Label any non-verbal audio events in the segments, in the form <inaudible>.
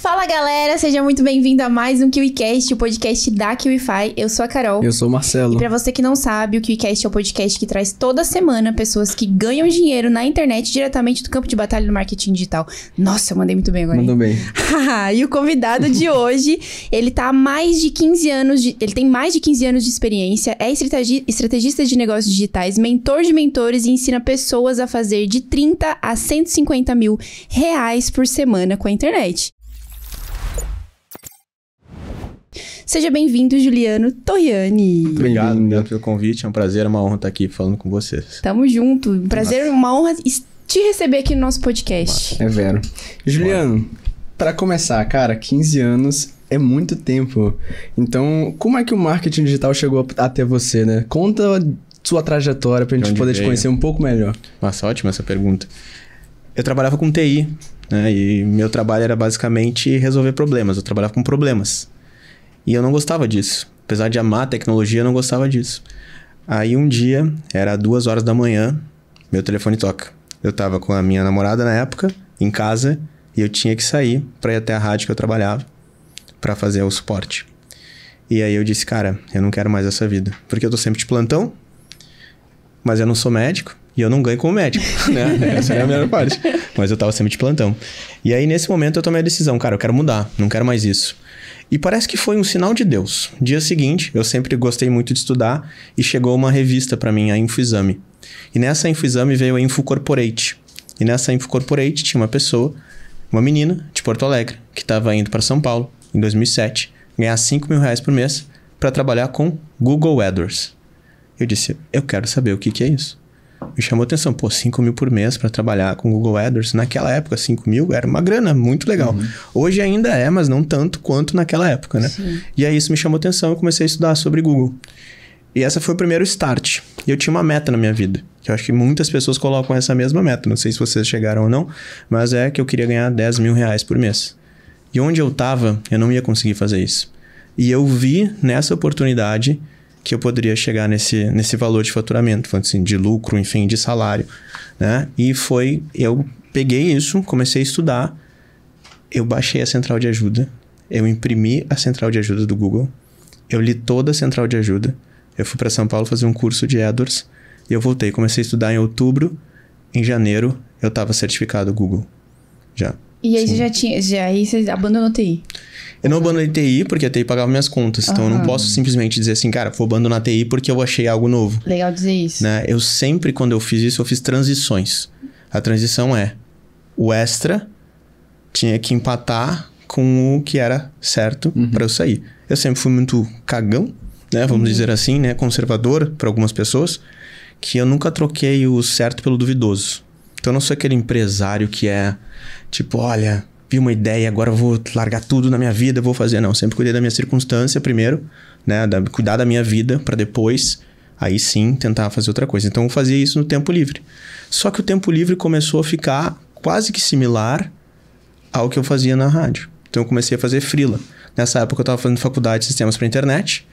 Fala galera, seja muito bem-vindo a mais um KiwiCast, o podcast da KiwiFi. Eu sou a Carol. Eu sou o Marcelo. E pra você que não sabe, o KiwiCast é o podcast que traz toda semana pessoas que ganham dinheiro na internet diretamente do campo de batalha do marketing digital. Nossa, eu mandei muito bem agora. Mandou bem. e o convidado de hoje, ele tá há mais de 15 anos, de, ele tem mais de 15 anos de experiência, é estrategi, estrategista de negócios digitais, mentor de mentores e ensina pessoas a fazer de 30 a 150 mil reais por semana com a internet. Seja bem-vindo, Juliano Torriani. obrigado, obrigado pelo convite. É um prazer, é uma honra estar aqui falando com vocês. Tamo junto. Um prazer, Nossa. uma honra te receber aqui no nosso podcast. Nossa. É vero. Juliano, para começar, cara, 15 anos é muito tempo. Então, como é que o marketing digital chegou até você, né? Conta sua trajetória pra gente poder veio? te conhecer um pouco melhor. Nossa, ótima essa pergunta. Eu trabalhava com TI, né? E meu trabalho era basicamente resolver problemas. Eu trabalhava com problemas. E eu não gostava disso. Apesar de amar a tecnologia, eu não gostava disso. Aí um dia, era duas horas da manhã, meu telefone toca. Eu tava com a minha namorada na época, em casa, e eu tinha que sair para ir até a rádio que eu trabalhava para fazer o suporte. E aí eu disse, cara, eu não quero mais essa vida, porque eu tô sempre de plantão, mas eu não sou médico e eu não ganho como médico, <laughs> né? Essa é a melhor parte. Mas eu tava sempre de plantão. E aí nesse momento eu tomei a decisão, cara, eu quero mudar, não quero mais isso. E parece que foi um sinal de Deus. Dia seguinte, eu sempre gostei muito de estudar e chegou uma revista para mim, a Infoexame. E nessa Infoexame veio a Info Corporate. E nessa Info Corporate tinha uma pessoa, uma menina de Porto Alegre, que estava indo para São Paulo em 2007, ganhar 5 mil reais por mês para trabalhar com Google AdWords. Eu disse, eu quero saber o que, que é isso me chamou atenção. Pô, 5 mil por mês para trabalhar com Google AdWords. Naquela época, 5 mil era uma grana muito legal. Uhum. Hoje ainda é, mas não tanto quanto naquela época, né? Sim. E aí isso me chamou atenção. Eu comecei a estudar sobre Google. E essa foi o primeiro start. E eu tinha uma meta na minha vida. Que eu acho que muitas pessoas colocam essa mesma meta. Não sei se vocês chegaram ou não, mas é que eu queria ganhar 10 mil reais por mês. E onde eu estava, eu não ia conseguir fazer isso. E eu vi nessa oportunidade que eu poderia chegar nesse, nesse valor de faturamento, assim, de lucro, enfim, de salário, né? E foi, eu peguei isso, comecei a estudar, eu baixei a central de ajuda, eu imprimi a central de ajuda do Google, eu li toda a central de ajuda, eu fui para São Paulo fazer um curso de AdWords e eu voltei, comecei a estudar em outubro, em janeiro eu estava certificado Google, já. E aí você já tinha, já aí você abandonou TI? Eu não abandonei TI porque a TI pagava minhas contas. Então eu não posso simplesmente dizer assim, cara, vou abandonar TI porque eu achei algo novo. Legal dizer isso. Né? Eu sempre, quando eu fiz isso, eu fiz transições. A transição é o extra tinha que empatar com o que era certo uhum. para eu sair. Eu sempre fui muito cagão, né? Vamos uhum. dizer assim, né? Conservador para algumas pessoas, que eu nunca troquei o certo pelo duvidoso. Então eu não sou aquele empresário que é tipo, olha, vi uma ideia, agora vou largar tudo na minha vida, vou fazer. Não, sempre cuidei da minha circunstância primeiro, né? Da, cuidar da minha vida para depois, aí sim, tentar fazer outra coisa. Então eu fazia isso no tempo livre. Só que o tempo livre começou a ficar quase que similar ao que eu fazia na rádio. Então eu comecei a fazer frila. Nessa época eu estava fazendo faculdade de sistemas para internet.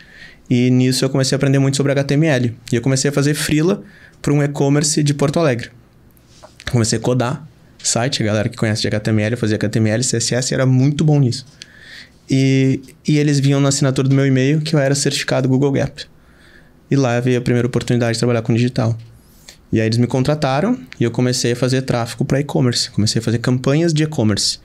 E nisso eu comecei a aprender muito sobre HTML. E eu comecei a fazer frila para um e-commerce de Porto Alegre. Comecei a codar site, a galera que conhece de HTML, eu fazia HTML, CSS, era muito bom nisso. E, e eles vinham na assinatura do meu e-mail que eu era certificado Google Gap. E lá veio a primeira oportunidade de trabalhar com digital. E aí eles me contrataram e eu comecei a fazer tráfego para e-commerce. Comecei a fazer campanhas de e-commerce.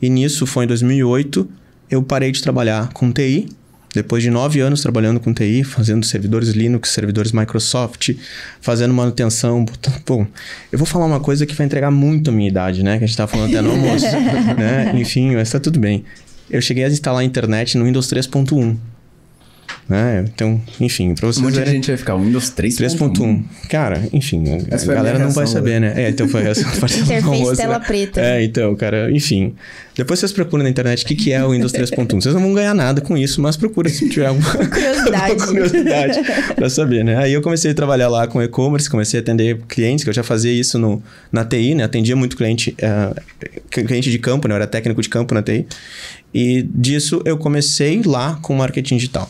E nisso foi em 2008, eu parei de trabalhar com TI depois de nove anos trabalhando com TI, fazendo servidores Linux, servidores Microsoft, fazendo manutenção, bom, eu vou falar uma coisa que vai entregar muito a minha idade, né? Que a gente tava falando até no almoço, <laughs> né? Enfim, mas tá tudo bem. Eu cheguei a instalar a internet no Windows 3.1. Né? Então, enfim, pra vocês. Um monte verem, de gente vai ficar Windows 3.1. Cara, enfim, Essa a galera a não vai saber, né? É, então foi essa parte <laughs> Interface tela né? preta. É, então, cara, enfim. Depois vocês procuram na internet o que, que é o Windows 3.1. Vocês não vão ganhar nada com isso, mas procura se tiver alguma curiosidade, alguma <laughs> curiosidade pra saber, né? Aí eu comecei a trabalhar lá com e-commerce, comecei a atender clientes, que eu já fazia isso no, na TI, né? Atendia muito cliente, uh, cliente de campo, né? Eu era técnico de campo na TI. E disso eu comecei lá com marketing digital.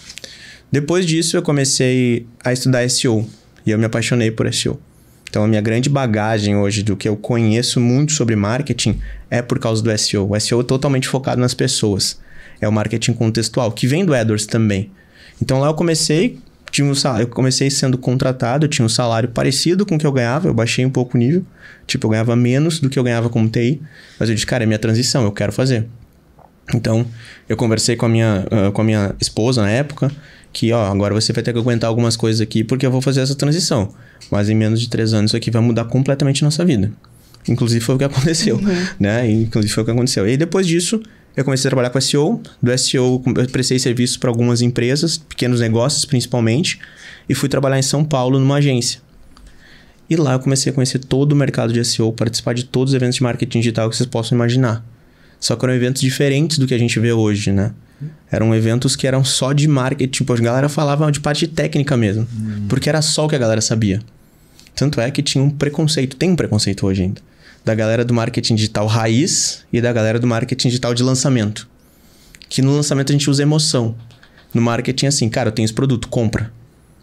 Depois disso, eu comecei a estudar SEO e eu me apaixonei por SEO. Então, a minha grande bagagem hoje do que eu conheço muito sobre marketing é por causa do SEO. O SEO é totalmente focado nas pessoas. É o marketing contextual, que vem do AdWords também. Então, lá eu comecei, tinha um salário, eu comecei sendo contratado, eu tinha um salário parecido com o que eu ganhava, eu baixei um pouco o nível. Tipo, eu ganhava menos do que eu ganhava como TI. Mas eu disse, cara, é minha transição, eu quero fazer. Então, eu conversei com a minha, com a minha esposa na época que, ó, agora você vai ter que aguentar algumas coisas aqui porque eu vou fazer essa transição. Mas em menos de três anos isso aqui vai mudar completamente a nossa vida. Inclusive foi o que aconteceu, uhum. né? Inclusive foi o que aconteceu. E depois disso, eu comecei a trabalhar com SEO. Do SEO, eu prestei serviço para algumas empresas, pequenos negócios principalmente, e fui trabalhar em São Paulo numa agência. E lá eu comecei a conhecer todo o mercado de SEO, participar de todos os eventos de marketing digital que vocês possam imaginar. Só que eram eventos diferentes do que a gente vê hoje, né? Eram eventos que eram só de marketing. Tipo, a galera falava de parte técnica mesmo. Hum. Porque era só o que a galera sabia. Tanto é que tinha um preconceito, tem um preconceito hoje ainda. Da galera do marketing digital raiz e da galera do marketing digital de lançamento. Que no lançamento a gente usa emoção. No marketing, é assim, cara, eu tenho esse produto, compra.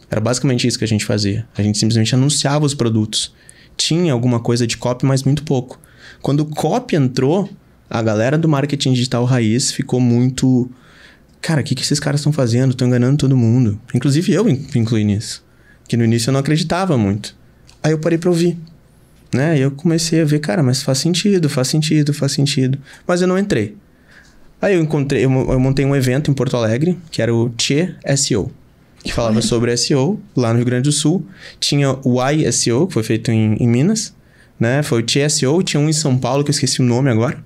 Era basicamente isso que a gente fazia. A gente simplesmente anunciava os produtos. Tinha alguma coisa de copy, mas muito pouco. Quando o copy entrou, a galera do marketing digital raiz ficou muito cara, o que, que esses caras estão fazendo? Estão enganando todo mundo. Inclusive eu me incluí nisso. Que no início eu não acreditava muito. Aí eu parei pra ouvir. Né? E eu comecei a ver, cara, mas faz sentido, faz sentido, faz sentido. Mas eu não entrei. Aí eu encontrei, eu, eu montei um evento em Porto Alegre, que era o Tchê SEO, que falava sobre SEO lá no Rio Grande do Sul. Tinha o ISO que foi feito em, em Minas, né? Foi o Tchê SEO, tinha um em São Paulo, que eu esqueci o nome agora.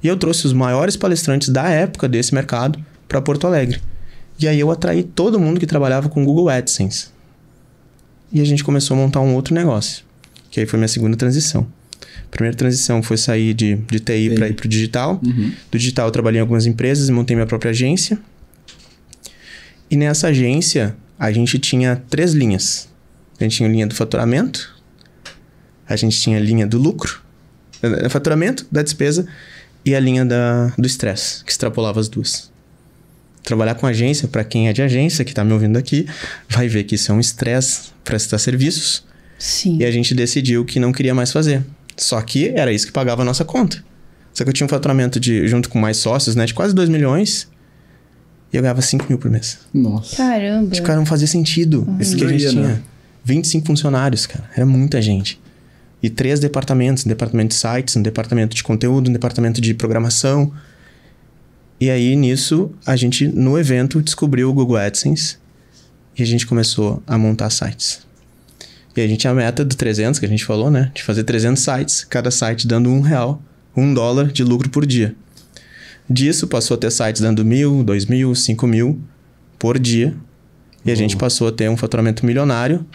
E eu trouxe os maiores palestrantes da época desse mercado para Porto Alegre. E aí eu atraí todo mundo que trabalhava com Google AdSense. E a gente começou a montar um outro negócio, que aí foi minha segunda transição. A primeira transição foi sair de, de TI para ir para o digital. Uhum. Do digital eu trabalhei em algumas empresas, montei minha própria agência. E nessa agência a gente tinha três linhas. A gente tinha a linha do faturamento, a gente tinha a linha do lucro, eh, faturamento, da despesa e a linha da, do estresse, que extrapolava as duas trabalhar com agência, para quem é de agência, que está me ouvindo aqui, vai ver que isso é um estresse prestar serviços. Sim. E a gente decidiu que não queria mais fazer. Só que era isso que pagava a nossa conta. Só que eu tinha um faturamento de, junto com mais sócios, né, de quase 2 milhões. E eu ganhava 5 mil por mês. Nossa. Caramba. Tipo, cara, não fazia sentido. Uhum. Isso que a gente tinha. 25 né? funcionários, cara. Era muita gente. E três departamentos: um departamento de sites, um departamento de conteúdo, um departamento de programação, e aí, nisso, a gente, no evento, descobriu o Google AdSense e a gente começou a montar sites. E a gente tinha a meta do 300, que a gente falou, né? De fazer 300 sites, cada site dando um real, um dólar de lucro por dia. Disso, passou a ter sites dando mil, dois mil, cinco mil por dia. E a gente passou a ter um faturamento milionário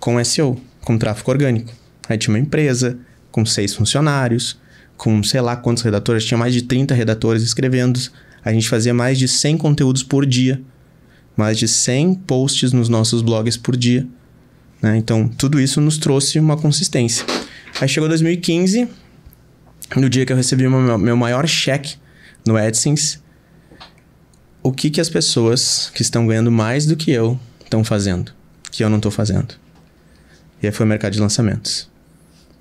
com SEO, com tráfego orgânico. Aí tinha uma empresa com seis funcionários, com sei lá quantos redatores, tinha mais de 30 redatores escrevendo. A gente fazia mais de 100 conteúdos por dia, mais de 100 posts nos nossos blogs por dia. Né? Então, tudo isso nos trouxe uma consistência. Aí chegou 2015, no dia que eu recebi meu, meu maior cheque no AdSense, o que, que as pessoas que estão ganhando mais do que eu estão fazendo, que eu não estou fazendo. E aí foi o mercado de lançamentos.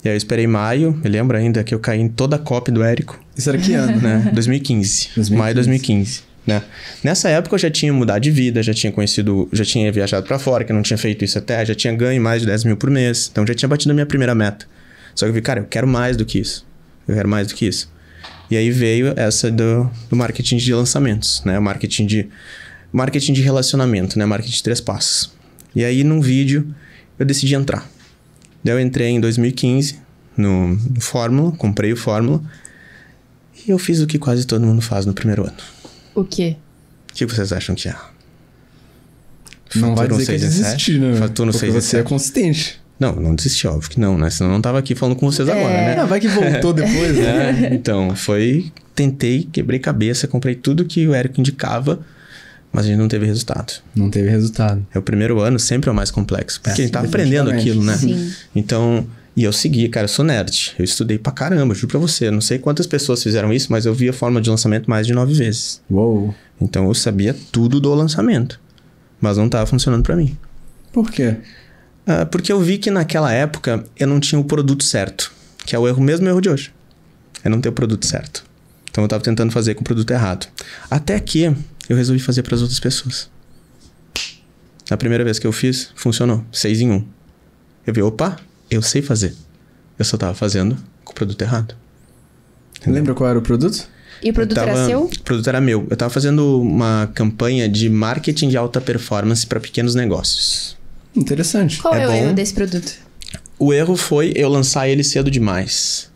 E aí eu esperei maio, me lembro ainda que eu caí em toda a copy do Érico. Isso era que ano? Né? 2015, 2015. Maio de 2015. Né? Nessa época eu já tinha mudado de vida, já tinha conhecido, já tinha viajado para fora, que não tinha feito isso até, já tinha ganho mais de 10 mil por mês, então já tinha batido a minha primeira meta. Só que eu vi, cara, eu quero mais do que isso, eu quero mais do que isso. E aí veio essa do, do marketing de lançamentos, né? Marketing de, marketing de relacionamento, né? Marketing de três passos. E aí num vídeo eu decidi entrar. Daí eu entrei em 2015 no, no Fórmula, comprei o Fórmula. E eu fiz o que quase todo mundo faz no primeiro ano. O quê? O que vocês acham que é? Não vai dizer que é desistir, né? Fatura 6 você é consistente. Não, não desisti, óbvio que não, né? Senão eu não tava aqui falando com vocês é... agora, né? vai que voltou <laughs> depois, né? É, então, foi... Tentei, quebrei cabeça, comprei tudo que o Érico indicava mas a gente não teve resultado. Não teve resultado. É o primeiro ano sempre é o mais complexo, porque é, a gente tá aprendendo aquilo, né? Sim. Então, e eu segui, cara, eu sou nerd. Eu estudei pra caramba, juro pra você. Eu não sei quantas pessoas fizeram isso, mas eu vi a forma de lançamento mais de nove vezes. Uou. Então eu sabia tudo do lançamento. Mas não tava funcionando para mim. Por quê? Ah, porque eu vi que naquela época eu não tinha o produto certo. Que é o erro, mesmo erro de hoje. É não ter o produto certo. Então eu tava tentando fazer com o produto errado. Até que eu resolvi fazer para as outras pessoas. A primeira vez que eu fiz, funcionou. Seis em um. Eu vi, opa, eu sei fazer. Eu só tava fazendo com o produto errado. Entendeu? Lembra qual era o produto? E o produto tava, era seu? O produto era meu. Eu tava fazendo uma campanha de marketing de alta performance para pequenos negócios. Interessante. Qual é, é o bom? erro desse produto? O erro foi eu lançar ele cedo demais.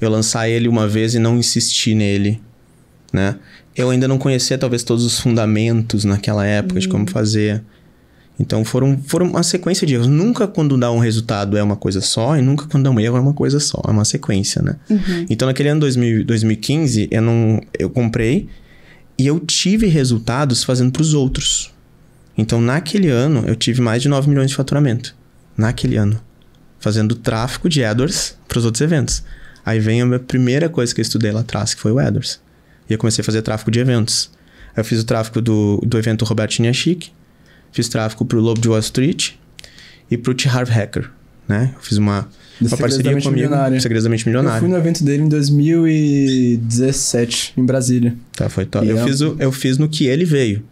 Eu lançar ele uma vez e não insistir nele, né? eu ainda não conhecia talvez todos os fundamentos naquela época uhum. de como uhum. fazer. Então foram, foram uma sequência de erros. Nunca quando dá um resultado é uma coisa só, e nunca quando dá um erro é uma coisa só, é uma sequência, né? Uhum. Então naquele ano 2000, 2015, eu não eu comprei e eu tive resultados fazendo para os outros. Então naquele ano eu tive mais de 9 milhões de faturamento. Naquele ano, fazendo tráfego de AdWords para os outros eventos. Aí vem a primeira coisa que eu estudei lá atrás, que foi o AdWords. E eu comecei a fazer tráfego de eventos. Eu fiz o tráfego do, do evento Robertinha Chic, fiz tráfego pro Lobo de Wall Street e pro T. Harv Hacker, né? Eu fiz uma, uma parceria comigo, milionário. Segredamente Milionário. Eu fui no evento dele em 2017, em Brasília. Tá, foi top. eu, é... fiz o, eu fiz no que ele veio.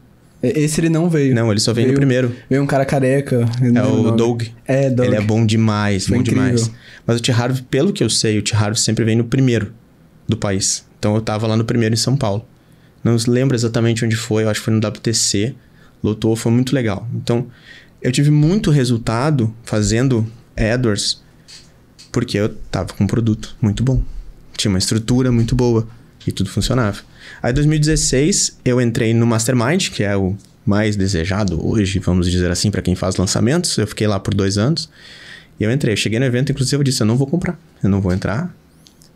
Esse ele não veio. Não, ele só veio, veio no primeiro. Veio um cara careca. É o Doug. É, Doug. Ele é bom demais, Foi bom incrível. demais. Mas o T. Harv, pelo que eu sei, o T. Harv sempre vem no primeiro do país. Então eu tava lá no primeiro em São Paulo. Não lembro exatamente onde foi, eu acho que foi no WTC. Lotou, foi muito legal. Então, eu tive muito resultado fazendo AdWords porque eu tava com um produto muito bom. Tinha uma estrutura muito boa e tudo funcionava. Aí, em 2016, eu entrei no Mastermind, que é o mais desejado hoje, vamos dizer assim, para quem faz lançamentos. Eu fiquei lá por dois anos. E eu entrei, eu cheguei no evento, inclusive eu disse, eu não vou comprar, eu não vou entrar,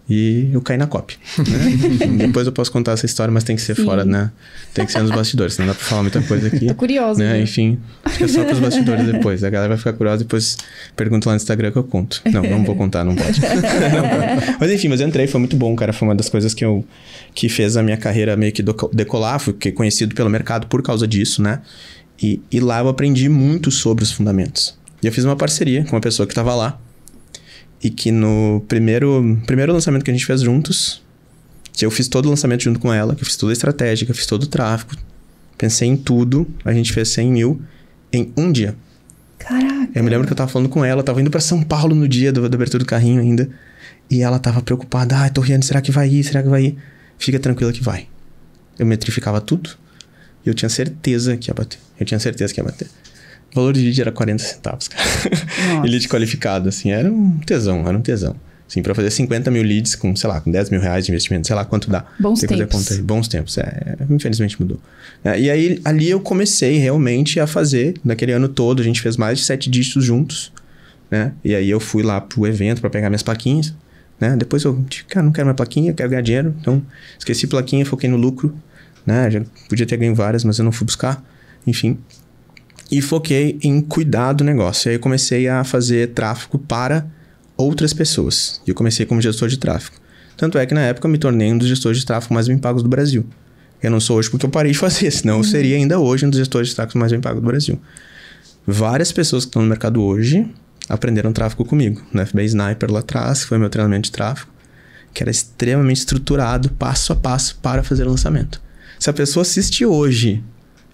e eu caí na COP. Né? <laughs> Depois eu posso contar essa história, mas tem que ser Sim. fora, né? Tem que ser nos bastidores, senão dá pra falar muita coisa aqui. Tô curioso. Né? Enfim, fica só pros bastidores depois. A galera vai ficar curiosa e depois pergunta lá no Instagram que eu conto. Não, não vou contar, não pode. não. <laughs> Mas enfim, mas eu entrei, foi muito bom, cara. Foi uma das coisas que eu que fez a minha carreira meio que decolar. Fiquei conhecido pelo mercado por causa disso, né? E, e lá eu aprendi muito sobre os fundamentos. E eu fiz uma parceria com uma pessoa que estava lá e que no primeiro, primeiro lançamento que a gente fez juntos, que eu fiz todo o lançamento junto com ela, que eu fiz toda a estratégia, que eu fiz todo o tráfego, pensei em tudo, a gente fez 100 mil em um dia. Caraca. Eu me lembro que eu tava falando com ela, eu tava indo para São Paulo no dia do, da abertura do carrinho ainda. E ela tava preocupada, ah, rindo será que vai ir? Será que vai ir? Fica tranquila que vai. Eu metrificava tudo. E eu tinha certeza que ia bater. Eu tinha certeza que ia bater. O valor de lead era 40 centavos, cara. Nossa. <laughs> e lead qualificado, assim, era um tesão, era um tesão. Assim, para fazer 50 mil leads com, sei lá, com 10 mil reais de investimento, sei lá quanto dá. Bons Tem tempos. Conta, bons tempos, é, é, Infelizmente mudou. É, e aí, ali eu comecei realmente a fazer. Naquele ano todo, a gente fez mais de sete dígitos juntos, né? E aí eu fui lá pro evento para pegar minhas plaquinhas, né? Depois eu, tipo, cara, não quero mais plaquinha, quero ganhar dinheiro. Então, esqueci plaquinha, foquei no lucro, né? Já podia ter ganho várias, mas eu não fui buscar. Enfim, e foquei em cuidar do negócio. E aí eu comecei a fazer tráfego para outras pessoas. E eu comecei como gestor de tráfego. Tanto é que na época eu me tornei um dos gestores de tráfego mais bem pagos do Brasil. Eu não sou hoje porque eu parei de fazer, senão eu uhum. seria ainda hoje um dos gestores de tráfego mais bem pagos do Brasil. Várias pessoas que estão no mercado hoje aprenderam tráfego comigo. No FB Sniper lá atrás, que foi meu treinamento de tráfego, que era extremamente estruturado, passo a passo, para fazer lançamento. Se a pessoa assiste hoje,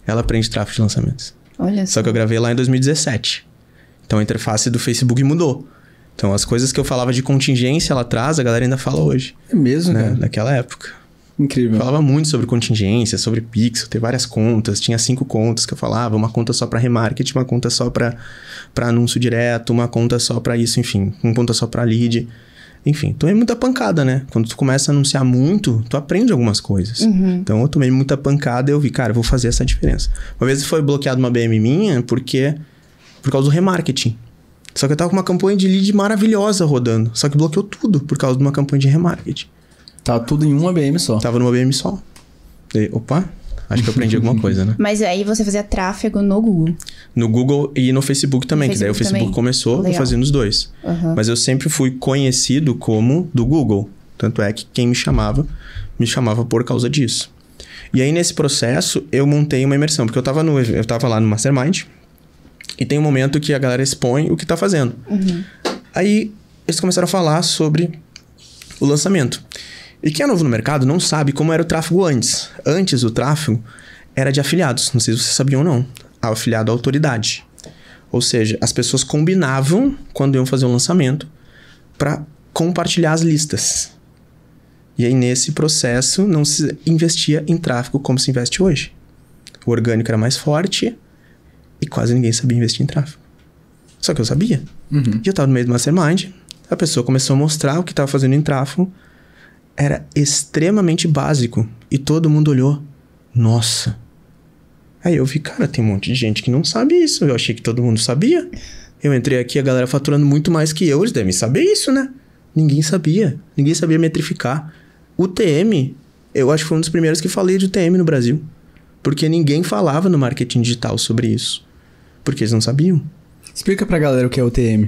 ela aprende tráfego de lançamentos. Olha só. só que eu gravei lá em 2017. Então a interface do Facebook mudou. Então as coisas que eu falava de contingência lá atrás, a galera ainda fala hoje. É mesmo, né? Cara? Naquela época. Incrível. Eu falava muito sobre contingência, sobre pixel, ter várias contas, tinha cinco contas que eu falava, uma conta só para remarketing, uma conta só para anúncio direto, uma conta só para isso, enfim, uma conta só para lead. Enfim, tomei muita pancada, né? Quando tu começa a anunciar muito, tu aprende algumas coisas. Uhum. Então eu tomei muita pancada e eu vi, cara, eu vou fazer essa diferença. Uma vez foi bloqueado uma BM minha porque por causa do remarketing. Só que eu tava com uma campanha de lead maravilhosa rodando, só que bloqueou tudo por causa de uma campanha de remarketing. Tava tá tudo em uma BM só. Tava numa BM só. E, opa, Acho que eu aprendi alguma coisa, né? <laughs> Mas aí você fazia tráfego no Google. No Google e no Facebook também, no que Facebook daí o Facebook também. começou Legal. fazendo os dois. Uhum. Mas eu sempre fui conhecido como do Google. Tanto é que quem me chamava, me chamava por causa disso. E aí, nesse processo, eu montei uma imersão, porque eu tava, no, eu tava lá no Mastermind, e tem um momento que a galera expõe o que tá fazendo. Uhum. Aí, eles começaram a falar sobre o lançamento. E quem é novo no mercado não sabe como era o tráfego antes. Antes o tráfego era de afiliados, não sei se vocês sabiam ou não. Afiliado à autoridade. Ou seja, as pessoas combinavam quando iam fazer um lançamento para compartilhar as listas. E aí nesse processo não se investia em tráfego como se investe hoje. O orgânico era mais forte e quase ninguém sabia investir em tráfego. Só que eu sabia. Uhum. E eu estava no meio do mastermind, a pessoa começou a mostrar o que estava fazendo em tráfego era extremamente básico e todo mundo olhou, nossa. Aí eu vi, cara, tem um monte de gente que não sabe isso. Eu achei que todo mundo sabia. Eu entrei aqui, a galera faturando muito mais que eu, eles devem saber isso, né? Ninguém sabia. Ninguém sabia metrificar. O TM, eu acho que foi um dos primeiros que falei de TM no Brasil. Porque ninguém falava no marketing digital sobre isso. Porque eles não sabiam. Explica pra galera o que é o TM.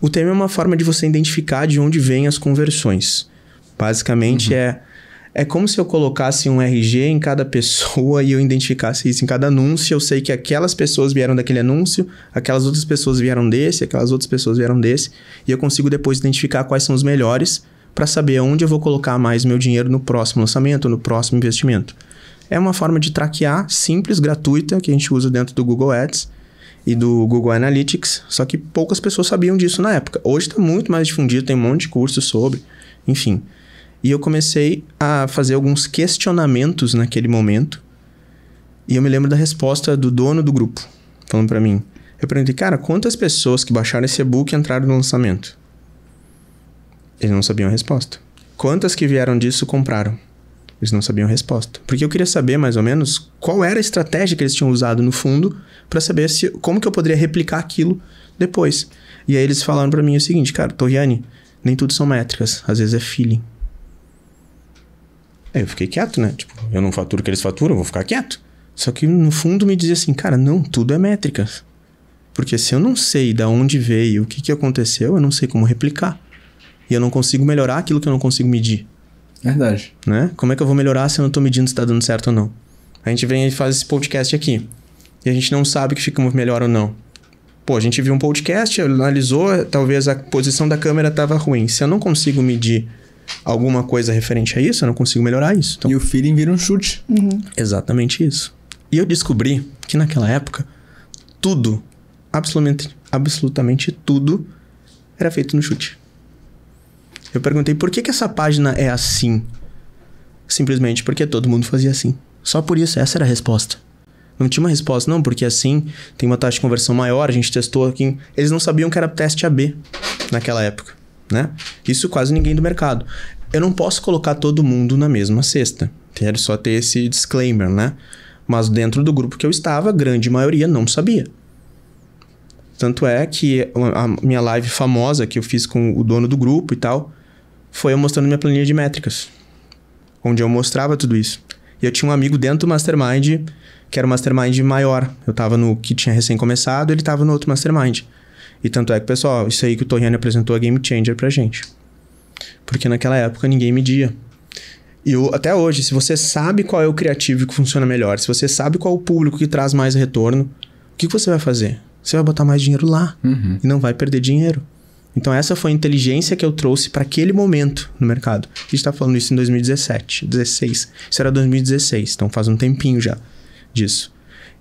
O TM é uma forma de você identificar de onde vêm as conversões. Basicamente uhum. é é como se eu colocasse um RG em cada pessoa <laughs> e eu identificasse isso em cada anúncio. Eu sei que aquelas pessoas vieram daquele anúncio, aquelas outras pessoas vieram desse, aquelas outras pessoas vieram desse, e eu consigo depois identificar quais são os melhores para saber onde eu vou colocar mais meu dinheiro no próximo lançamento, no próximo investimento. É uma forma de traquear simples, gratuita, que a gente usa dentro do Google Ads e do Google Analytics, só que poucas pessoas sabiam disso na época. Hoje está muito mais difundido, tem um monte de cursos sobre, enfim. E eu comecei a fazer alguns questionamentos naquele momento. E eu me lembro da resposta do dono do grupo, falando para mim. Eu perguntei, cara, quantas pessoas que baixaram esse e-book entraram no lançamento? Eles não sabiam a resposta. Quantas que vieram disso compraram? Eles não sabiam a resposta. Porque eu queria saber, mais ou menos, qual era a estratégia que eles tinham usado no fundo para saber se, como que eu poderia replicar aquilo depois. E aí eles falaram para mim o seguinte, cara, Toriane, nem tudo são métricas, às vezes é feeling. Aí é, eu fiquei quieto, né? Tipo, eu não faturo o que eles faturam, eu vou ficar quieto. Só que no fundo me dizia assim, cara, não, tudo é métricas. Porque se eu não sei da onde veio, o que, que aconteceu, eu não sei como replicar. E eu não consigo melhorar aquilo que eu não consigo medir. Verdade. Né? Como é que eu vou melhorar se eu não estou medindo se está dando certo ou não? A gente vem e faz esse podcast aqui. E a gente não sabe que fica melhor ou não. Pô, a gente viu um podcast, analisou, talvez a posição da câmera estava ruim. Se eu não consigo medir alguma coisa referente a isso, eu não consigo melhorar isso. Então, e o feeling vira um chute. Uhum. Exatamente isso. E eu descobri que naquela época, tudo, absolutamente, absolutamente tudo, era feito no chute. Eu perguntei por que, que essa página é assim? Simplesmente porque todo mundo fazia assim. Só por isso, essa era a resposta. Não tinha uma resposta, não, porque assim tem uma taxa de conversão maior, a gente testou aqui. Eles não sabiam que era teste AB naquela época, né? Isso quase ninguém do mercado. Eu não posso colocar todo mundo na mesma cesta. Quero só ter esse disclaimer, né? Mas dentro do grupo que eu estava, a grande maioria não sabia. Tanto é que a minha live famosa que eu fiz com o dono do grupo e tal, foi eu mostrando minha planilha de métricas, onde eu mostrava tudo isso. E eu tinha um amigo dentro do mastermind, que era o um mastermind maior. Eu estava no que tinha recém começado, ele estava no outro mastermind. E tanto é que, pessoal, isso aí que o Torriani apresentou é game changer pra gente. Porque naquela época ninguém media. E eu, até hoje, se você sabe qual é o criativo que funciona melhor, se você sabe qual é o público que traz mais retorno, o que, que você vai fazer? Você vai botar mais dinheiro lá uhum. e não vai perder dinheiro. Então, essa foi a inteligência que eu trouxe para aquele momento no mercado. A gente está falando isso em 2017, 16. Isso era 2016, então faz um tempinho já disso.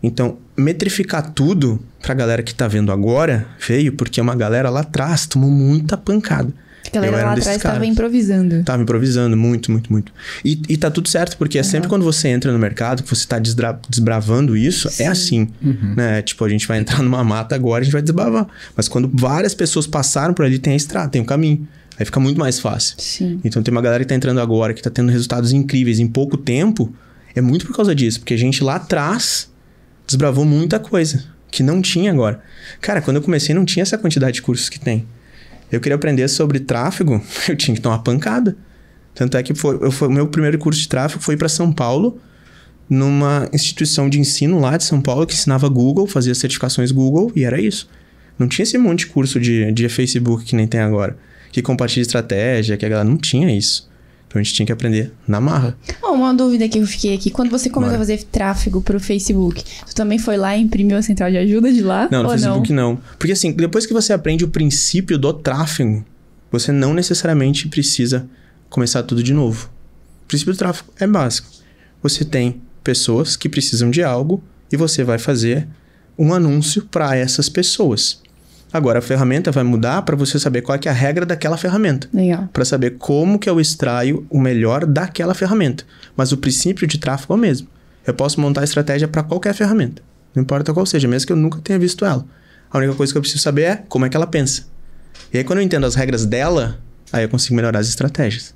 Então, metrificar tudo para a galera que está vendo agora, veio porque uma galera lá atrás tomou muita pancada galera eu era lá um atrás estava improvisando. Tava improvisando muito, muito, muito. E, e tá tudo certo, porque uhum. é sempre quando você entra no mercado, que você tá desbravando isso, é Sim. é assim. Uhum. Né? Tipo, a gente vai entrar numa mata agora, a gente vai desbravar. Mas quando várias pessoas passaram por ali, tem a estrada, tem o caminho. Aí fica muito mais fácil. Sim. Então tem uma galera que tá entrando agora, que tá tendo resultados incríveis em pouco tempo. É muito por causa disso, porque a gente lá atrás desbravou muita coisa que não tinha agora. Cara, quando eu comecei não tinha essa quantidade de cursos que tem. Eu queria aprender sobre tráfego, <laughs> eu tinha que tomar pancada. Tanto é que foi, eu foi, meu primeiro curso de tráfego foi para São Paulo, numa instituição de ensino lá de São Paulo que ensinava Google, fazia certificações Google e era isso. Não tinha esse monte de curso de, de Facebook que nem tem agora, que compartilha estratégia, que a galera não tinha isso. Então a gente tinha que aprender na marra. Oh, uma dúvida que eu fiquei aqui. Quando você começou a fazer tráfego pro Facebook, tu também foi lá e imprimiu a central de ajuda de lá? Não, no Facebook não? não. Porque assim, depois que você aprende o princípio do tráfego, você não necessariamente precisa começar tudo de novo. O princípio do tráfego é básico. Você tem pessoas que precisam de algo e você vai fazer um anúncio para essas pessoas. Agora a ferramenta vai mudar para você saber qual é, é, a regra daquela ferramenta. Para saber como que eu extraio o melhor daquela ferramenta. Mas o princípio de tráfego é o mesmo. Eu posso montar estratégia para qualquer ferramenta. Não importa qual seja, mesmo que eu nunca tenha visto ela. A única coisa que eu preciso saber é como é que ela pensa. E aí quando eu entendo as regras dela, aí eu consigo melhorar as estratégias.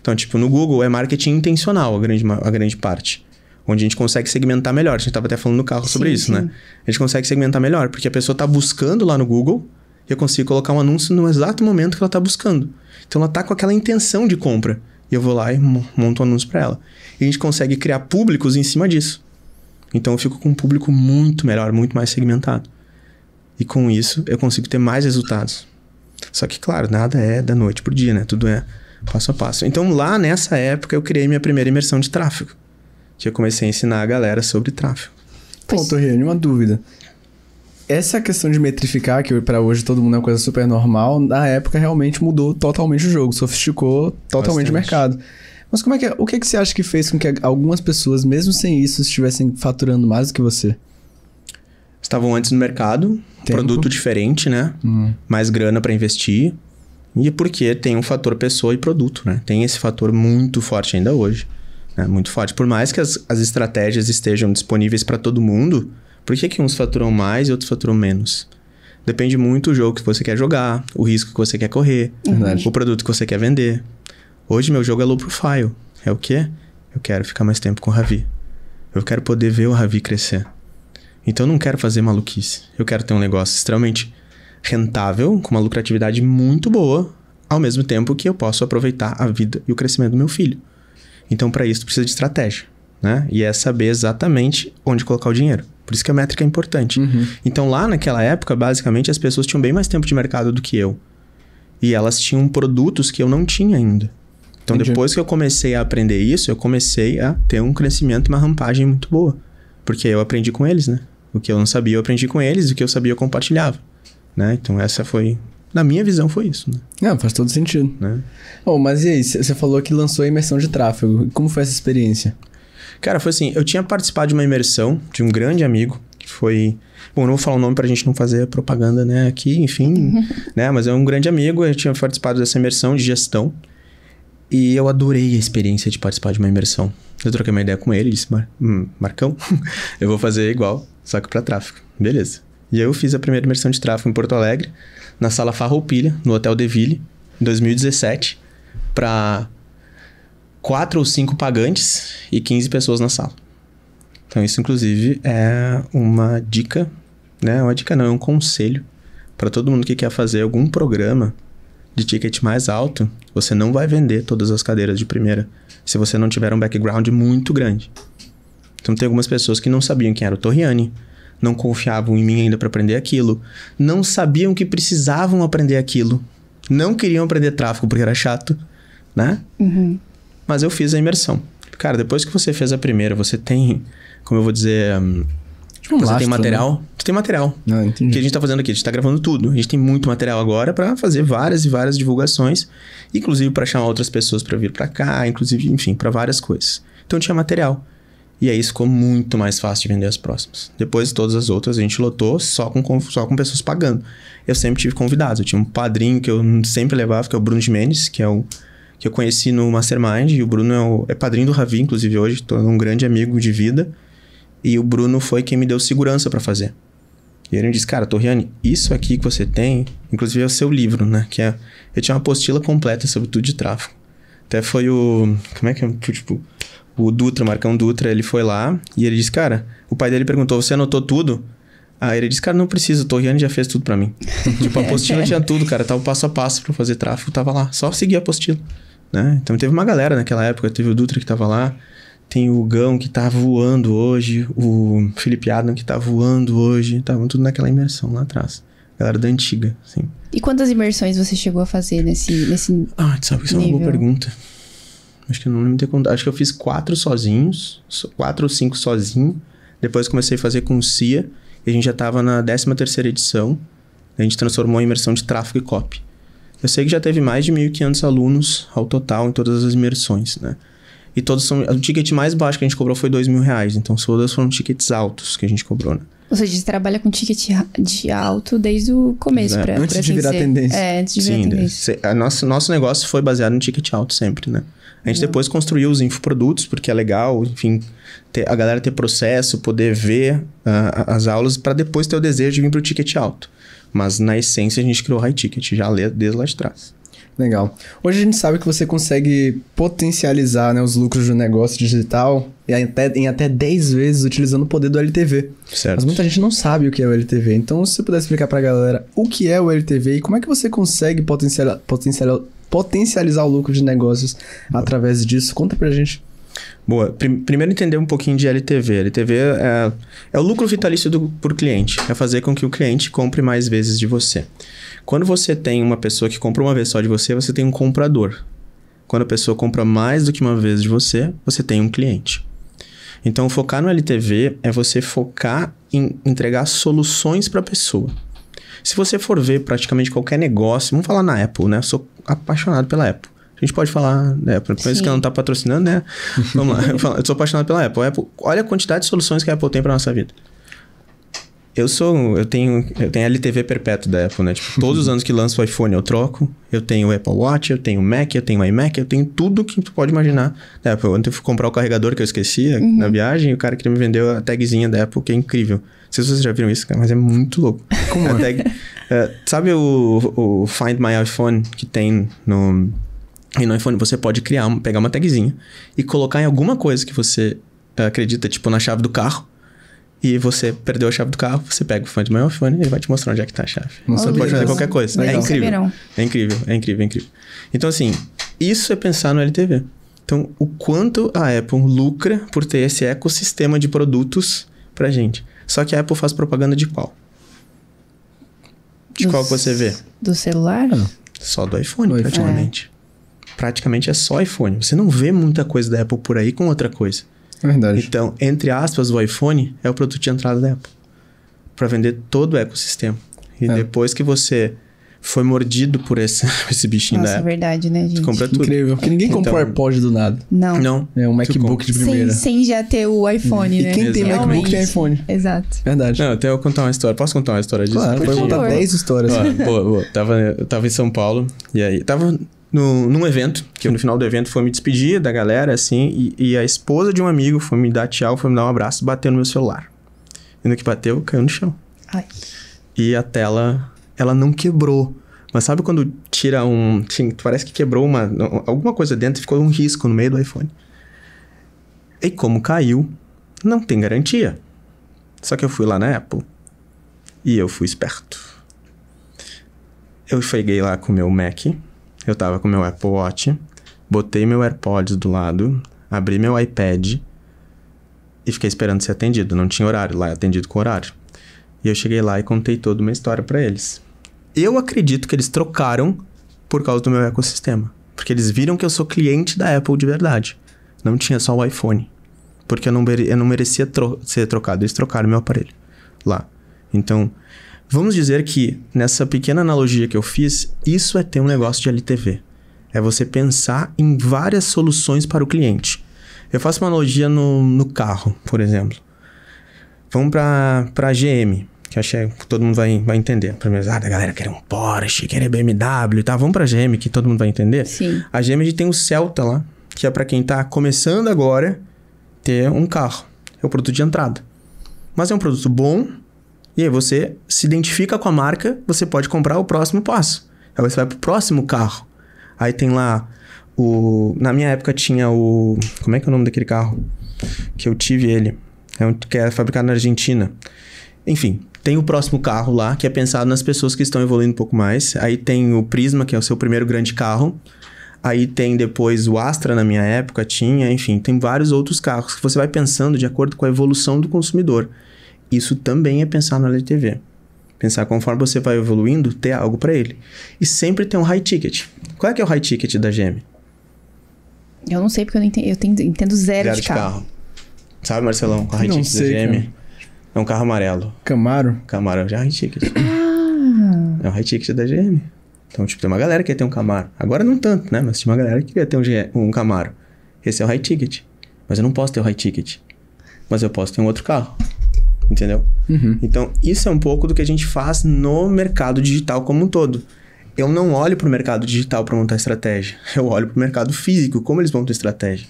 Então, tipo, no Google é marketing intencional a grande, a grande parte onde a gente consegue segmentar melhor. A gente estava até falando no carro sobre isso, né? sim. né? A gente consegue segmentar melhor, porque a pessoa está buscando lá no Google e eu consigo colocar um anúncio no exato momento que ela está buscando. Então ela está com aquela intenção de compra. E eu vou lá e monto um anúncio para ela. E a gente consegue criar públicos em cima disso. Então eu fico com um público muito melhor, muito mais segmentado. E com isso eu consigo ter mais resultados. Só que, claro, nada é da noite pro dia, né? Tudo é passo a passo. Então lá nessa época eu criei minha primeira imersão de tráfego que eu comecei a ensinar a galera sobre tráfego. Ponto, Riane, uma dúvida. Essa questão de metrificar, que para hoje todo mundo é uma coisa super normal, na época realmente mudou totalmente o jogo, sofisticou totalmente Bastante. o mercado. Mas como é que é, O que, é que você acha que fez com que algumas pessoas, mesmo sem isso, estivessem faturando mais do que você? Estavam antes no mercado, Tempo. produto diferente, né? Hum. Mais grana para investir. E porque tem um fator pessoa e produto, né? Tem esse fator muito forte ainda hoje. Né? Muito forte. Por mais que as, as estratégias estejam disponíveis para todo mundo, por que, que uns faturam mais e outros faturam menos? Depende muito do jogo que você quer jogar, o risco que você quer correr, Verdade. o produto que você quer vender. Hoje meu jogo é low profile. É o quê? Eu quero ficar mais tempo com o Ravi. Eu quero poder ver o Ravi crescer. Então eu não quero fazer maluquice. Eu quero ter um negócio extremamente rentável, com uma lucratividade muito boa, ao mesmo tempo que eu posso aproveitar a vida e o crescimento do meu filho. Então, para isso, precisa de estratégia. Né? E é saber exatamente onde colocar o dinheiro. Por isso que a métrica é importante. Uhum. Então, lá naquela época, basicamente, as pessoas tinham bem mais tempo de mercado do que eu. E elas tinham produtos que eu não tinha ainda. Então, Entendi. depois que eu comecei a aprender isso, eu comecei a ter um crescimento, uma rampagem muito boa. Porque eu aprendi com eles, né? O que eu não sabia, eu aprendi com eles. O que eu sabia, eu compartilhava. Né? Então, essa foi na minha visão foi isso, né? Não faz todo sentido. Né? Oh, mas e aí, você falou que lançou a imersão de tráfego. Como foi essa experiência? Cara, foi assim, eu tinha participado de uma imersão de um grande amigo, que foi... Bom, não vou falar o nome pra gente não fazer propaganda, né, aqui, enfim, <laughs> né? Mas é um grande amigo, eu tinha participado dessa imersão de gestão. E eu adorei a experiência de participar de uma imersão. Eu troquei uma ideia com ele, disse, Mar hum, Marcão, <laughs> eu vou fazer igual, só que pra tráfego. Beleza. E aí eu fiz a primeira imersão de tráfego em Porto Alegre na sala Farroupilha, no Hotel Deville, em 2017, para quatro ou cinco pagantes e 15 pessoas na sala. Então isso inclusive é uma dica, né? Uma dica não, é um conselho para todo mundo que quer fazer algum programa de ticket mais alto, você não vai vender todas as cadeiras de primeira se você não tiver um background muito grande. Então tem algumas pessoas que não sabiam quem era o Torriani, não confiavam em mim ainda para aprender aquilo, não sabiam que precisavam aprender aquilo, não queriam aprender tráfico porque era chato, né? Uhum. Mas eu fiz a imersão. Cara, depois que você fez a primeira, você tem, como eu vou dizer, tipo um você lastro, né? tem material. Né? Tu tem material. entendi. O que a gente tá fazendo aqui? A gente tá gravando tudo. A gente tem muito material agora para fazer várias e várias divulgações, inclusive para chamar outras pessoas para vir para cá, inclusive, enfim, para várias coisas. Então tinha material. E aí ficou muito mais fácil de vender as próximas. Depois de todas as outras a gente lotou só com, só com pessoas pagando. Eu sempre tive convidados. Eu tinha um padrinho que eu sempre levava, que é o Bruno de Mendes, que é o que eu conheci no Mastermind. E o Bruno é, o, é padrinho do Ravi, inclusive hoje, estou um grande amigo de vida. E o Bruno foi quem me deu segurança para fazer. E ele me disse, cara, Torriane, isso aqui que você tem, inclusive é o seu livro, né? Que é, eu tinha uma apostila completa sobre tudo de tráfego. Até foi o. Como é que é? Tipo, o Dutra, Marcão Dutra, ele foi lá e ele disse, cara, o pai dele perguntou, você anotou tudo? Aí ele disse, cara, não precisa o Torriani já fez tudo para mim. <laughs> tipo, a apostila tinha tudo, cara, tava passo a passo para fazer tráfego, tava lá, só seguir a apostila, né? Então teve uma galera naquela época, teve o Dutra que tava lá, tem o Gão que tá voando hoje, o Felipe Adam que tá voando hoje, tava tudo naquela imersão lá atrás. Galera da antiga, sim. E quantas imersões você chegou a fazer nesse nesse Ah, sabe que isso é uma boa pergunta. Acho que eu não lembro Acho que eu fiz quatro sozinhos, quatro ou cinco sozinho. Depois comecei a fazer com o CIA, e a gente já estava na 13 terceira edição. A gente transformou em imersão de tráfego e copy. Eu sei que já teve mais de 1.500 alunos ao total em todas as imersões, né? E todos são... O ticket mais baixo que a gente cobrou foi dois mil reais. Então, todas foram tickets altos que a gente cobrou, né? Ou seja, você trabalha com ticket de alto desde o começo. É. Pra, antes pra de virar tendência. É, antes de virar Sim, tendência. a nosso, nosso negócio foi baseado no ticket alto sempre, né? A gente uhum. depois construiu os infoprodutos, porque é legal, enfim, ter, a galera ter processo, poder ver uh, as aulas para depois ter o desejo de vir para o ticket alto. Mas na essência a gente criou o high ticket, já desde lá de trás. Legal. Hoje a gente sabe que você consegue potencializar né, os lucros do negócio digital em até, em até 10 vezes utilizando o poder do LTV. Certo. Mas muita gente não sabe o que é o LTV. Então, se você puder explicar para a galera o que é o LTV e como é que você consegue potencializar, potencializar, potencializar o lucro de negócios Boa. através disso? Conta pra gente. Boa. Primeiro entender um pouquinho de LTV. LTV é, é o lucro vitalício do, por cliente. É fazer com que o cliente compre mais vezes de você. Quando você tem uma pessoa que compra uma vez só de você, você tem um comprador. Quando a pessoa compra mais do que uma vez de você, você tem um cliente. Então, focar no LTV é você focar em entregar soluções para a pessoa. Se você for ver praticamente qualquer negócio, vamos falar na Apple, né? Eu sou apaixonado pela Apple. A gente pode falar da Apple, isso que ela não está patrocinando, né? <laughs> Vamos lá, eu, sou apaixonado pela Apple. Apple. Olha a quantidade de soluções que a Apple tem para nossa vida. Eu sou, eu tenho, eu tenho LTV perpétuo da Apple, né? Tipo, todos os <laughs> anos que lança o iPhone eu troco. Eu tenho o Apple Watch, eu tenho o Mac, eu tenho o iMac, eu tenho tudo que tu pode imaginar da Apple. Ontem eu fui comprar o carregador que eu esqueci uhum. na viagem e o cara queria me vender a tagzinha da Apple, que é incrível sei se vocês já viram isso, cara, mas é muito louco. Como é? <laughs> Tag, uh, eh, sabe o, o Find My iPhone que tem no... E no iPhone você pode criar, pegar uma tagzinha e colocar em alguma coisa que você eh, acredita, tipo na chave do carro. E você perdeu a chave do carro, você pega o Find My iPhone e ele vai te mostrar onde é que tá a chave. Não você pode fazer qualquer coisa. É incrível. é incrível. É incrível, é incrível, Então, assim, isso é pensar no LTV. Então, o quanto a Apple lucra por ter esse ecossistema de produtos pra gente. Só que a Apple faz propaganda de qual? De do qual você vê? Do celular? Ah, só do iPhone, do praticamente. IPhone. É. Praticamente é só iPhone. Você não vê muita coisa da Apple por aí com outra coisa. É verdade. Então, entre aspas, o iPhone é o produto de entrada da Apple. Para vender todo o ecossistema. E é. depois que você foi mordido por esse, <laughs> esse bichinho Nossa, da né? verdade, né, gente? Tu compra tudo. Incrível. Porque ninguém comprou compra o então, AirPod do nada. Não. Não. É um MacBook de primeira. Sem, sem, já ter o iPhone, e né? E quem Exato. tem MacBook tem iPhone. Exato. Verdade. Não, até eu contar uma história. Posso contar uma história disso? Claro, pode contar 10 histórias. Ah, boa, boa. Tava, eu tava em São Paulo e aí... Tava no, num evento, que no final do evento foi me despedir da galera, assim, e, e a esposa de um amigo foi me dar tchau, foi me dar um abraço, bateu no meu celular. E no que bateu, caiu no chão. Ai. E a tela ela não quebrou. Mas sabe quando tira um. Parece que quebrou uma, alguma coisa dentro e ficou um risco no meio do iPhone. E como caiu, não tem garantia. Só que eu fui lá na Apple e eu fui esperto. Eu cheguei lá com o meu Mac, eu tava com meu Apple Watch, botei meu AirPods do lado, abri meu iPad e fiquei esperando ser atendido. Não tinha horário lá, é atendido com horário. E eu cheguei lá e contei toda uma história para eles. Eu acredito que eles trocaram por causa do meu ecossistema. Porque eles viram que eu sou cliente da Apple de verdade. Não tinha só o iPhone. Porque eu não, eu não merecia tro ser trocado. Eles trocaram meu aparelho lá. Então, vamos dizer que nessa pequena analogia que eu fiz, isso é ter um negócio de LTV. É você pensar em várias soluções para o cliente. Eu faço uma analogia no, no carro, por exemplo. Vamos para a GM que acho que todo mundo vai, vai entender. Primeiro, ah, a galera quer um Porsche, quer BMW, tá? Vamos pra GM, que todo mundo vai entender. Sim. A GM a gente tem o Celta lá, que é para quem tá começando agora ter um carro. É o produto de entrada. Mas é um produto bom, e aí você se identifica com a marca, você pode comprar o próximo passo. Aí você vai pro próximo carro. Aí tem lá o... Na minha época tinha o... Como é que é o nome daquele carro? Que eu tive ele. É um, que é fabricado na Argentina. Enfim, tem o próximo carro lá, que é pensado nas pessoas que estão evoluindo um pouco mais. Aí tem o Prisma, que é o seu primeiro grande carro. Aí tem depois o Astra, na minha época, tinha, enfim, tem vários outros carros que você vai pensando de acordo com a evolução do consumidor. Isso também é pensar no LTV. Pensar conforme você vai evoluindo, ter algo para ele. E sempre tem um high ticket. Qual é que é o high ticket da GM? Eu não sei porque eu, não entendo, eu entendo zero, zero de, de carro. carro. Sabe, Marcelão, com é high ticket sei, da GM? Cara. É um carro amarelo. Camaro? Camaro já é high ticket. <coughs> Ah. É um high ticket da GM. Então, tipo, tem uma galera que quer ter um Camaro. Agora não tanto, né? Mas tinha uma galera que queria ter um, um Camaro. Esse é o high ticket. Mas eu não posso ter o high ticket. Mas eu posso ter um outro carro. Entendeu? Uhum. Então, isso é um pouco do que a gente faz no mercado digital como um todo. Eu não olho para o mercado digital para montar estratégia. <laughs> Eu olho para o mercado físico, como eles montam estratégia.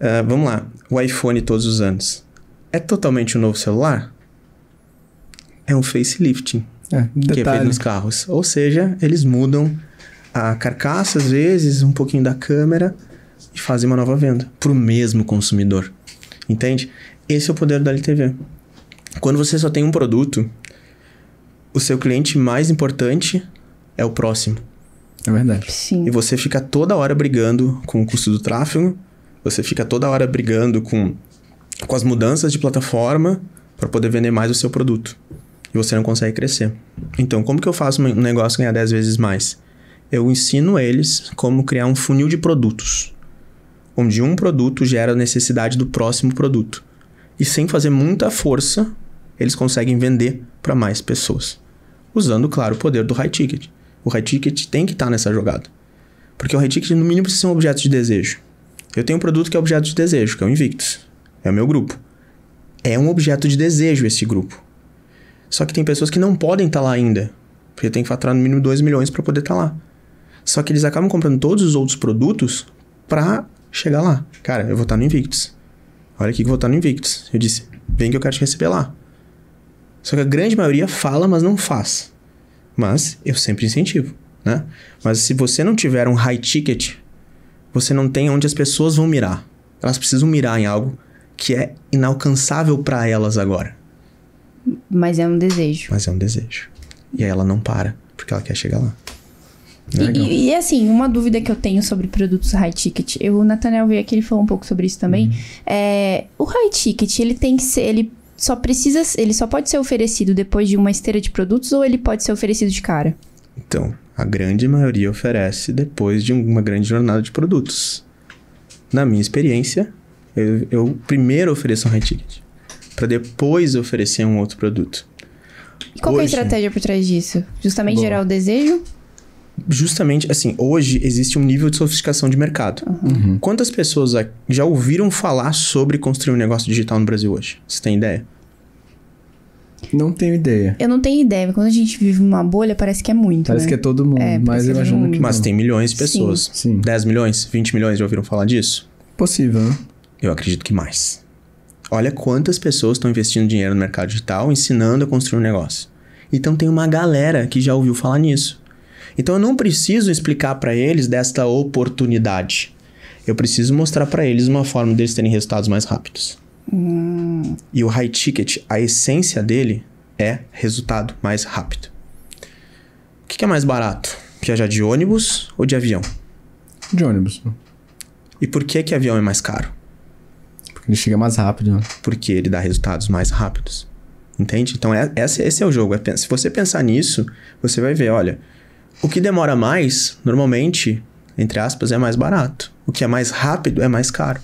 Uh, vamos lá. O iPhone todos os anos. É totalmente um novo celular? É um facelift é, que é feito nos carros. Ou seja, eles mudam a carcaça, às vezes, um pouquinho da câmera e fazem uma nova venda para o mesmo consumidor. Entende? Esse é o poder da LTV. Quando você só tem um produto, o seu cliente mais importante é o próximo. É verdade. Sim. E você fica toda hora brigando com o custo do tráfego, você fica toda hora brigando com com as mudanças de plataforma para poder vender mais o seu produto. E você não consegue crescer. Então, como que eu faço um negócio ganhar 10 vezes mais? Eu ensino eles como criar um funil de produtos, onde um produto gera a necessidade do próximo produto. E sem fazer muita força, eles conseguem vender para mais pessoas. Usando, claro, o poder do high ticket. O high ticket tem que estar tá nessa jogada. Porque o high ticket, no mínimo, precisa ser um objeto de desejo. Eu tenho um produto que é objeto de desejo, que é o Invictus. É o meu grupo. É um objeto de desejo esse grupo. Só que tem pessoas que não podem estar tá lá ainda, porque tem que faturar no mínimo 2 milhões para poder estar tá lá. Só que eles acabam comprando todos os outros produtos para chegar lá. Cara, eu vou estar tá no Invictus. Olha aqui que eu vou estar tá no Invictus. Eu disse, vem que eu quero te receber lá. Só que a grande maioria fala, mas não faz. Mas eu sempre incentivo, né? Mas se você não tiver um high ticket, você não tem onde as pessoas vão mirar. Elas precisam mirar em algo que é inalcançável para elas agora. Mas é um desejo. Mas é um desejo. E aí ela não para, porque ela quer chegar lá. É e, e, assim, uma dúvida que eu tenho sobre produtos high ticket, eu, o Nathaniel veio aqui, ele falou um pouco sobre isso também. Uhum. É, o high ticket, ele tem que ser, ele só precisa, ele só pode ser oferecido depois de uma esteira de produtos ou ele pode ser oferecido de cara? Então, a grande maioria oferece depois de uma grande jornada de produtos. Na minha experiência, eu, eu primeiro ofereço um high ticket, para depois oferecer um outro produto. E qual hoje, é a estratégia por trás disso? Justamente boa. gerar o desejo? Justamente, assim, hoje existe um nível de sofisticação de mercado. Uhum. Uhum. Quantas pessoas já ouviram falar sobre construir um negócio digital no Brasil hoje? Você tem ideia? Não tenho ideia. Eu não tenho ideia. Quando a gente vive uma bolha, parece que é muito. Parece né? que é todo mundo, é, mas eu é imagino que. Mas tem milhões de pessoas. Sim. Sim. 10 milhões, 20 milhões já ouviram falar disso? Possível, né? Eu acredito que mais. Olha quantas pessoas estão investindo dinheiro no mercado digital, ensinando a construir um negócio. Então tem uma galera que já ouviu falar nisso. Então eu não preciso explicar para eles desta oportunidade. Eu preciso mostrar para eles uma forma deles terem resultados mais rápidos. Hum. E o high ticket, a essência dele é resultado mais rápido. O que, é mais barato? Viajar de ônibus ou de avião? De ônibus. E por que que avião é mais caro? Ele chega mais rápido. Né? Porque ele dá resultados mais rápidos. Entende? Então, é, esse, esse é o jogo. É, se você pensar nisso, você vai ver, olha, o que demora mais, normalmente, entre aspas, é mais barato. O que é mais rápido é mais caro.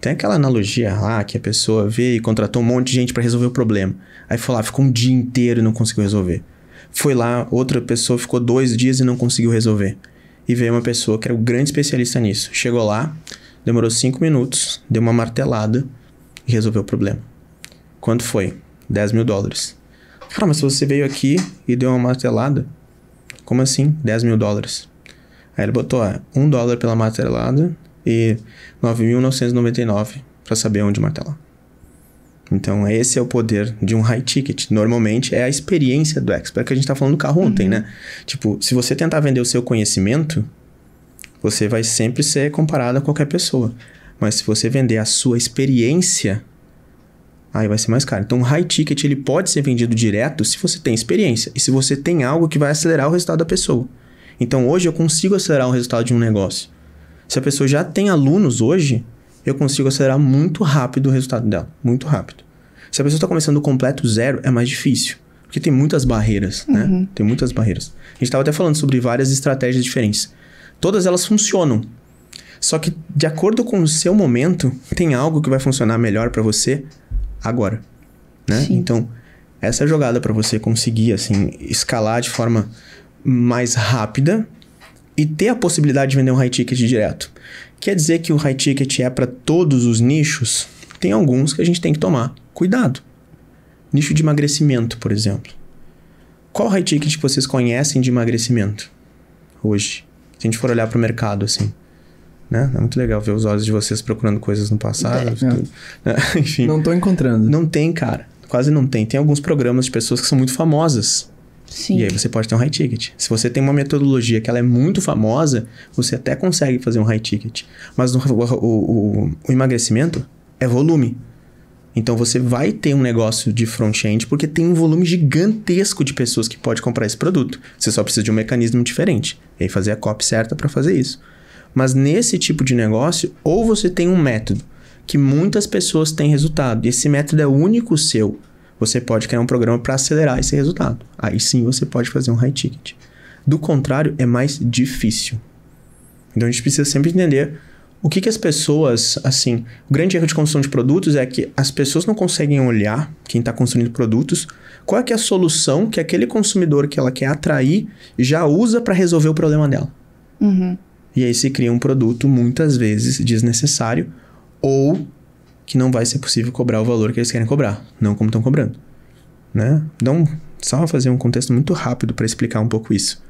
Tem aquela analogia lá que a pessoa veio e contratou um monte de gente para resolver o problema. Aí foi lá, ficou um dia inteiro e não conseguiu resolver. Foi lá, outra pessoa ficou dois dias e não conseguiu resolver. E veio uma pessoa que era um grande especialista nisso. Chegou lá, Demorou cinco minutos, deu uma martelada e resolveu o problema. Quanto foi? 10 mil dólares. Cara, mas se você veio aqui e deu uma martelada, como assim? 10 mil dólares. Aí ele botou ó, 1 dólar pela martelada e 9.999 para saber onde martelar. Então, esse é o poder de um high ticket. Normalmente é a experiência do expert que a gente tá falando do carro uhum. ontem, né? Tipo, se você tentar vender o seu conhecimento, você vai sempre ser comparado a qualquer pessoa. Mas se você vender a sua experiência, aí vai ser mais caro. Então, o high ticket ele pode ser vendido direto se você tem experiência e se você tem algo que vai acelerar o resultado da pessoa. Então, hoje eu consigo acelerar o resultado de um negócio. Se a pessoa já tem alunos hoje, eu consigo acelerar muito rápido o resultado dela, muito rápido. Se a pessoa está começando completo zero, é mais difícil. Porque tem muitas barreiras, né? uhum. né? Tem muitas barreiras. A gente estava até falando sobre várias estratégias diferentes. Todas elas funcionam. Só que de acordo com o seu momento, tem algo que vai funcionar melhor para você agora, né? Sim. Então, essa é a jogada para você conseguir assim escalar de forma mais rápida e ter a possibilidade de vender um high ticket direto. Quer dizer que o high ticket é para todos os nichos? Tem alguns que a gente tem que tomar cuidado. Nicho de emagrecimento, por exemplo. Qual high ticket vocês conhecem de emagrecimento hoje? Se a gente for olhar para o mercado, assim. Né? É muito legal ver os olhos de vocês procurando coisas no passado. É, né? <laughs> Enfim. Não estou encontrando. Não tem, cara. Quase não tem. Tem alguns programas de pessoas que são muito famosas. Sim. E aí você pode ter um high ticket. Se você tem uma metodologia que ela é muito famosa, você até consegue fazer um high ticket. Mas o, o, o, o emagrecimento é volume. Então você vai ter um negócio de front-end porque tem um volume gigantesco de pessoas que pode comprar esse produto. Você só precisa de um mecanismo diferente. E aí fazer a copy certa para fazer isso. Mas nesse tipo de negócio, ou você tem um método que muitas pessoas têm resultado, e esse método é único seu. Você pode criar um programa para acelerar esse resultado. Aí sim você pode fazer um high ticket. Do contrário, é mais difícil. Então a gente precisa sempre entender o que, que as pessoas, assim, o grande erro de construção de produtos é que as pessoas não conseguem olhar quem está construindo produtos, qual é, é a solução que aquele consumidor que ela quer atrair já usa para resolver o problema dela. Uhum. E aí se cria um produto muitas vezes desnecessário ou que não vai ser possível cobrar o valor que eles querem cobrar, não como estão cobrando, né? Então, só fazer um contexto muito rápido para explicar um pouco isso.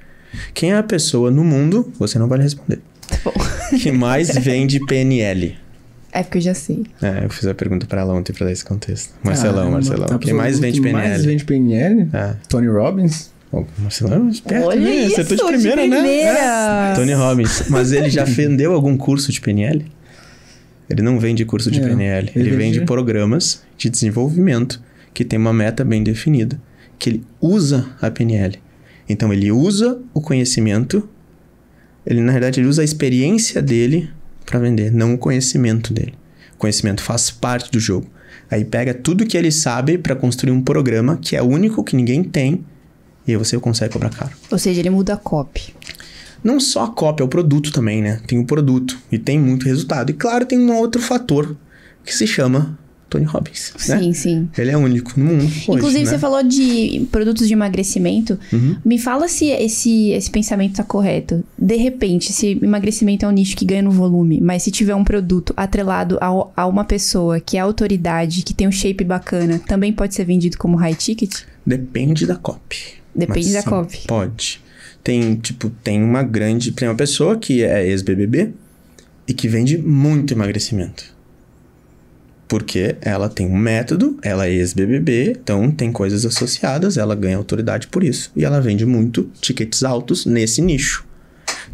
Quem é a pessoa no mundo? Você não vai responder. Tá bom que mais vende PNL? É porque eu já sei. É, eu fiz a pergunta pra ela ontem pra dar esse contexto. Marcelão, ah, Marcelão. Tá Quem mais vende PNL? Quem mais vende PNL? É. Tony Robbins? Marcelão, é esperto, Olha né? Tá isso, Acertou de primeira, de primeira. né? É. Tony Robbins. Mas ele já <laughs> vendeu algum curso de PNL? Ele não vende curso de é, PNL. Ele, ele vende programas de desenvolvimento que tem uma meta bem definida. Que ele usa a PNL. Então, ele usa o conhecimento ele, na verdade, ele usa a experiência dele para vender, não o conhecimento dele. O conhecimento faz parte do jogo. Aí pega tudo que ele sabe para construir um programa que é único, que ninguém tem, e aí você consegue cobrar caro. Ou seja, ele muda a copy. Não só a copy, é o produto também, né? Tem o produto e tem muito resultado. E claro, tem um outro fator que se chama Tony Robbins. Né? Sim, sim. Ele é único no mundo. Hoje, Inclusive, né? você falou de produtos de emagrecimento. Uhum. Me fala se esse, esse pensamento está correto. De repente, se emagrecimento é um nicho que ganha no volume, mas se tiver um produto atrelado a, a uma pessoa que é autoridade, que tem um shape bacana, também pode ser vendido como high ticket? Depende da copy. Depende da copy. Pode. Tem, tipo, tem uma grande. Tem uma pessoa que é ex-BBB e que vende muito emagrecimento. Porque ela tem um método, ela é ex-BBB, então tem coisas associadas, ela ganha autoridade por isso. E ela vende muito tickets altos nesse nicho.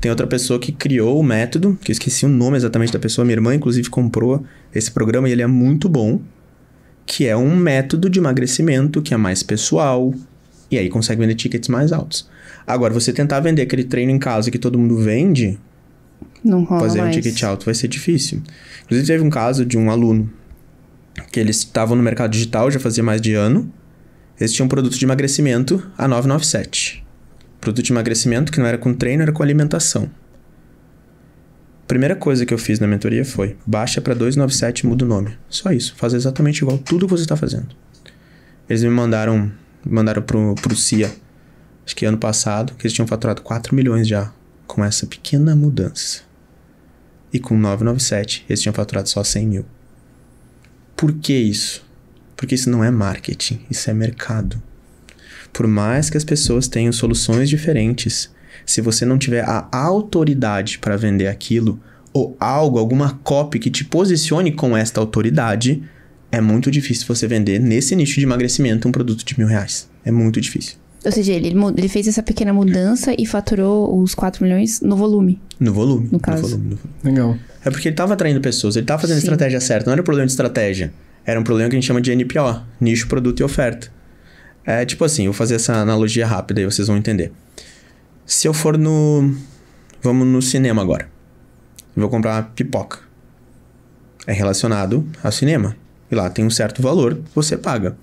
Tem outra pessoa que criou o método, que eu esqueci o nome exatamente da pessoa, minha irmã inclusive comprou esse programa e ele é muito bom, que é um método de emagrecimento que é mais pessoal e aí consegue vender tickets mais altos. Agora, você tentar vender aquele treino em casa que todo mundo vende, não rola fazer mais. um ticket alto vai ser difícil. Inclusive teve um caso de um aluno que eles estavam no mercado digital já fazia mais de ano. Eles tinham um produto de emagrecimento a 997. Produto de emagrecimento que não era com treino, era com alimentação. Primeira coisa que eu fiz na mentoria foi: baixa para 297 e muda o nome. Só isso. Faz exatamente igual tudo que você está fazendo. Eles me mandaram mandaram pro, pro CIA, acho que ano passado, que eles tinham faturado 4 milhões já com essa pequena mudança. E com 997, eles tinham faturado só 100 mil. Por que isso? Porque isso não é marketing, isso é mercado. Por mais que as pessoas tenham soluções diferentes, se você não tiver a autoridade para vender aquilo, ou algo, alguma copy que te posicione com esta autoridade, é muito difícil você vender nesse nicho de emagrecimento um produto de mil reais. É muito difícil. Ou seja, ele, ele fez essa pequena mudança e faturou os 4 milhões no volume. No volume. No caso. No volume, no volume. Legal. É porque ele estava atraindo pessoas, ele estava fazendo a estratégia certa, não era um problema de estratégia. Era um problema que a gente chama de NPO, nicho, produto e oferta. É tipo assim, vou fazer essa analogia rápida e vocês vão entender. Se eu for no. Vamos no cinema agora. vou comprar pipoca. É relacionado ao cinema. E lá tem um certo valor, você paga.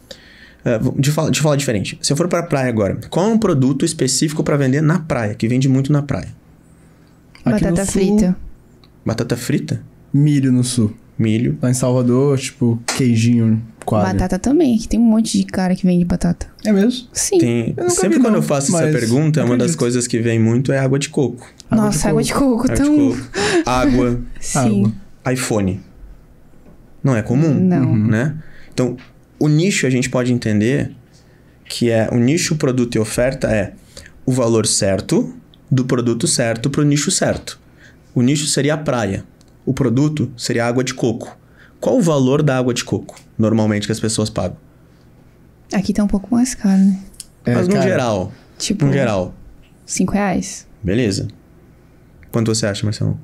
Uh, de falar, falar diferente. Se eu for para praia agora, qual é um produto específico para vender na praia, que vende muito na praia? Batata frita. Batata frita? Milho no sul. Milho. Lá em Salvador, tipo, queijinho quadro. Batata também, que tem um monte de cara que vende batata. É mesmo? Sim. Tem... Sempre vi, quando não, eu faço essa pergunta, uma das coisas que vem muito é água de coco. Água Nossa, de água de coco, tão... Água. Coco. água. <laughs> Sim. Água. iPhone. Não é comum, não. Uhum. né? Então, o nicho a gente pode entender que é o nicho produto e oferta é o valor certo do produto certo para o nicho certo. O nicho seria a praia. O produto seria água de coco. Qual o valor da água de coco, normalmente, que as pessoas pagam? Aqui tá um pouco mais caro, né? É, Mas no cara, geral. Tipo. No geral. 5 reais. Beleza. Quanto você acha, Marcelo?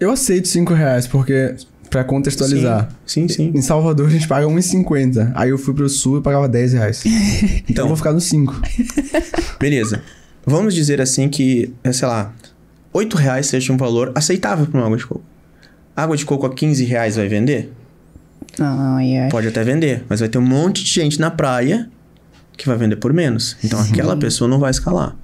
Eu aceito 5 reais, porque. Pra contextualizar. Sim, sim. sim. Em Salvador a gente paga 1,50. Aí eu fui pro sul e pagava 10 reais. então, <laughs> então eu vou ficar no 5. Beleza. Vamos dizer assim que, sei lá, 8 reais seja um valor aceitável para uma água de coco. Água de coco a 15 reais vai vender? Ah, yes. Pode até vender, mas vai ter um monte de gente na praia que vai vender por menos. Então Sim. aquela pessoa não vai escalar.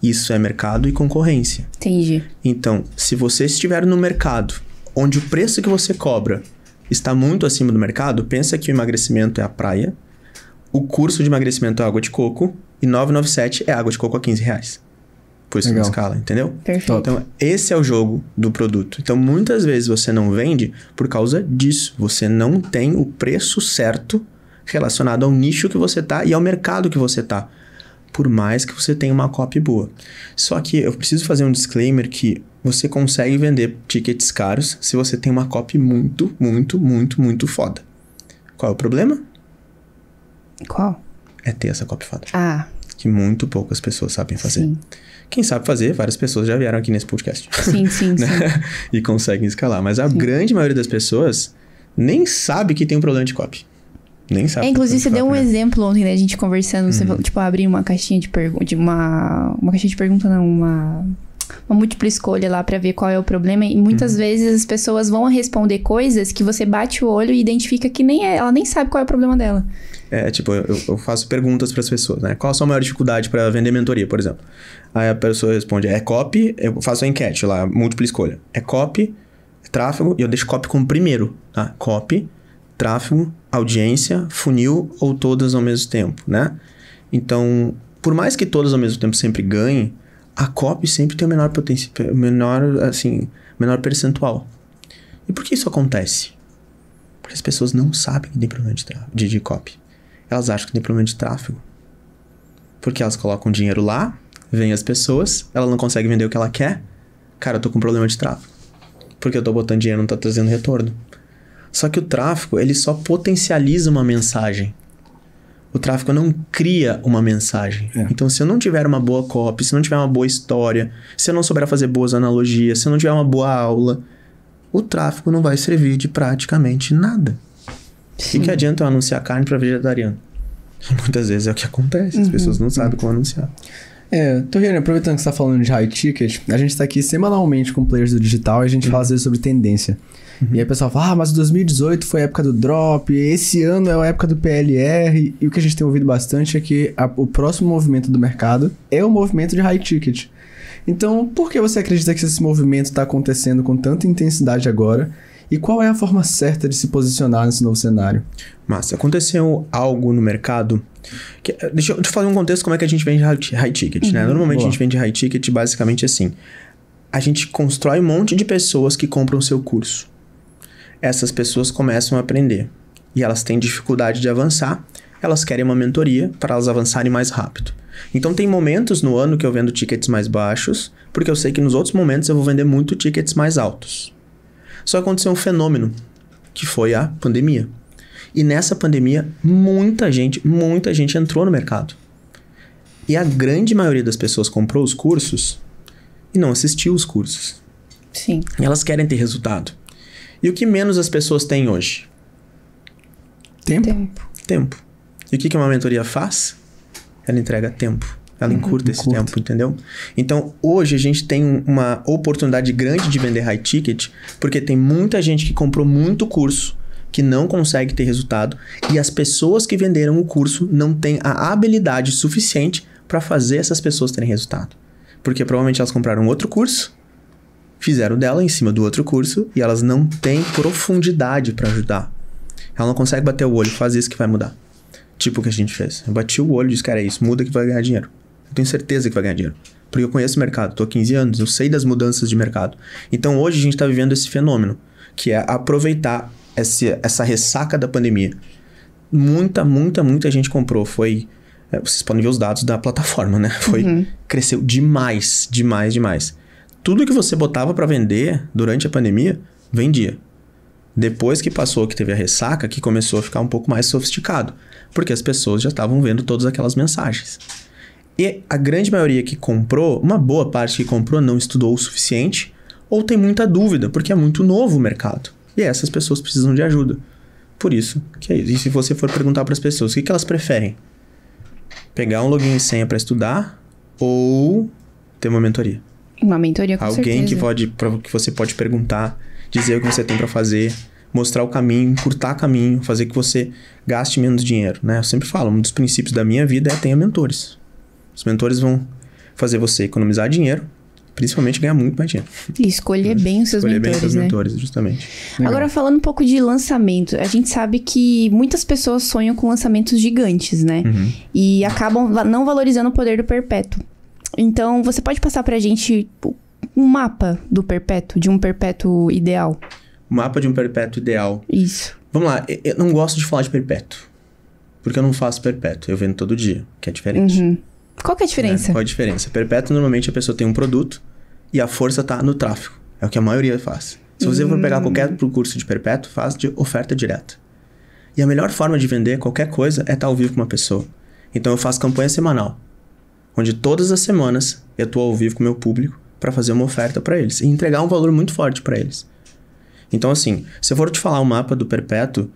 Isso é mercado e concorrência. Entendi. Então, se você estiver no mercado onde o preço que você cobra está muito acima do mercado, pensa que o emagrecimento é a praia, o curso de emagrecimento é água de coco e 997 é água de coco a 15 reais por isso que não escala, entendeu? Perfeito. Então, esse é o jogo do produto. Então, muitas vezes você não vende por causa disso. Você não tem o preço certo relacionado ao nicho que você tá e ao mercado que você tá. Por mais que você tenha uma copy boa. Só que eu preciso fazer um disclaimer que você consegue vender tickets caros se você tem uma copy muito, muito, muito, muito foda. Qual é o problema? Qual? É ter essa copy foda. Ah. Que muito poucas pessoas sabem fazer. Sim. Quem sabe fazer, várias pessoas já vieram aqui nesse podcast. Sim, <laughs> sim, né? sim. E conseguem escalar. Mas a sim. grande maioria das pessoas nem sabe que tem um problema de copy. Nem sabe. É, inclusive, você deu um né? exemplo ontem, né? A gente conversando, uhum. você falou, tipo, abrir uma caixinha de pergunta. Uma. Uma caixinha de pergunta, não, uma uma múltipla escolha lá para ver qual é o problema e muitas uhum. vezes as pessoas vão responder coisas que você bate o olho e identifica que nem é, ela nem sabe qual é o problema dela. É, tipo, eu, eu faço perguntas para as pessoas, né? Qual a sua maior dificuldade para vender mentoria, por exemplo? Aí a pessoa responde: é copy, eu faço a enquete lá, múltipla escolha. É copy, é tráfego, e eu deixo copy como primeiro, tá? Copy, tráfego, audiência, funil ou todas ao mesmo tempo, né? Então, por mais que todas ao mesmo tempo sempre ganhem, a COP sempre tem o menor potencial, menor, assim, menor percentual. E por que isso acontece? Porque as pessoas não sabem que tem problema de, de, de COP. Elas acham que tem problema de tráfego. Porque elas colocam dinheiro lá, vem as pessoas, ela não consegue vender o que ela quer. Cara, eu tô com problema de tráfego. Porque eu tô botando dinheiro, não tá trazendo retorno. Só que o tráfego, ele só potencializa uma mensagem. O tráfego não cria uma mensagem. É. Então, se eu não tiver uma boa copy, se não tiver uma boa história, se eu não souber fazer boas analogias, se eu não tiver uma boa aula, o tráfego não vai servir de praticamente nada. O que adianta eu anunciar carne para vegetariano? <laughs> Muitas vezes é o que acontece, uhum. as pessoas não sabem uhum. como anunciar. É, Torriano, aproveitando que você está falando de high ticket, a gente está aqui semanalmente com players do digital e a gente uhum. fala às vezes sobre tendência. Uhum. E aí o pessoal fala, ah, mas 2018 foi a época do drop, esse ano é a época do PLR. E o que a gente tem ouvido bastante é que a, o próximo movimento do mercado é o movimento de high ticket. Então, por que você acredita que esse movimento está acontecendo com tanta intensidade agora? E qual é a forma certa de se posicionar nesse novo cenário? Mas aconteceu algo no mercado. Que, eh, deixa eu te fazer um contexto como é que a gente vende high ticket, né? uhum, né? Normalmente boa. a gente vende high ticket basicamente assim. A gente constrói um monte de pessoas que compram o seu curso essas pessoas começam a aprender e elas têm dificuldade de avançar, elas querem uma mentoria para elas avançarem mais rápido. Então tem momentos no ano que eu vendo tickets mais baixos, porque eu sei que nos outros momentos eu vou vender muito tickets mais altos. Só aconteceu um fenômeno, que foi a pandemia. E nessa pandemia, muita gente, muita gente entrou no mercado. E a grande maioria das pessoas comprou os cursos e não assistiu os cursos. Sim. E elas querem ter resultado. E o que menos as pessoas têm hoje? Tempo. Tempo. tempo. E o que, que uma mentoria faz? Ela entrega tempo. Ela uhum, encurta esse curta. tempo, entendeu? Então, hoje a gente tem uma oportunidade grande de vender high ticket, porque tem muita gente que comprou muito curso que não consegue ter resultado e as pessoas que venderam o curso não têm a habilidade suficiente para fazer essas pessoas terem resultado. Porque provavelmente elas compraram outro curso, fizeram dela em cima do outro curso e elas não têm profundidade para ajudar. Ela não consegue bater o olho, fazer isso que vai mudar. Tipo o que a gente fez. Eu bati o olho e disse, cara, é isso, muda que vai ganhar dinheiro. Eu tenho certeza que vai ganhar dinheiro. Porque eu conheço o mercado, tô há 15 anos, eu sei das mudanças de mercado. Então hoje a gente está vivendo esse fenômeno, que é aproveitar esse, essa ressaca da pandemia. Muita, muita, muita gente comprou. Foi. É, vocês podem ver os dados da plataforma, né? <laughs> Foi. Uhum. Cresceu demais, demais, demais tudo que você botava para vender durante a pandemia, vendia. Depois que passou, que teve a ressaca, que começou a ficar um pouco mais sofisticado, porque as pessoas já estavam vendo todas aquelas mensagens. E a grande maioria que comprou, uma boa parte que comprou não estudou o suficiente ou tem muita dúvida, porque é muito novo o mercado. E essas pessoas precisam de ajuda. Por isso que é isso. E se você for perguntar para as pessoas o que, que elas preferem? Pegar um login e senha para estudar ou ter uma mentoria? Uma mentoria com Alguém que pode, que você pode perguntar, dizer o que você tem para fazer, mostrar o caminho, curtar caminho, fazer que você gaste menos dinheiro, né? Eu sempre falo, um dos princípios da minha vida é tenha mentores. Os mentores vão fazer você economizar dinheiro, principalmente ganhar muito mais dinheiro. E escolher bem os seus escolher mentores, bem seus né? mentores, justamente. Legal. Agora falando um pouco de lançamento, a gente sabe que muitas pessoas sonham com lançamentos gigantes, né? Uhum. E acabam não valorizando o poder do perpétuo. Então, você pode passar pra gente um mapa do perpétuo, de um perpétuo ideal? Mapa de um perpétuo ideal. Isso. Vamos lá, eu não gosto de falar de perpétuo. Porque eu não faço perpétuo, eu vendo todo dia, que é diferente. Uhum. Qual que é a diferença? É, qual é a diferença? Perpétuo, normalmente, a pessoa tem um produto e a força tá no tráfego. É o que a maioria faz. Se você uhum. for pegar qualquer hum. curso de perpétuo, faz de oferta direta. E a melhor forma de vender qualquer coisa é estar tá ao vivo com uma pessoa. Então eu faço campanha semanal onde todas as semanas eu estou ao vivo com o meu público para fazer uma oferta para eles e entregar um valor muito forte para eles. Então, assim, se eu for te falar o mapa do perpétuo,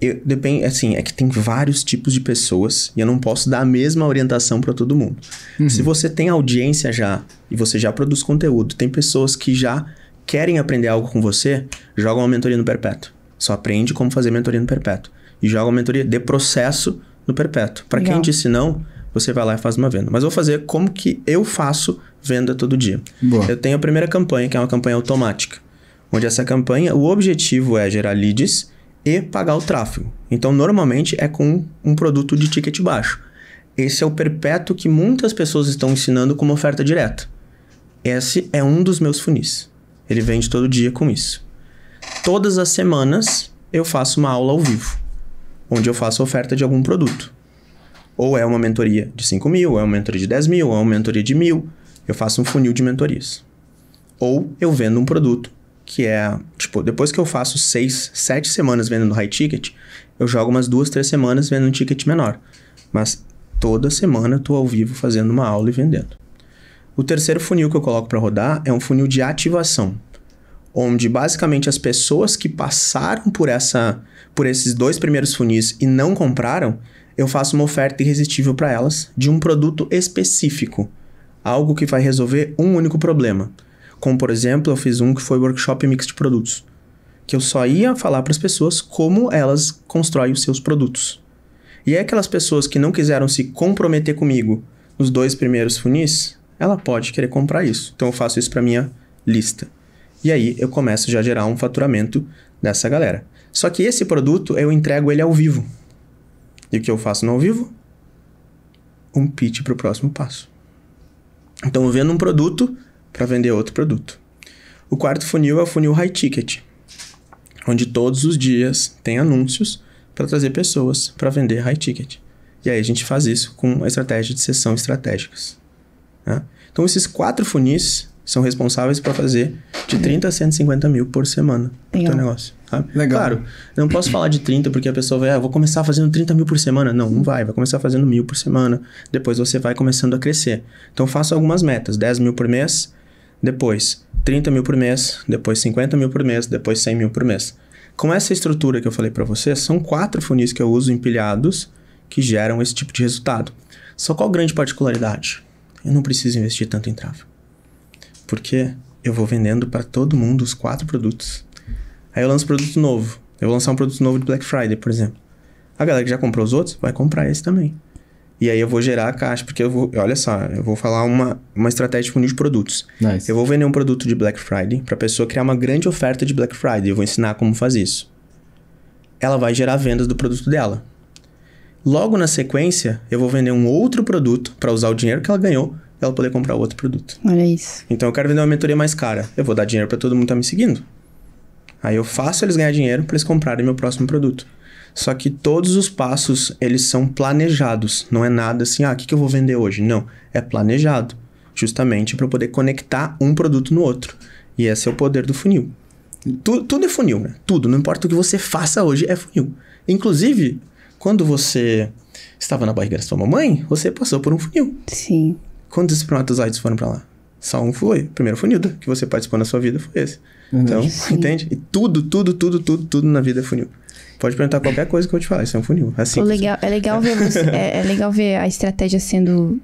eu, depende, assim, é que tem vários tipos de pessoas e eu não posso dar a mesma orientação para todo mundo. Uhum. Se você tem audiência já e você já produz conteúdo, tem pessoas que já querem aprender algo com você, joga uma mentoria no perpétuo. Só aprende como fazer mentoria no perpétuo. E joga uma mentoria de processo no perpétuo. Para quem disse não, você vai lá e faz uma venda. Mas vou fazer como que eu faço venda todo dia. Boa. Eu tenho a primeira campanha, que é uma campanha automática, onde essa campanha, o objetivo é gerar leads e pagar o tráfego. Então, normalmente é com um produto de ticket baixo. Esse é o perpétuo que muitas pessoas estão ensinando como oferta direta. Esse é um dos meus funis. Ele vende todo dia com isso. Todas as semanas eu faço uma aula ao vivo, onde eu faço oferta de algum produto. Ou é uma mentoria de 5 mil, ou é uma mentoria de 10 mil, ou é uma mentoria de mil. Eu faço um funil de mentorias. Ou eu vendo um produto, que é, tipo, depois que eu faço 6, 7 semanas vendendo high ticket, eu jogo umas duas, três semanas vendendo um ticket menor. Mas toda semana eu tô ao vivo fazendo uma aula e vendendo. O terceiro funil que eu coloco para rodar é um funil de ativação, onde basicamente as pessoas que passaram por essa por esses dois primeiros funis e não compraram, eu faço uma oferta irresistível para elas de um produto específico, algo que vai resolver um único problema. Como, por exemplo, eu fiz um que foi workshop mix de produtos, que eu só ia falar para as pessoas como elas constroem os seus produtos. E é aquelas pessoas que não quiseram se comprometer comigo nos dois primeiros funis, ela pode querer comprar isso. Então eu faço isso para minha lista. E aí eu começo já a gerar um faturamento dessa galera. Só que esse produto eu entrego ele ao vivo. E o que eu faço no ao vivo? Um pitch para o próximo passo. Então eu vendo um produto para vender outro produto. O quarto funil é o funil high ticket, onde todos os dias tem anúncios para trazer pessoas para vender high ticket. E aí a gente faz isso com a estratégia de sessão estratégicas. Né? Então esses quatro funis são responsáveis para fazer de 30 uhum. a 150 mil por semana Legal. teu negócio. Sabe? Legal. Claro, não posso falar de 30 porque a pessoa vai, ah, vou começar fazendo 30 mil por semana. Não, não vai, vai começar fazendo mil por semana, depois você vai começando a crescer. Então faça algumas metas, 10 mil por mês, depois 30 mil por mês, depois 50 mil por mês, depois 100 mil por mês. Com essa estrutura que eu falei para vocês, são quatro funis que eu uso empilhados que geram esse tipo de resultado. Só qual grande particularidade? Eu não preciso investir tanto em tráfego porque eu vou vendendo para todo mundo os quatro produtos. Aí eu lanço um produto novo. Eu vou lançar um produto novo de Black Friday, por exemplo. A galera que já comprou os outros vai comprar esse também. E aí eu vou gerar a caixa, porque eu vou, olha só, eu vou falar uma, uma estratégia de funil de produtos. Nice. Eu vou vender um produto de Black Friday para a pessoa criar uma grande oferta de Black Friday, eu vou ensinar como fazer isso. Ela vai gerar vendas do produto dela. Logo na sequência, eu vou vender um outro produto para usar o dinheiro que ela ganhou ela poder comprar outro produto. Olha isso. Então eu quero vender uma mentoria mais cara. Eu vou dar dinheiro para todo mundo que tá me seguindo. Aí eu faço eles ganhar dinheiro para eles comprarem meu próximo produto. Só que todos os passos, eles são planejados. Não é nada assim, ah, o que, que eu vou vender hoje? Não, é planejado. Justamente para poder conectar um produto no outro. E esse é o poder do funil. Tu, tudo é funil, né? Tudo. Não importa o que você faça hoje, é funil. Inclusive, quando você estava na barriga da sua mamãe, você passou por um funil. Sim. Quantos espermatozoides foram para lá? Só um foi. O primeiro funil que você participou na sua vida foi esse. Uhum. então, sim. <laughs> entende? E tudo, tudo, tudo, tudo, tudo na vida é funil. Pode perguntar qualquer coisa que eu te falar, isso é um funil. Assim, legal, é, legal ver você, é, é, legal ver a estratégia sendo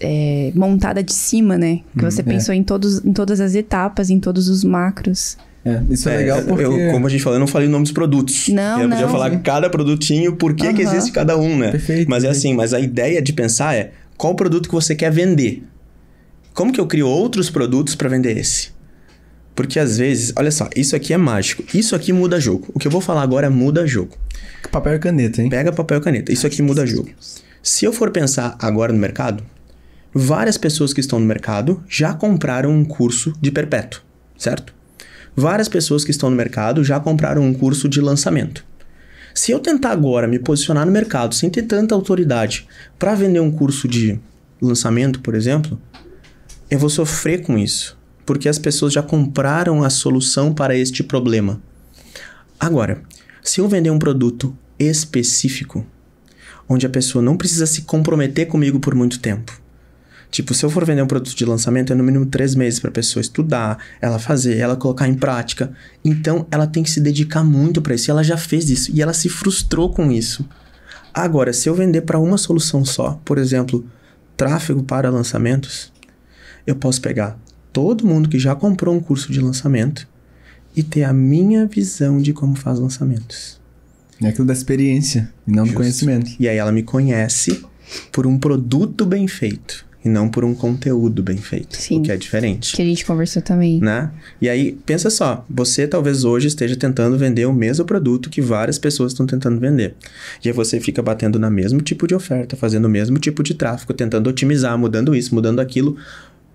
é, montada de cima, né? Que hum, você é. pensou é. em, todos, em todas as etapas, em todos os macros. É, isso é, é legal porque... Eu, como a gente falou, eu não falei o nome dos produtos. Não, eu não. podia falar cada produtinho, por que, uhum. que existe cada um, né? Perfeito. Mas é assim, mas a ideia de pensar é qual o produto que você quer vender. Como que eu crio outros produtos para vender esse? Porque às vezes, olha só, isso aqui é mágico. Isso aqui muda jogo. O que eu vou falar agora muda jogo. Papel e caneta, hein? Pega papel e caneta. Isso aqui muda jogo. Se eu for pensar agora no mercado, várias pessoas que estão no mercado já compraram um curso de perpétuo, certo? Várias pessoas que estão no mercado já compraram um curso de lançamento. Se eu tentar agora me posicionar no mercado sem ter tanta autoridade para vender um curso de lançamento, por exemplo, eu vou sofrer com isso, porque as pessoas já compraram a solução para este problema. Agora, se eu vender um produto específico, onde a pessoa não precisa se comprometer comigo por muito tempo, Tipo, se eu for vender um produto de lançamento, é no mínimo três meses para a pessoa estudar, ela fazer, ela colocar em prática. Então, ela tem que se dedicar muito para isso. E ela já fez isso e ela se frustrou com isso. Agora, se eu vender para uma solução só, por exemplo, tráfego para lançamentos, eu posso pegar todo mundo que já comprou um curso de lançamento e ter a minha visão de como faz lançamentos. É aquilo da experiência e não Justo. do conhecimento. E aí ela me conhece por um produto bem feito e não por um conteúdo bem feito, Sim, que é diferente. Que a gente conversou também. Né? E aí, pensa só, você talvez hoje esteja tentando vender o mesmo produto que várias pessoas estão tentando vender. E aí você fica batendo no mesmo tipo de oferta, fazendo o mesmo tipo de tráfego, tentando otimizar, mudando isso, mudando aquilo,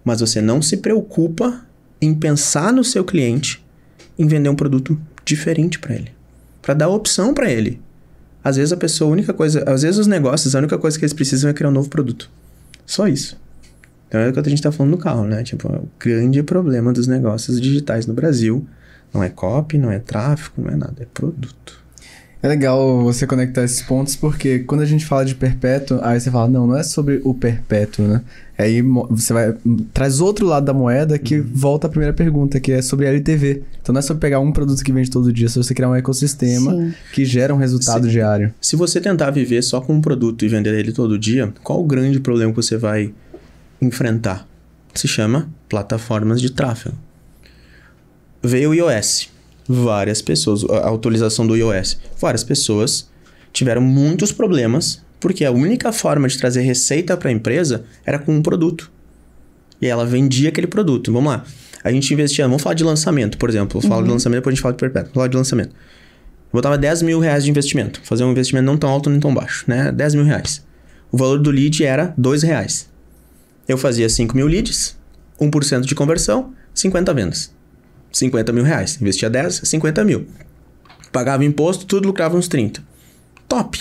mas você não se preocupa em pensar no seu cliente, em vender um produto diferente para ele, para dar opção para ele. Às vezes a pessoa, a única coisa, às vezes os negócios, a única coisa que eles precisam é criar um novo produto. Só isso. Então é o que a gente está falando do carro, né? Tipo, é o grande problema dos negócios digitais no Brasil não é copy, não é tráfego, não é nada, é produto. É legal você conectar esses pontos, porque quando a gente fala de perpétuo, aí você fala, não, não é sobre o perpétuo, né? Aí você vai. Traz outro lado da moeda que uhum. volta à primeira pergunta, que é sobre a LTV. Então não é sobre pegar um produto que vende todo dia, é sobre você criar um ecossistema Sim. que gera um resultado se, diário. Se você tentar viver só com um produto e vender ele todo dia, qual o grande problema que você vai enfrentar? Se chama plataformas de tráfego. Veio o iOS várias pessoas, a atualização do iOS, várias pessoas tiveram muitos problemas porque a única forma de trazer receita para a empresa era com um produto. E ela vendia aquele produto. Vamos lá. A gente investia, vamos falar de lançamento, por exemplo. Fala uhum. de lançamento, depois a gente fala de perpétuo. Falar de lançamento. Eu botava 10 mil reais de investimento. Fazer um investimento não tão alto nem tão baixo, né? 10 mil reais. O valor do lead era 2 reais. Eu fazia 5 mil leads, 1% de conversão, 50 vendas. 50 mil reais. Investia 10, 50 mil. Pagava imposto, tudo lucrava uns 30. Top!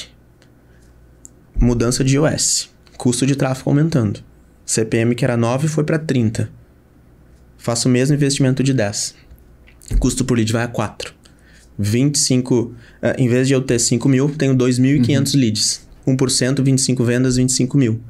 Mudança de iOS. Custo de tráfego aumentando. CPM que era 9 foi para 30. Faço o mesmo investimento de 10. Custo por lead vai a 4. 25. Uh, em vez de eu ter 5 mil, tenho 2.500 uhum. leads. 1%, 25 vendas, 25 mil.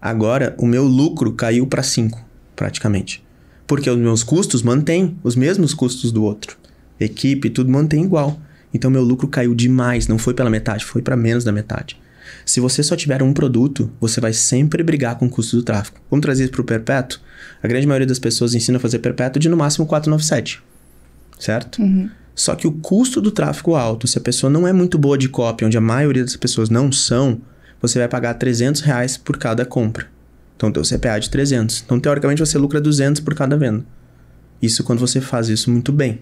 Agora, o meu lucro caiu para 5, praticamente. Porque os meus custos mantêm os mesmos custos do outro. Equipe, tudo mantém igual. Então meu lucro caiu demais, não foi pela metade, foi para menos da metade. Se você só tiver um produto, você vai sempre brigar com o custo do tráfego. Vamos trazer isso para o perpétuo? A grande maioria das pessoas ensina a fazer perpétuo de no máximo 497, certo? Uhum. Só que o custo do tráfego alto, se a pessoa não é muito boa de cópia onde a maioria das pessoas não são, você vai pagar 300 reais por cada compra. Então, teu CPA é de 300. Então, teoricamente, você lucra 200 por cada venda. Isso quando você faz isso muito bem.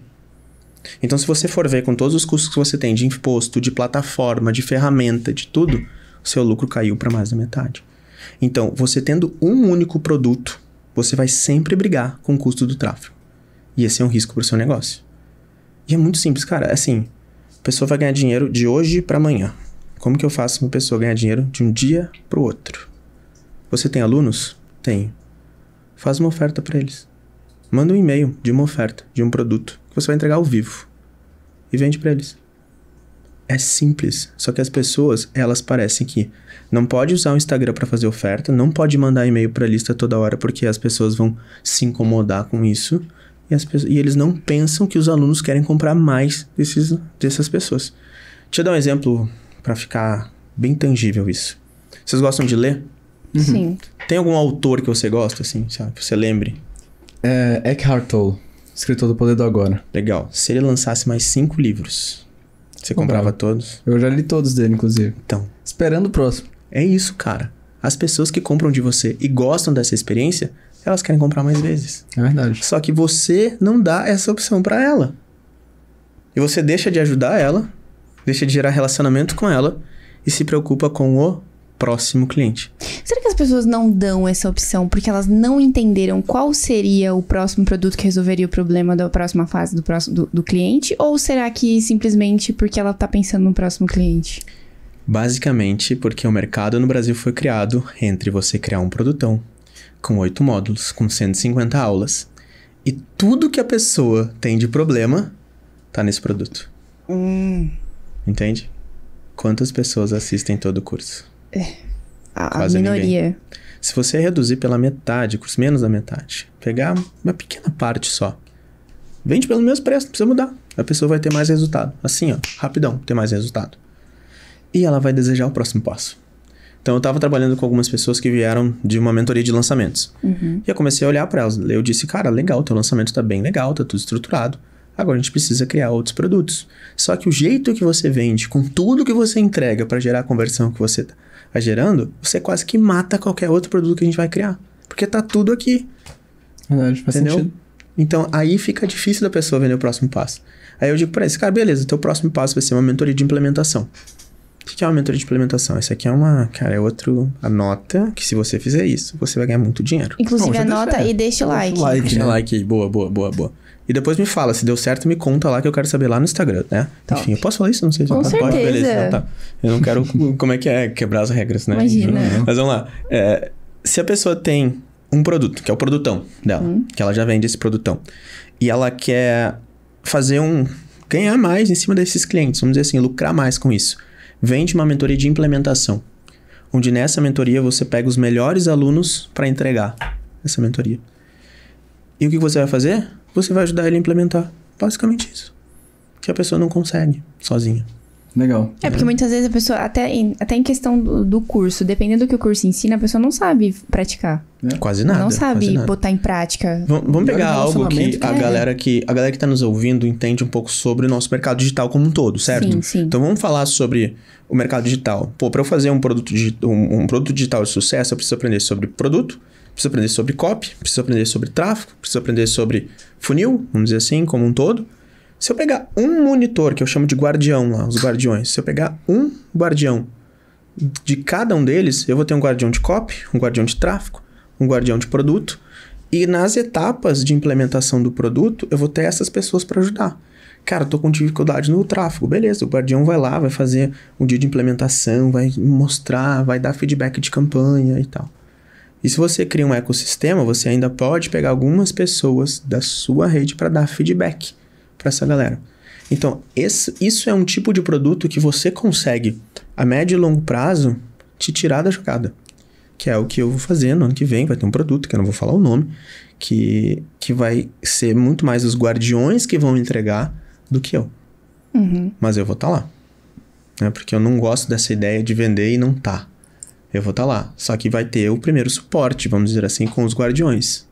Então, se você for ver com todos os custos que você tem de imposto, de plataforma, de ferramenta, de tudo, seu lucro caiu para mais da metade. Então, você tendo um único produto, você vai sempre brigar com o custo do tráfego. E esse é um risco para o seu negócio. E é muito simples, cara. Assim, a pessoa vai ganhar dinheiro de hoje para amanhã. Como que eu faço uma pessoa ganhar dinheiro de um dia para o outro? Você tem alunos? Tenho. Faz uma oferta para eles. Manda um e-mail de uma oferta, de um produto, que você vai entregar ao vivo. E vende para eles. É simples, só que as pessoas, elas parecem que não pode usar o Instagram para fazer oferta, não pode mandar e-mail para lista toda hora porque as pessoas vão se incomodar com isso. E, as, e eles não pensam que os alunos querem comprar mais desses, dessas pessoas. Deixa eu dar um exemplo para ficar bem tangível isso. Vocês gostam de ler? Uhum. Sim. Tem algum autor que você gosta, assim, Que você lembre? É Eckhart Tolle, escritor do Poder do Agora. Legal. Se ele lançasse mais cinco livros, você comprava Comprava. todos? Eu já li todos dele, inclusive. Então, Esperando o próximo. é isso, cara. As pessoas que compram de você e gostam dessa experiência, elas querem comprar mais vezes. É verdade. Só que você não dá essa opção pra ela. E você deixa de ajudar ela, deixa de gerar relacionamento com ela e se preocupa com o próximo cliente. Será que as pessoas não dão essa opção porque elas não entenderam qual seria o próximo produto que resolveria o problema da próxima fase do, próximo, do, do cliente? Ou será que simplesmente porque ela está pensando no próximo cliente? Basicamente porque o mercado no Brasil foi criado entre você criar um produtão com oito módulos, com 150 aulas, e tudo que a pessoa tem de problema tá nesse produto. Hum. Entende? Quantas pessoas assistem todo o curso? É. a, a minoria. Ninguém. Se você reduzir pela metade, menos da metade, pegar uma pequena parte só, vende pelo mesmo preço, não precisa mudar. A pessoa vai ter mais resultado. Assim, ó, rapidão, ter mais resultado. E ela vai desejar o próximo passo. Então eu estava trabalhando com algumas pessoas que vieram de uma mentoria de lançamentos. Uhum. E eu comecei a olhar para elas. Eu disse, cara, legal, teu lançamento está bem legal, tá tudo estruturado. Agora a gente precisa criar outros produtos. Só que o jeito que você vende, com tudo que você entrega para gerar a conversão que você tá, vai gerando, você quase que mata qualquer outro produto que a gente vai criar. Porque tá tudo aqui. Verdade, faz entendeu? sentido. Então, aí fica difícil da pessoa vender o próximo passo. Aí eu digo pra esse cara, beleza, o teu próximo passo vai ser uma mentoria de implementação. O que é uma mentoria de implementação? essa aqui é uma, cara, é outro. Anota que se você fizer isso, você vai ganhar muito dinheiro. Inclusive, Bom, anota e deixa o like. Deixa o like, né? like. Boa, boa, boa, boa. E depois me fala, se deu certo, me conta lá que eu quero saber lá no Instagram, né? Top. Enfim, eu posso falar isso? Não sei se Com certeza. Pode, beleza, então tá. Eu não quero, <laughs> como é que é, quebrar as regras, né? Imagina. Mas vamos lá. É, se a pessoa tem um produto, que é o produtão dela, hum. que ela já vende esse produtão, e ela quer fazer um... ganhar mais em cima desses clientes, vamos dizer assim, lucrar mais com isso. Vende uma mentoria de implementação, onde nessa mentoria você pega os melhores alunos para entregar essa mentoria. E o que você vai fazer? você vai ajudar ele a implementar. Basicamente isso. Que a pessoa não consegue sozinha. Legal. É, porque muitas vezes a pessoa, até em, até em questão do, do, curso, dependendo do que o curso ensina, a pessoa não sabe praticar. É. Quase nada. Não sabe nada. botar em prática. V vamos pegar algo que, que a, é. galera que a galera que está nos ouvindo entende um pouco sobre o nosso mercado digital como um todo, certo? Sim, sim. Então vamos falar sobre o mercado digital. Pô, para eu fazer um produto, um, um produto digital de sucesso, eu preciso aprender sobre produto, preciso aprender sobre copy, preciso aprender sobre tráfego, preciso aprender sobre funil, vamos dizer assim, como um todo. Se eu pegar um monitor, que eu chamo de guardião lá, os guardiões, se eu pegar um guardião de cada um deles, eu vou ter um guardião de copy, um guardião de tráfego, um guardião de produto, e nas etapas de implementação do produto, eu vou ter essas pessoas para ajudar. Cara, eu tô com dificuldade no tráfego. Beleza, o guardião vai lá, vai fazer um dia de implementação, vai mostrar, vai dar feedback de campanha e tal. E se você cria um ecossistema, você ainda pode pegar algumas pessoas da sua rede para dar feedback para essa galera. Então, esse, isso é um tipo de produto que você consegue, a médio e longo prazo, te tirar da jogada. Que é o que eu vou fazer no ano que vem. Vai ter um produto, que eu não vou falar o nome, que, que vai ser muito mais os guardiões que vão entregar do que eu. Uhum. Mas eu vou estar tá lá. Né? Porque eu não gosto dessa ideia de vender e não tá eu vou estar tá lá. Só que vai ter o primeiro suporte, vamos dizer assim, com os guardiões.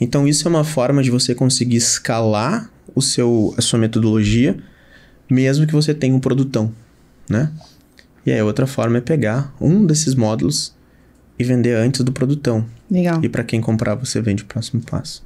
Então isso é uma forma de você conseguir escalar o seu, a sua metodologia, mesmo que você tenha um produtão, né? E aí outra forma é pegar um desses módulos e vender antes do produtão. Legal. E para quem comprar, você vende o próximo passo.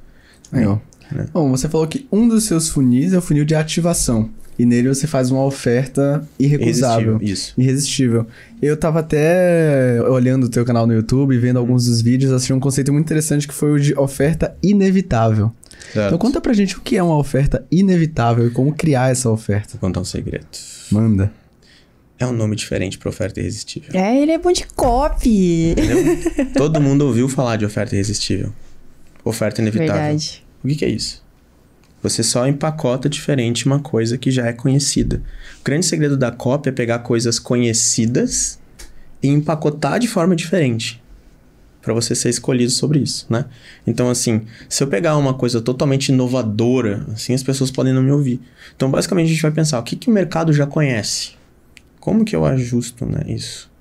Legal. Né? Bom, você falou que um dos seus funis é o funil de ativação. E nele você faz uma oferta irrecusável. Irresistível, isso. Irresistível. Eu tava até olhando o teu canal no YouTube, vendo alguns dos vídeos, assisti um conceito muito interessante que foi o de oferta inevitável. Certo. Então conta pra gente o que é uma oferta inevitável e como criar essa oferta. Vou contar um segredo. Manda. É um nome diferente para oferta irresistível. É, ele é bom de copy. É <laughs> Todo mundo ouviu falar de oferta irresistível. Oferta inevitável. Verdade. O que, que é isso? Você só empacota diferente uma coisa que já é conhecida. O grande segredo da cópia é pegar coisas conhecidas e empacotar de forma diferente para você ser escolhido sobre isso, né? Então assim, se eu pegar uma coisa totalmente inovadora, assim as pessoas podem não me ouvir. Então basicamente a gente vai pensar o que, que o mercado já conhece, como que eu ajusto, né, isso?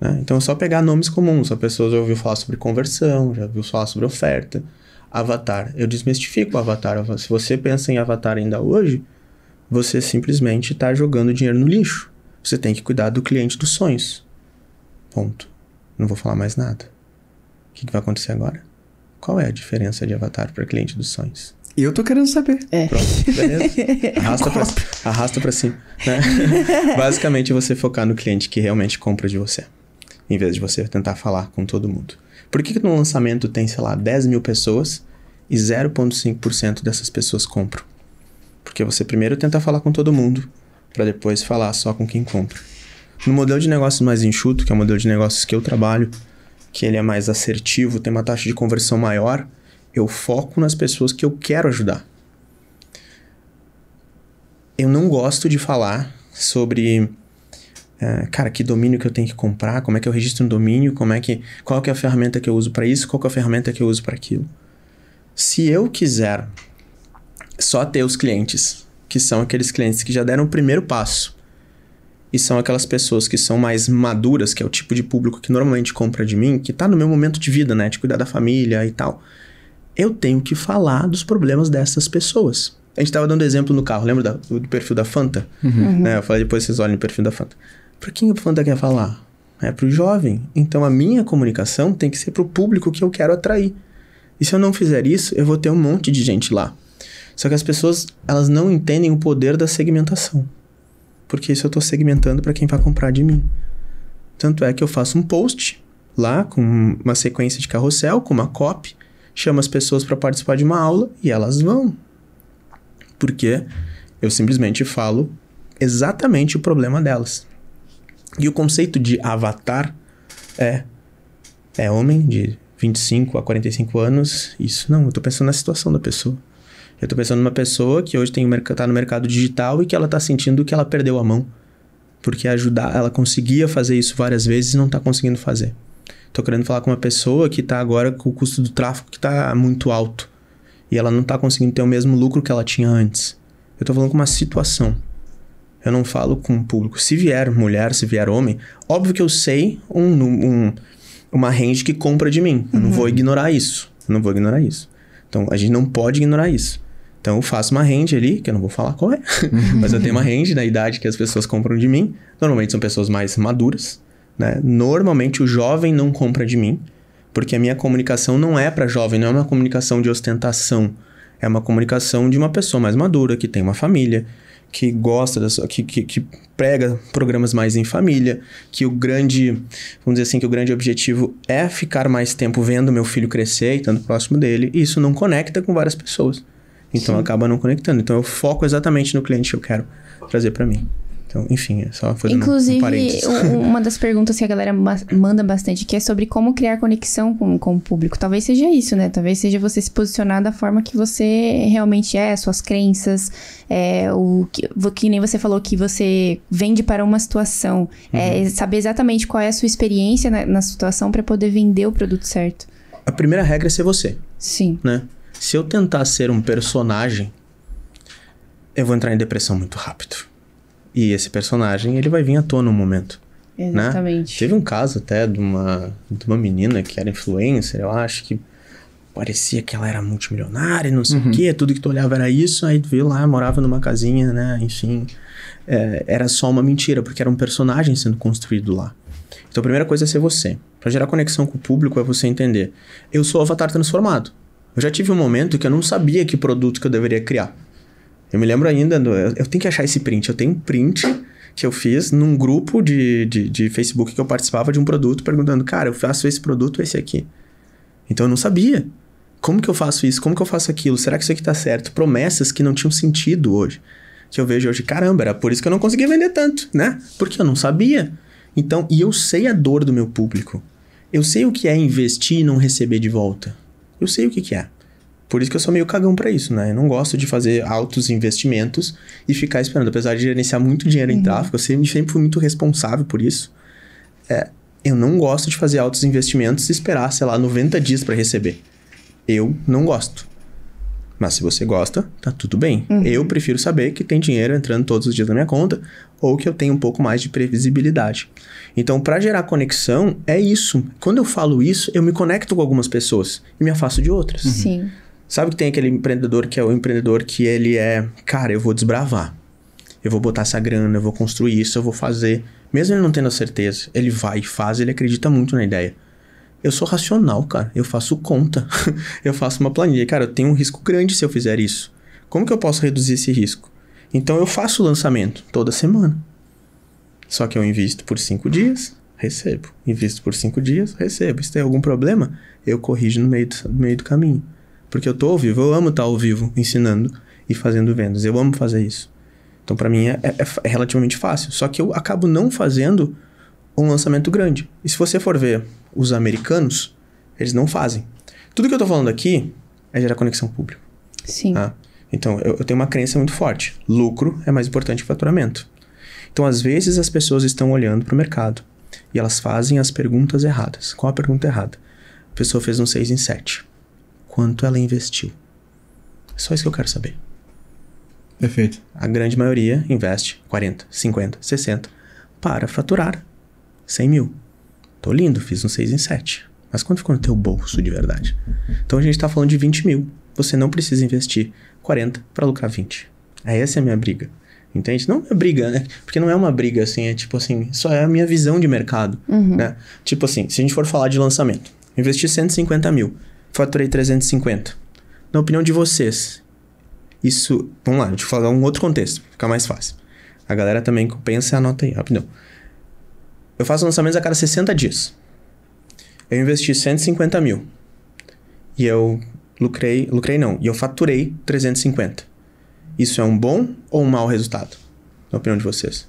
Né? Então é só pegar nomes comuns, a pessoa já ouviu falar sobre conversão, já ouviu falar sobre oferta, Avatar. Eu desmistifico o Avatar. Se você pensa em Avatar ainda hoje, você simplesmente está jogando dinheiro no lixo. Você tem que cuidar do cliente dos sonhos. Ponto. Não vou falar mais nada. O que, que vai acontecer agora? Qual é a diferença de Avatar para cliente dos sonhos? Eu tô querendo saber. É. Pronto, beleza. Arrasta para arrasta cima. Né? <laughs> Basicamente, você focar no cliente que realmente compra de você, em vez de você tentar falar com todo mundo. Por que, que no lançamento tem, sei lá, 10 mil pessoas e 0,5% dessas pessoas compram? Porque você primeiro tenta falar com todo mundo, para depois falar só com quem compra. No modelo de negócios mais enxuto, que é o modelo de negócios que eu trabalho, que ele é mais assertivo, tem uma taxa de conversão maior, eu foco nas pessoas que eu quero ajudar. Eu não gosto de falar sobre é, cara, que domínio que eu tenho que comprar, como é que eu registro um domínio, como é que, qual que é a ferramenta que eu uso para isso, qual que é a ferramenta que eu uso para aquilo. Se eu quiser só ter os clientes, que são aqueles clientes que já deram o primeiro passo, e são aquelas pessoas que são mais maduras, que é o tipo de público que normalmente compra de mim, que está no meu momento de vida, né, de cuidar da família e tal. Eu tenho que falar dos problemas dessas pessoas. A gente estava dando exemplo no carro, lembra da, do perfil da Fanta? Uhum. Né, eu falei depois vocês olhem o perfil da Fanta. Para quem o planta quer falar? É para o jovem. Então a minha comunicação tem que ser para o público que eu quero atrair. E se eu não fizer isso, eu vou ter um monte de gente lá. Só que as pessoas, elas não entendem o poder da segmentação. Porque isso eu estou segmentando para quem vai comprar de mim. Tanto é que eu faço um post lá com uma sequência de carrossel, com uma copy, chamo as pessoas para participar de uma aula e elas vão. Porque eu simplesmente falo exatamente o problema delas. E o conceito de avatar é é homem de 25 a 45 anos. Isso não, eu tô pensando na situação da pessoa. Eu tô pensando numa pessoa que hoje tem, tá no mercado digital e que ela tá sentindo que ela perdeu a mão. Porque ajudar, ela conseguia fazer isso várias vezes e não tá conseguindo fazer. Tô querendo falar com uma pessoa que tá agora com o custo do tráfego que tá muito alto. E ela não tá conseguindo ter o mesmo lucro que ela tinha antes. Eu tô falando com uma situação. Eu não falo com o público. Se vier mulher, se vier homem, óbvio que eu sei um, um uma range que compra de mim. Eu uhum. não vou uhum. ignorar isso. Eu não vou ignorar isso. Então a gente não pode ignorar isso. Então eu faço uma range ali, que eu não vou falar qual é, uhum. mas eu tenho uma range da idade que as pessoas compram de mim. Normalmente são pessoas mais maduras, né? Normalmente o jovem não compra de mim, porque a minha comunicação não é para jovem, não é uma comunicação de ostentação. É uma comunicação de uma pessoa mais madura, que tem uma família, que gosta, dessa, que, que, que prega programas mais em família, que o grande, vamos dizer assim, que o grande objetivo é ficar mais tempo vendo meu filho crescer e estando próximo dele, e isso não conecta com várias pessoas. Então Sim. acaba não conectando. Então eu foco exatamente no cliente que eu quero trazer para mim. Então, enfim, é só fazer Inclusive, um <laughs> uma das perguntas que a galera manda bastante, que é sobre como criar conexão com, com o público. Talvez seja isso, né? Talvez seja você se posicionar da forma que você realmente é, suas crenças, é, o que, que nem você falou que você vende para uma situação. É, uhum. É, saber exatamente qual é a sua experiência na, na situação para poder vender o produto certo. A primeira regra é ser você. Sim. Né? Se eu tentar ser um personagem, eu vou entrar em depressão muito rápido. E esse personagem, ele vai vir à tona um momento. Né? Exatamente. Né? Teve um caso até de uma, de uma menina que era influencer, eu acho, que parecia que ela era multimilionária, não sei o uhum. quê, tudo que tu olhava era isso, aí tu veio lá, morava numa casinha, né, enfim. É, era só uma mentira, porque era um personagem sendo construído lá. Então a primeira coisa é ser você. Para gerar conexão com o público é você entender. Eu sou o avatar transformado. Eu já tive um momento que eu não sabia que produto que eu deveria criar. Eu me lembro ainda, do, eu, eu tenho que achar esse print. Eu tenho um print que eu fiz num grupo de, de, de, Facebook que eu participava de um produto, perguntando, cara, eu faço esse produto esse aqui. Então eu não sabia. Como que eu faço isso? Como que eu faço aquilo? Será que isso aqui tá certo? Promessas que não tinham sentido hoje. Que eu vejo hoje, caramba, era por isso que eu não conseguia vender tanto, né? Porque eu não sabia. Então, e eu sei a dor do meu público. Eu sei o que é investir e não receber de volta. Eu sei o que, que é. Por isso que eu sou meio cagão para isso, né? Eu não gosto de fazer altos investimentos e ficar esperando. Apesar de gerenciar muito dinheiro uhum. em tráfego, eu sempre, sempre fui muito responsável por isso. É, eu não gosto de fazer altos investimentos e esperar, sei lá, 90 dias para receber. Eu não gosto. Mas se você gosta, tá tudo bem. Uhum. Eu prefiro saber que tem dinheiro entrando todos os dias na minha conta ou que eu tenho um pouco mais de previsibilidade. Então, para gerar conexão, é isso. Quando eu falo isso, eu me conecto com algumas pessoas e me afasto de outras. Uhum. Sim. Sabe que tem aquele empreendedor que é o empreendedor que ele é, cara, eu vou desbravar. Eu vou botar essa grana, eu vou construir isso, eu vou fazer. Mesmo ele não tendo a certeza, ele vai e faz, ele acredita muito na ideia. Eu sou racional, cara. Eu faço conta. <laughs> eu faço uma planilha. Cara, eu tenho um risco grande se eu fizer isso. Como que eu posso reduzir esse risco? Então eu faço o lançamento toda semana. Só que eu invisto por cinco dias, recebo. Invisto por cinco dias, recebo. Se tem algum problema, eu corrijo no meio do, no meio do caminho. Porque eu tô ao vivo, eu amo estar tá ao vivo ensinando e fazendo vendas. Eu amo fazer isso. Então, para mim, é, é, é, é, relativamente fácil. Só que eu acabo não fazendo um lançamento grande. E se você for ver os americanos, eles não fazem. Tudo que eu tô falando aqui é gerar conexão público. Sim. Tá? Então, eu, eu tenho uma crença muito forte. Lucro é mais importante que faturamento. Então, às vezes, as pessoas estão olhando para o mercado e elas fazem as perguntas erradas. Qual a pergunta errada? A pessoa fez um 6 em 7 quanto ela investiu. É só isso que eu quero saber. Perfeito. A grande maioria investe 40, 50, 60 para faturar 100 mil. Tô lindo, fiz um 6 em 7. Mas quanto ficou no teu bolso de verdade? Então a gente está falando de 20 mil. Você não precisa investir 40 para lucrar 20. Aí é essa é a minha briga. Entende? Não é briga, né? Porque não é uma briga, assim, é tipo assim, só é a minha visão de mercado, uhum. né? Tipo assim, se a gente for falar de lançamento, investir 150 mil faturei 350. Na opinião de vocês, isso. Vamos lá, deixa eu falar um outro contexto, fica mais fácil. A galera também pensa e anota aí, rapidão. Eu faço lançamentos a cada 60 dias. Eu investi 150 mil. E eu lucrei. Lucrei não. E eu faturei 350. Isso é um bom ou um mau resultado? Na opinião de vocês?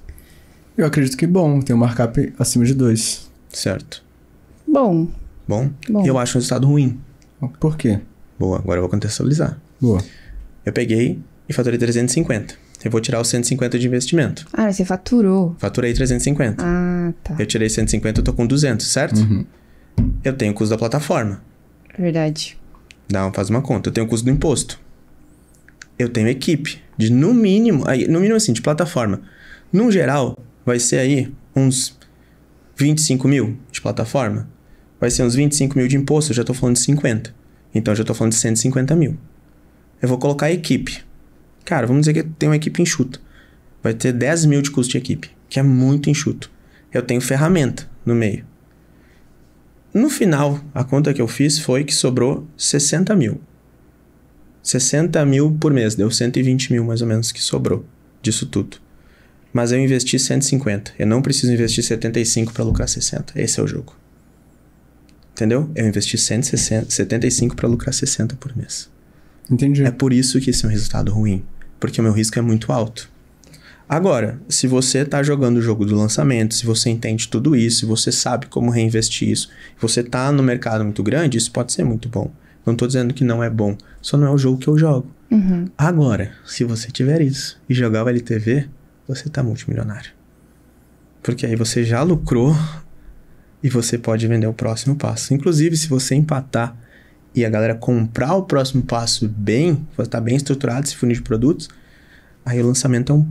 Eu acredito que bom. Tem um markup acima de dois, Certo. Bom. Bom? bom. Eu acho um resultado ruim. Por quê? Boa, agora eu vou contextualizar. Boa. Eu peguei e faturei 350. Eu vou tirar os 150 de investimento. Ah, você faturou. Faturei 350. Ah, tá. Eu tirei 150, eu tô com 200, certo? Uhum. Eu tenho o custo da plataforma. Verdade. Dá, faz uma conta. Eu tenho o custo do imposto. Eu tenho equipe. De no mínimo, aí, no mínimo assim, de plataforma. No geral, vai ser aí uns 25 mil de plataforma vai ser uns 25 mil de imposto, eu já estou falando de 50. Então eu já estou falando de 150 mil. Eu vou colocar a equipe. Cara, vamos dizer que tem uma equipe enxuta. Vai ter 10 mil de custo de equipe, que é muito enxuto. Eu tenho ferramenta no meio. No final, a conta que eu fiz foi que sobrou 60 mil. 60 mil por mês, deu 120 mil mais ou menos que sobrou disso tudo. Mas eu investi 150. Eu não preciso investir 75 para lucrar 60. Esse é o jogo. Entendeu? Eu investi 175 para lucrar 60 por mês. Entendi. É por isso que esse é um resultado ruim. Porque o meu risco é muito alto. Agora, se você está jogando o jogo do lançamento, se você entende tudo isso, se você sabe como reinvestir isso, você está no mercado muito grande, isso pode ser muito bom. Não estou dizendo que não é bom, só não é o jogo que eu jogo. Uhum. Agora, se você tiver isso e jogar o LTV, você está multimilionário. Porque aí você já lucrou e você pode vender o próximo passo. Inclusive, se você empatar e a galera comprar o próximo passo bem, você está bem estruturado esse funil de produtos, aí o lançamento é um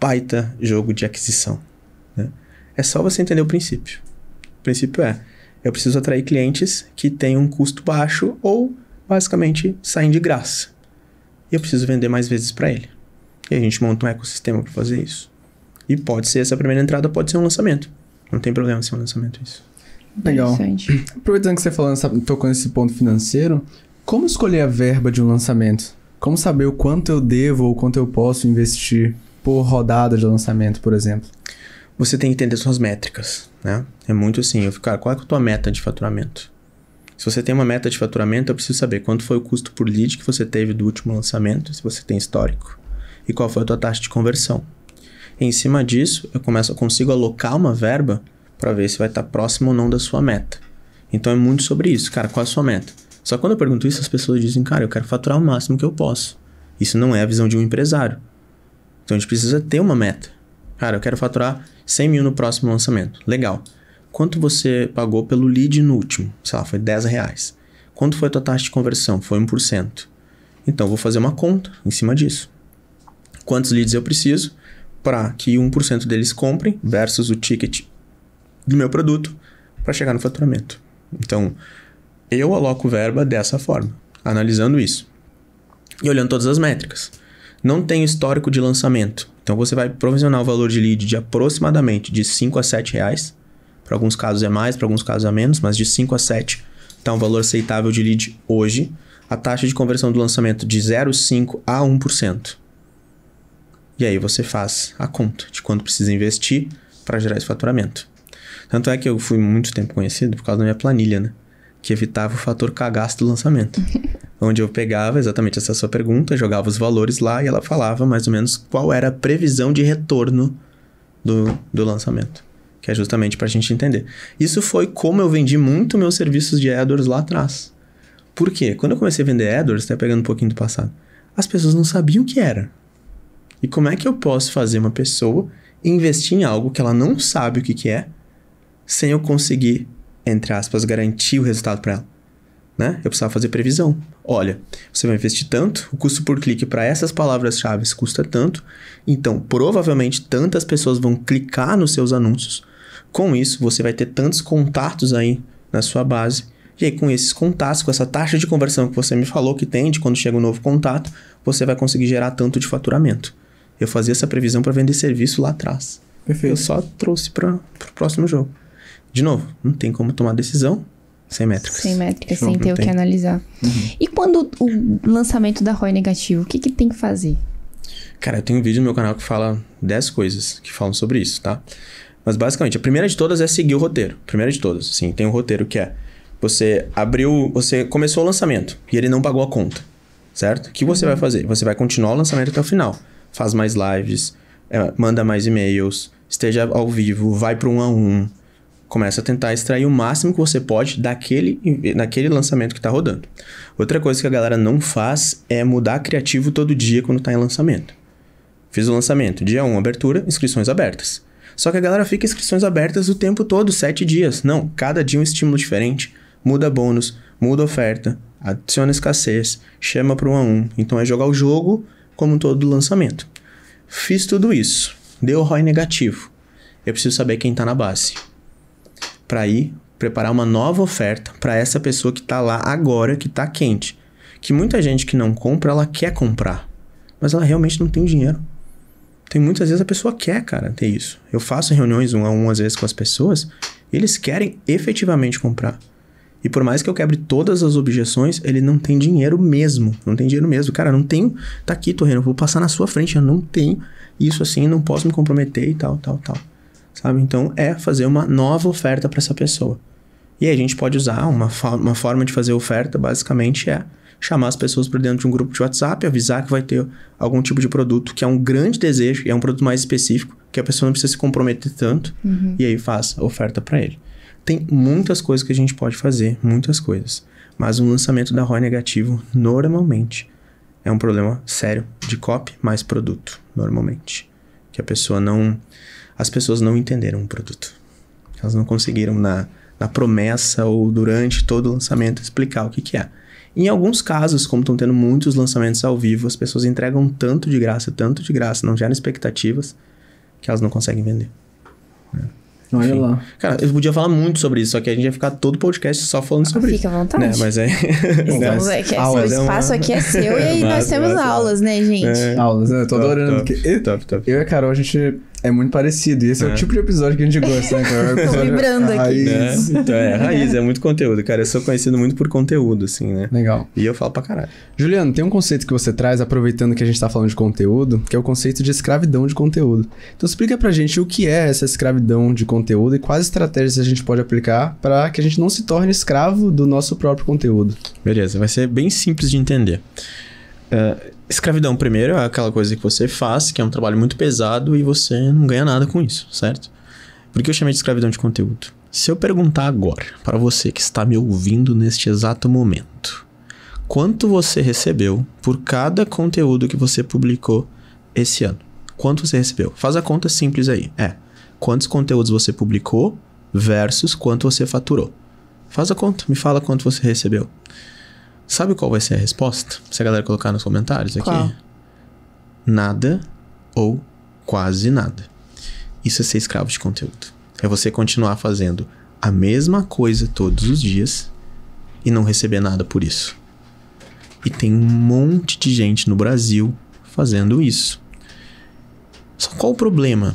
baita jogo de aquisição. Né? É só você entender o princípio. O princípio é: eu preciso atrair clientes que têm um custo baixo ou basicamente saem de graça. E eu preciso vender mais vezes para ele. E a gente monta um ecossistema para fazer isso. E pode ser essa primeira entrada, pode ser um lançamento. Não tem problema ser um lançamento isso. Legal. <clears throat> Aproveitando que você falando, sabe, tocou nesse ponto financeiro, como escolher a verba de um lançamento? Como saber o quanto eu devo ou quanto eu posso investir por rodada de lançamento, por exemplo? Você tem que entender suas métricas, né? É muito assim, eu ficar, qual é a tua meta de faturamento? Se você tem uma meta de faturamento, eu preciso saber quanto foi o custo por lead que você teve do último lançamento, se você tem histórico, e qual foi a tua taxa de conversão. E em cima disso, eu começo, eu consigo alocar uma verba para ver se vai estar tá próximo ou não da sua meta. Então é muito sobre isso, cara, qual é a sua meta? Só que quando eu pergunto isso, as pessoas dizem, cara, eu quero faturar o máximo que eu posso. Isso não é a visão de um empresário. Então a gente precisa ter uma meta. Cara, eu quero faturar 100 mil no próximo lançamento. Legal. Quanto você pagou pelo lead no último? Sei lá, foi 10 reais. Quanto foi a tua taxa de conversão? Foi 1%. Então eu vou fazer uma conta em cima disso. Quantos leads eu preciso para que 1% deles comprem versus o ticket do meu produto para chegar no faturamento. Então, eu aloco verba dessa forma, analisando isso e olhando todas as métricas. Não tem histórico de lançamento. Então você vai provisionar o valor de lead de aproximadamente de 5 a 7 reais. Para alguns casos é mais, para alguns casos é menos, mas de 5 a 7 está um valor aceitável de lead hoje. A taxa de conversão do lançamento de 0,5 a 1%. E aí você faz a conta de quanto precisa investir para gerar esse faturamento. Tanto é que eu fui muito tempo conhecido por causa da minha planilha, né? Que evitava o fator cagaço do lançamento. <laughs> onde eu pegava exatamente essa sua pergunta, jogava os valores lá e ela falava mais ou menos qual era a previsão de retorno do, do lançamento. Que é justamente para a gente entender. Isso foi como eu vendi muito meus serviços de AdWords lá atrás. Por quê? Quando eu comecei a vender AdWords, até pegando um pouquinho do passado, as pessoas não sabiam o que era. E como é que eu posso fazer uma pessoa investir em algo que ela não sabe o que, que é sem eu conseguir, entre aspas, garantir o resultado para ela. Né? Eu precisava fazer previsão. Olha, você vai investir tanto, o custo por clique para essas palavras-chave custa tanto, então provavelmente tantas pessoas vão clicar nos seus anúncios. Com isso, você vai ter tantos contatos aí na sua base. E aí, com esses contatos, com essa taxa de conversão que você me falou que tem de quando chega um novo contato, você vai conseguir gerar tanto de faturamento. Eu fazia essa previsão para vender serviço lá atrás. Perfeito. Eu só trouxe para o próximo jogo. De novo, não tem como tomar decisão sem métricas. Sem métricas, sem ter o que analisar. Uhum. E quando o lançamento da ROI negativo, o que, que tem que fazer? Cara, eu tenho um vídeo no meu canal que fala 10 coisas que falam sobre isso, tá? Mas basicamente, a primeira de todas é seguir o roteiro. Primeira de todas, assim, tem um roteiro que é você abriu, você começou o lançamento e ele não pagou a conta, certo? O que você uhum. vai fazer? Você vai continuar o lançamento até o final. Faz mais lives, é, manda mais e-mails, esteja ao vivo, vai para um a um, Começa a tentar extrair o máximo que você pode daquele, daquele lançamento que está rodando. Outra coisa que a galera não faz é mudar criativo todo dia quando está em lançamento. Fiz o lançamento, dia 1, abertura, inscrições abertas. Só que a galera fica inscrições abertas o tempo todo, 7 dias. Não, cada dia um estímulo diferente. Muda bônus, muda oferta, adiciona escassez, chama para um a um. Então é jogar o jogo como um todo do lançamento. Fiz tudo isso, deu ROI negativo. Eu preciso saber quem está na base para ir preparar uma nova oferta para essa pessoa que está lá agora, que está quente. Que muita gente que não compra, ela quer comprar, mas ela realmente não tem dinheiro. Tem muitas vezes a pessoa quer, cara, ter isso. Eu faço reuniões um a um às vezes com as pessoas, eles querem efetivamente comprar. E por mais que eu quebre todas as objeções, ele não tem dinheiro mesmo. Não tem dinheiro mesmo. Cara, não tenho. Tá aqui, Torreno, vou passar na sua frente. Eu não tenho isso assim, não posso me comprometer e tal, tal, tal sabe? Então é fazer uma nova oferta para essa pessoa. E aí a gente pode usar uma, uma forma de fazer oferta, basicamente, é chamar as pessoas para dentro de um grupo de WhatsApp, avisar que vai ter algum tipo de produto que é um grande desejo, e é um produto mais específico, que a pessoa não precisa se comprometer tanto, uhum. e aí faz a oferta para ele. Tem muitas coisas que a gente pode fazer, muitas coisas. Mas um lançamento da ROI é negativo, normalmente, é um problema sério de copy mais produto, normalmente. Que a pessoa não as pessoas não entenderam o produto. Elas não conseguiram, na, na promessa ou durante todo o lançamento, explicar o que, que é. Em alguns casos, como estão tendo muitos lançamentos ao vivo, as pessoas entregam tanto de graça, tanto de graça, não geram expectativas, que elas não conseguem vender. Olha Enfim. lá. Cara, eu podia falar muito sobre isso, só que a gente ia ficar todo podcast só falando ah, sobre Fica isso. Fica à vontade. Né? Mas é. Estamos <laughs> aqui, o é é espaço uma... aqui é seu e aí <laughs> mas, nós temos mas, aulas, né, é. gente? É, aulas, né? Eu tô adorando. Top, top, top. Eu e a Carol, a gente é muito parecido. E esse é. é. o tipo de episódio que a gente gosta, né, cara? É Tô vibrando aqui. Né? Então, é, raiz, é muito conteúdo, cara. Eu sou conhecido muito por conteúdo, assim, né? Legal. E eu falo pra caralho. Juliano, tem um conceito que você traz, aproveitando que a gente tá falando de conteúdo, que é o conceito de escravidão de conteúdo. Então explica pra gente o que é essa escravidão de conteúdo e quais estratégias a gente pode aplicar para que a gente não se torne escravo do nosso próprio conteúdo. Beleza, vai ser bem simples de entender. Uh, escravidão, primeiro, é aquela coisa que você faz, que é um trabalho muito pesado e você não ganha nada com isso, certo? Por que eu chamei de escravidão de conteúdo? Se eu perguntar agora para você que está me ouvindo neste exato momento, quanto você recebeu por cada conteúdo que você publicou esse ano? Quanto você recebeu? Faz a conta simples aí. É quantos conteúdos você publicou versus quanto você faturou. Faz a conta, me fala quanto você recebeu. Sabe qual vai ser a resposta? Se a galera colocar nos comentários aqui. Qual? Nada ou quase nada. Isso é ser escravo de conteúdo. É você continuar fazendo a mesma coisa todos os dias e não receber nada por isso. E tem um monte de gente no Brasil fazendo isso. Só qual o problema?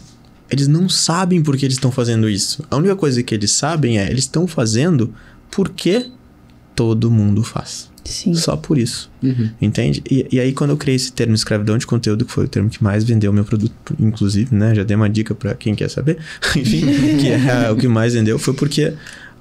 Eles não sabem por que eles estão fazendo isso. A única coisa que eles sabem é eles estão fazendo porque todo mundo faz. Sim. Só por isso. Uhum. Entende? E, e, aí, quando eu criei esse termo escravidão de conteúdo, que foi o termo que mais vendeu o meu produto, inclusive, né? Já dei uma dica para quem quer saber. <laughs> Enfim, <laughs> que é o que mais vendeu, foi porque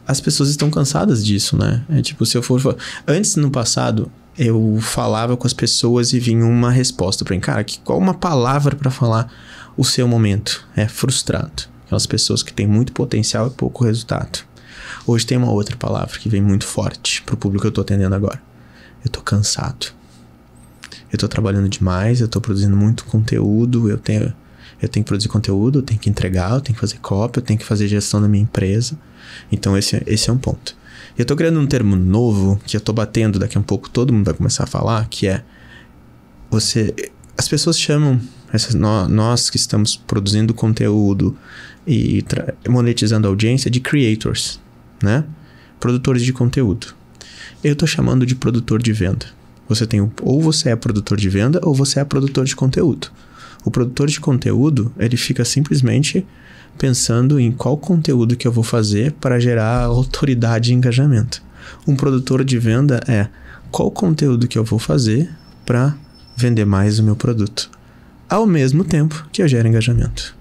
as pessoas estão cansadas disso, né? É tipo, se eu for. Antes, no passado, eu falava com as pessoas e vinha uma resposta para mim. Cara, que, qual uma palavra para falar o seu momento? É frustrado. Aquelas pessoas que têm muito potencial e pouco resultado. Hoje tem uma outra palavra que vem muito forte pro público que eu tô atendendo agora eu tô cansado. Eu tô trabalhando demais, eu tô produzindo muito conteúdo, eu tenho eu tenho que produzir conteúdo, eu tenho que entregar, eu tenho que fazer cópia, eu tenho que fazer gestão da minha empresa. Então esse, esse é um ponto. Eu tô criando um termo novo que eu tô batendo daqui a um pouco, todo mundo vai começar a falar, que é você as pessoas chamam essas, nós, nós que estamos produzindo conteúdo e monetizando a audiência de creators, né? Produtores de conteúdo. Eu tô chamando de produtor de venda. Você tem ou você é produtor de venda ou você é produtor de conteúdo. O produtor de conteúdo, ele fica simplesmente pensando em qual conteúdo que eu vou fazer para gerar autoridade e engajamento. Um produtor de venda é qual conteúdo que eu vou fazer para vender mais o meu produto, ao mesmo tempo que eu gero engajamento.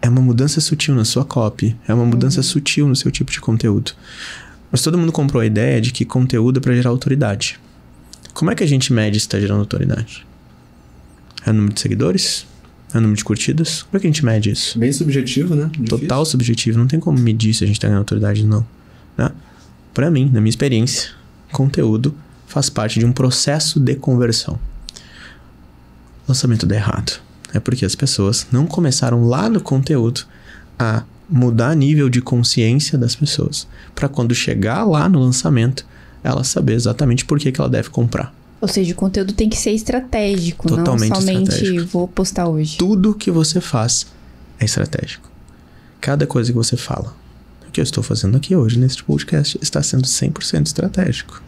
É uma mudança sutil na sua copy, é uma mudança uhum. sutil no seu tipo de conteúdo. Mas todo mundo comprou a ideia de que conteúdo é para gerar autoridade. Como é que a gente mede se está gerando autoridade? É o número de seguidores? É o número de curtidas? Como é que a gente mede isso? Bem subjetivo, né? Difícil. Total subjetivo. Não tem como medir se a gente está ganhando autoridade ou não. Né? Para mim, na minha experiência, conteúdo faz parte de um processo de conversão. O lançamento dá errado. É porque as pessoas não começaram lá no conteúdo a mudar nível de consciência das pessoas, para quando chegar lá no lançamento, ela saber exatamente por que, que ela deve comprar. Ou seja, o conteúdo tem que ser estratégico, Totalmente não somente estratégico. vou postar hoje. Tudo que você faz é estratégico. Cada coisa que você fala. O que eu estou fazendo aqui hoje neste podcast está sendo 100% estratégico.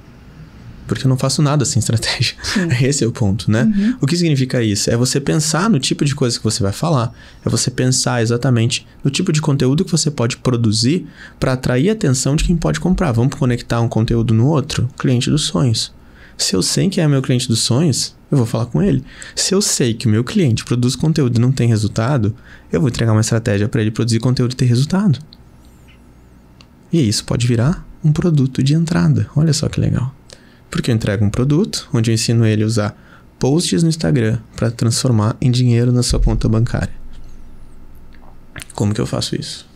Porque eu não faço nada sem estratégia. Sim. <laughs> Esse é o ponto, né? Uhum. O que significa isso? É você pensar no tipo de coisa que você vai falar, é você pensar exatamente no tipo de conteúdo que você pode produzir para atrair a atenção de quem pode comprar. Vamos conectar um conteúdo no outro? Cliente dos sonhos. Se eu sei que é meu cliente dos sonhos, eu vou falar com ele. Se eu sei que o meu cliente produz conteúdo e não tem resultado, eu vou entregar uma estratégia para ele produzir conteúdo e ter resultado. E isso pode virar um produto de entrada. Olha só que legal porque eu entrego um produto onde eu ensino ele a usar posts no Instagram para transformar em dinheiro na sua conta bancária. Como que eu faço isso?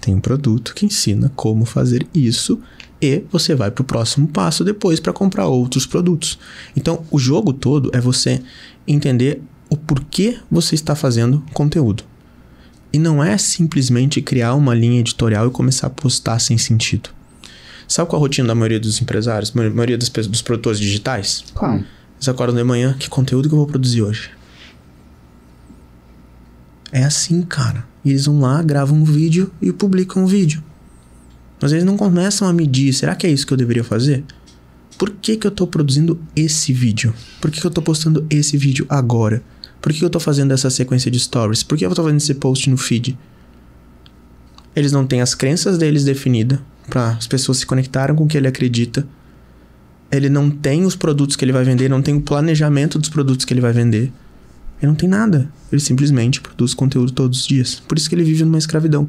Tem um produto que ensina como fazer isso e você vai para o próximo passo depois para comprar outros produtos. Então, o jogo todo é você entender o porquê você está fazendo conteúdo. E não é simplesmente criar uma linha editorial e começar a postar sem sentido. Sabe qual a rotina da maioria dos empresários, maioria das dos produtores digitais? Qual? Eles acordam de manhã, que conteúdo que eu vou produzir hoje? É assim, cara. Eles vão lá, gravam um vídeo e publicam um vídeo. Mas eles não começam a medir, será que é isso que eu deveria fazer? Por que, que eu tô produzindo esse vídeo? Por que, que eu tô postando esse vídeo agora? Por que, que eu tô fazendo essa sequência de stories? Por que eu tô fazendo esse post no feed? Eles não têm as crenças deles definida, para as pessoas se conectarem com o que ele acredita. Ele não tem os produtos que ele vai vender, não tem o planejamento dos produtos que ele vai vender. Ele não tem nada. Ele simplesmente produz conteúdo todos os dias. Por isso que ele vive numa escravidão.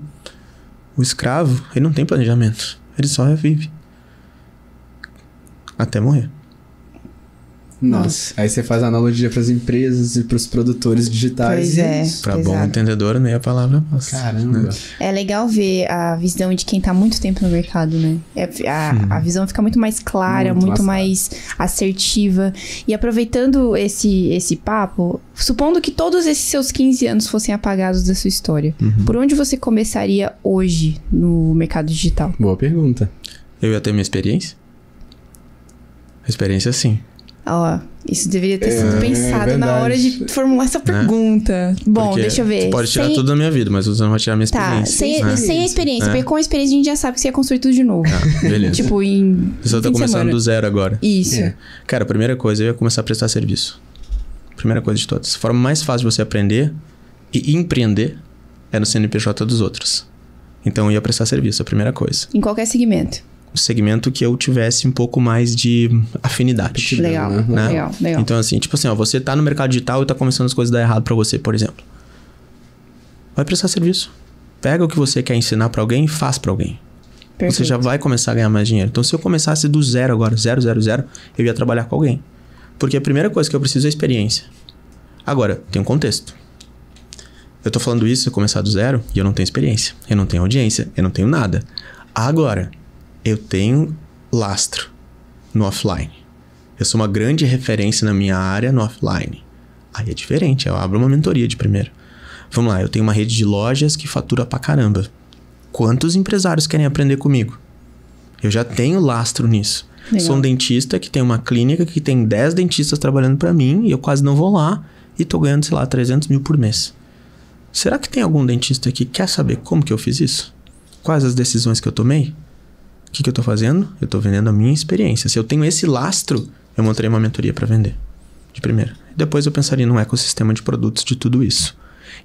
O escravo, ele não tem planejamento. Ele só vive. Até morrer. Nossa, aí você faz analogia para as empresas e para os produtores digitais. Pois é. é para bom entendedor, nem né, a palavra é nossa. Caramba. Né? É legal ver a visão de quem tá muito tempo no mercado, né? É, a, a visão fica muito mais clara, muito, muito mais assertiva. E aproveitando esse, esse papo, supondo que todos esses seus 15 anos fossem apagados da sua história, uhum. por onde você começaria hoje no mercado digital? Boa pergunta. Eu ia ter minha experiência? A experiência, sim. Ó, isso deveria ter sido é, pensado é na hora de formular essa né? pergunta. Né? Bom, porque deixa eu ver. Você pode tirar sem... tudo da minha vida, mas você não vai tirar a minha tá, experiência. Sem, né? sem a experiência, é. porque com a experiência a gente já sabe que você ia construir tudo de novo. Ah, beleza. tipo, em. Você tá começando semana. do zero agora. Isso. É. Cara, a primeira coisa, eu ia começar a prestar serviço. Primeira coisa de todas. A forma mais fácil de você aprender e empreender é no CNPJ dos outros. Então, eu ia prestar serviço, a primeira coisa. Em qualquer segmento segmento que eu tivesse um pouco mais de afinidade. Né? Legal, Né? legal, legal. Então, assim, tipo assim, ó, você tá no mercado digital e tá começando as coisas a dar errado para você, por exemplo. Vai prestar serviço. Pega o que você quer ensinar para alguém e faz para alguém. Perfeito. Você já vai começar a ganhar mais dinheiro. Então, se eu começasse do zero agora, zero, zero, zero, eu ia trabalhar com alguém. Porque a primeira coisa que eu preciso é experiência. Agora, tem um contexto. Eu tô falando isso, eu começar do zero, e eu não tenho experiência, eu não tenho audiência, eu não tenho nada. Agora, eu tenho lastro no offline. Eu sou uma grande referência na minha área no offline. Aí é diferente, eu abro uma mentoria de primeiro. Vamos lá, eu tenho uma rede de lojas que fatura pra caramba. Quantos empresários querem aprender comigo? Eu já tenho lastro nisso. Legal. Sou um dentista que tem uma clínica que tem 10 dentistas trabalhando para mim e eu quase não vou lá e tô ganhando, sei lá, 300 mil por mês. Será que tem algum dentista que quer saber como que eu fiz isso? Quais as decisões que eu tomei? que, que eu tô fazendo? Eu tô vendendo a minha experiência. Se eu tenho esse lastro, eu montarei uma mentoria para vender, de primeira. Depois eu pensaria num ecossistema de produtos de tudo isso.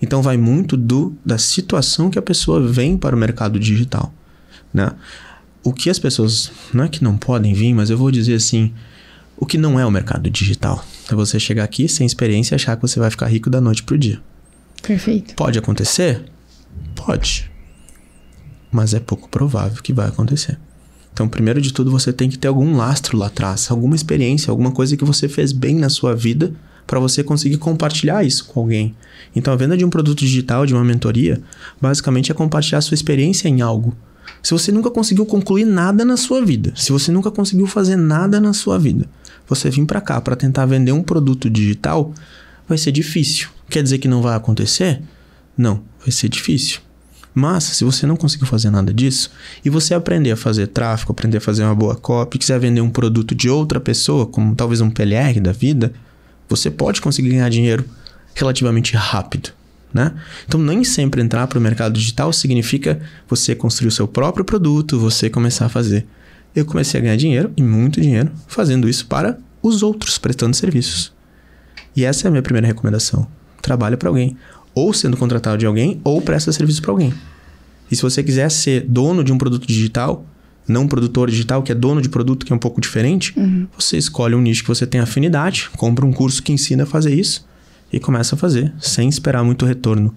Então vai muito do da situação que a pessoa vem para o mercado digital, né? O que as pessoas, não é que não podem vir, mas eu vou dizer assim, o que não é o mercado digital. É você chegar aqui sem experiência e achar que você vai ficar rico da noite pro dia. Perfeito. Pode acontecer? Pode. Mas é pouco provável que vai acontecer. Então, primeiro de tudo, você tem que ter algum lastro lá atrás, alguma experiência, alguma coisa que você fez bem na sua vida para você conseguir compartilhar isso com alguém. Então, a venda de um produto digital, de uma mentoria, basicamente é compartilhar a sua experiência em algo. Se você nunca conseguiu concluir nada na sua vida, se você nunca conseguiu fazer nada na sua vida, você vir para cá para tentar vender um produto digital, vai ser difícil. Quer dizer que não vai acontecer? Não, vai ser difícil. Mas, se você não conseguiu fazer nada disso, e você aprender a fazer tráfego, aprender a fazer uma boa copy, quiser vender um produto de outra pessoa, como talvez um PLR da vida, você pode conseguir ganhar dinheiro relativamente rápido. Né? Então, nem sempre entrar para o mercado digital significa você construir o seu próprio produto, você começar a fazer. Eu comecei a ganhar dinheiro, e muito dinheiro, fazendo isso para os outros prestando serviços. E essa é a minha primeira recomendação. trabalhe para alguém ou sendo contratado de alguém, ou presta serviço para alguém. E se você quiser ser dono de um produto digital, não produtor digital, que é dono de produto, que é um pouco diferente, uhum. você escolhe um nicho que você tem afinidade, compra um curso que ensina a fazer isso e começa a fazer, sem esperar muito retorno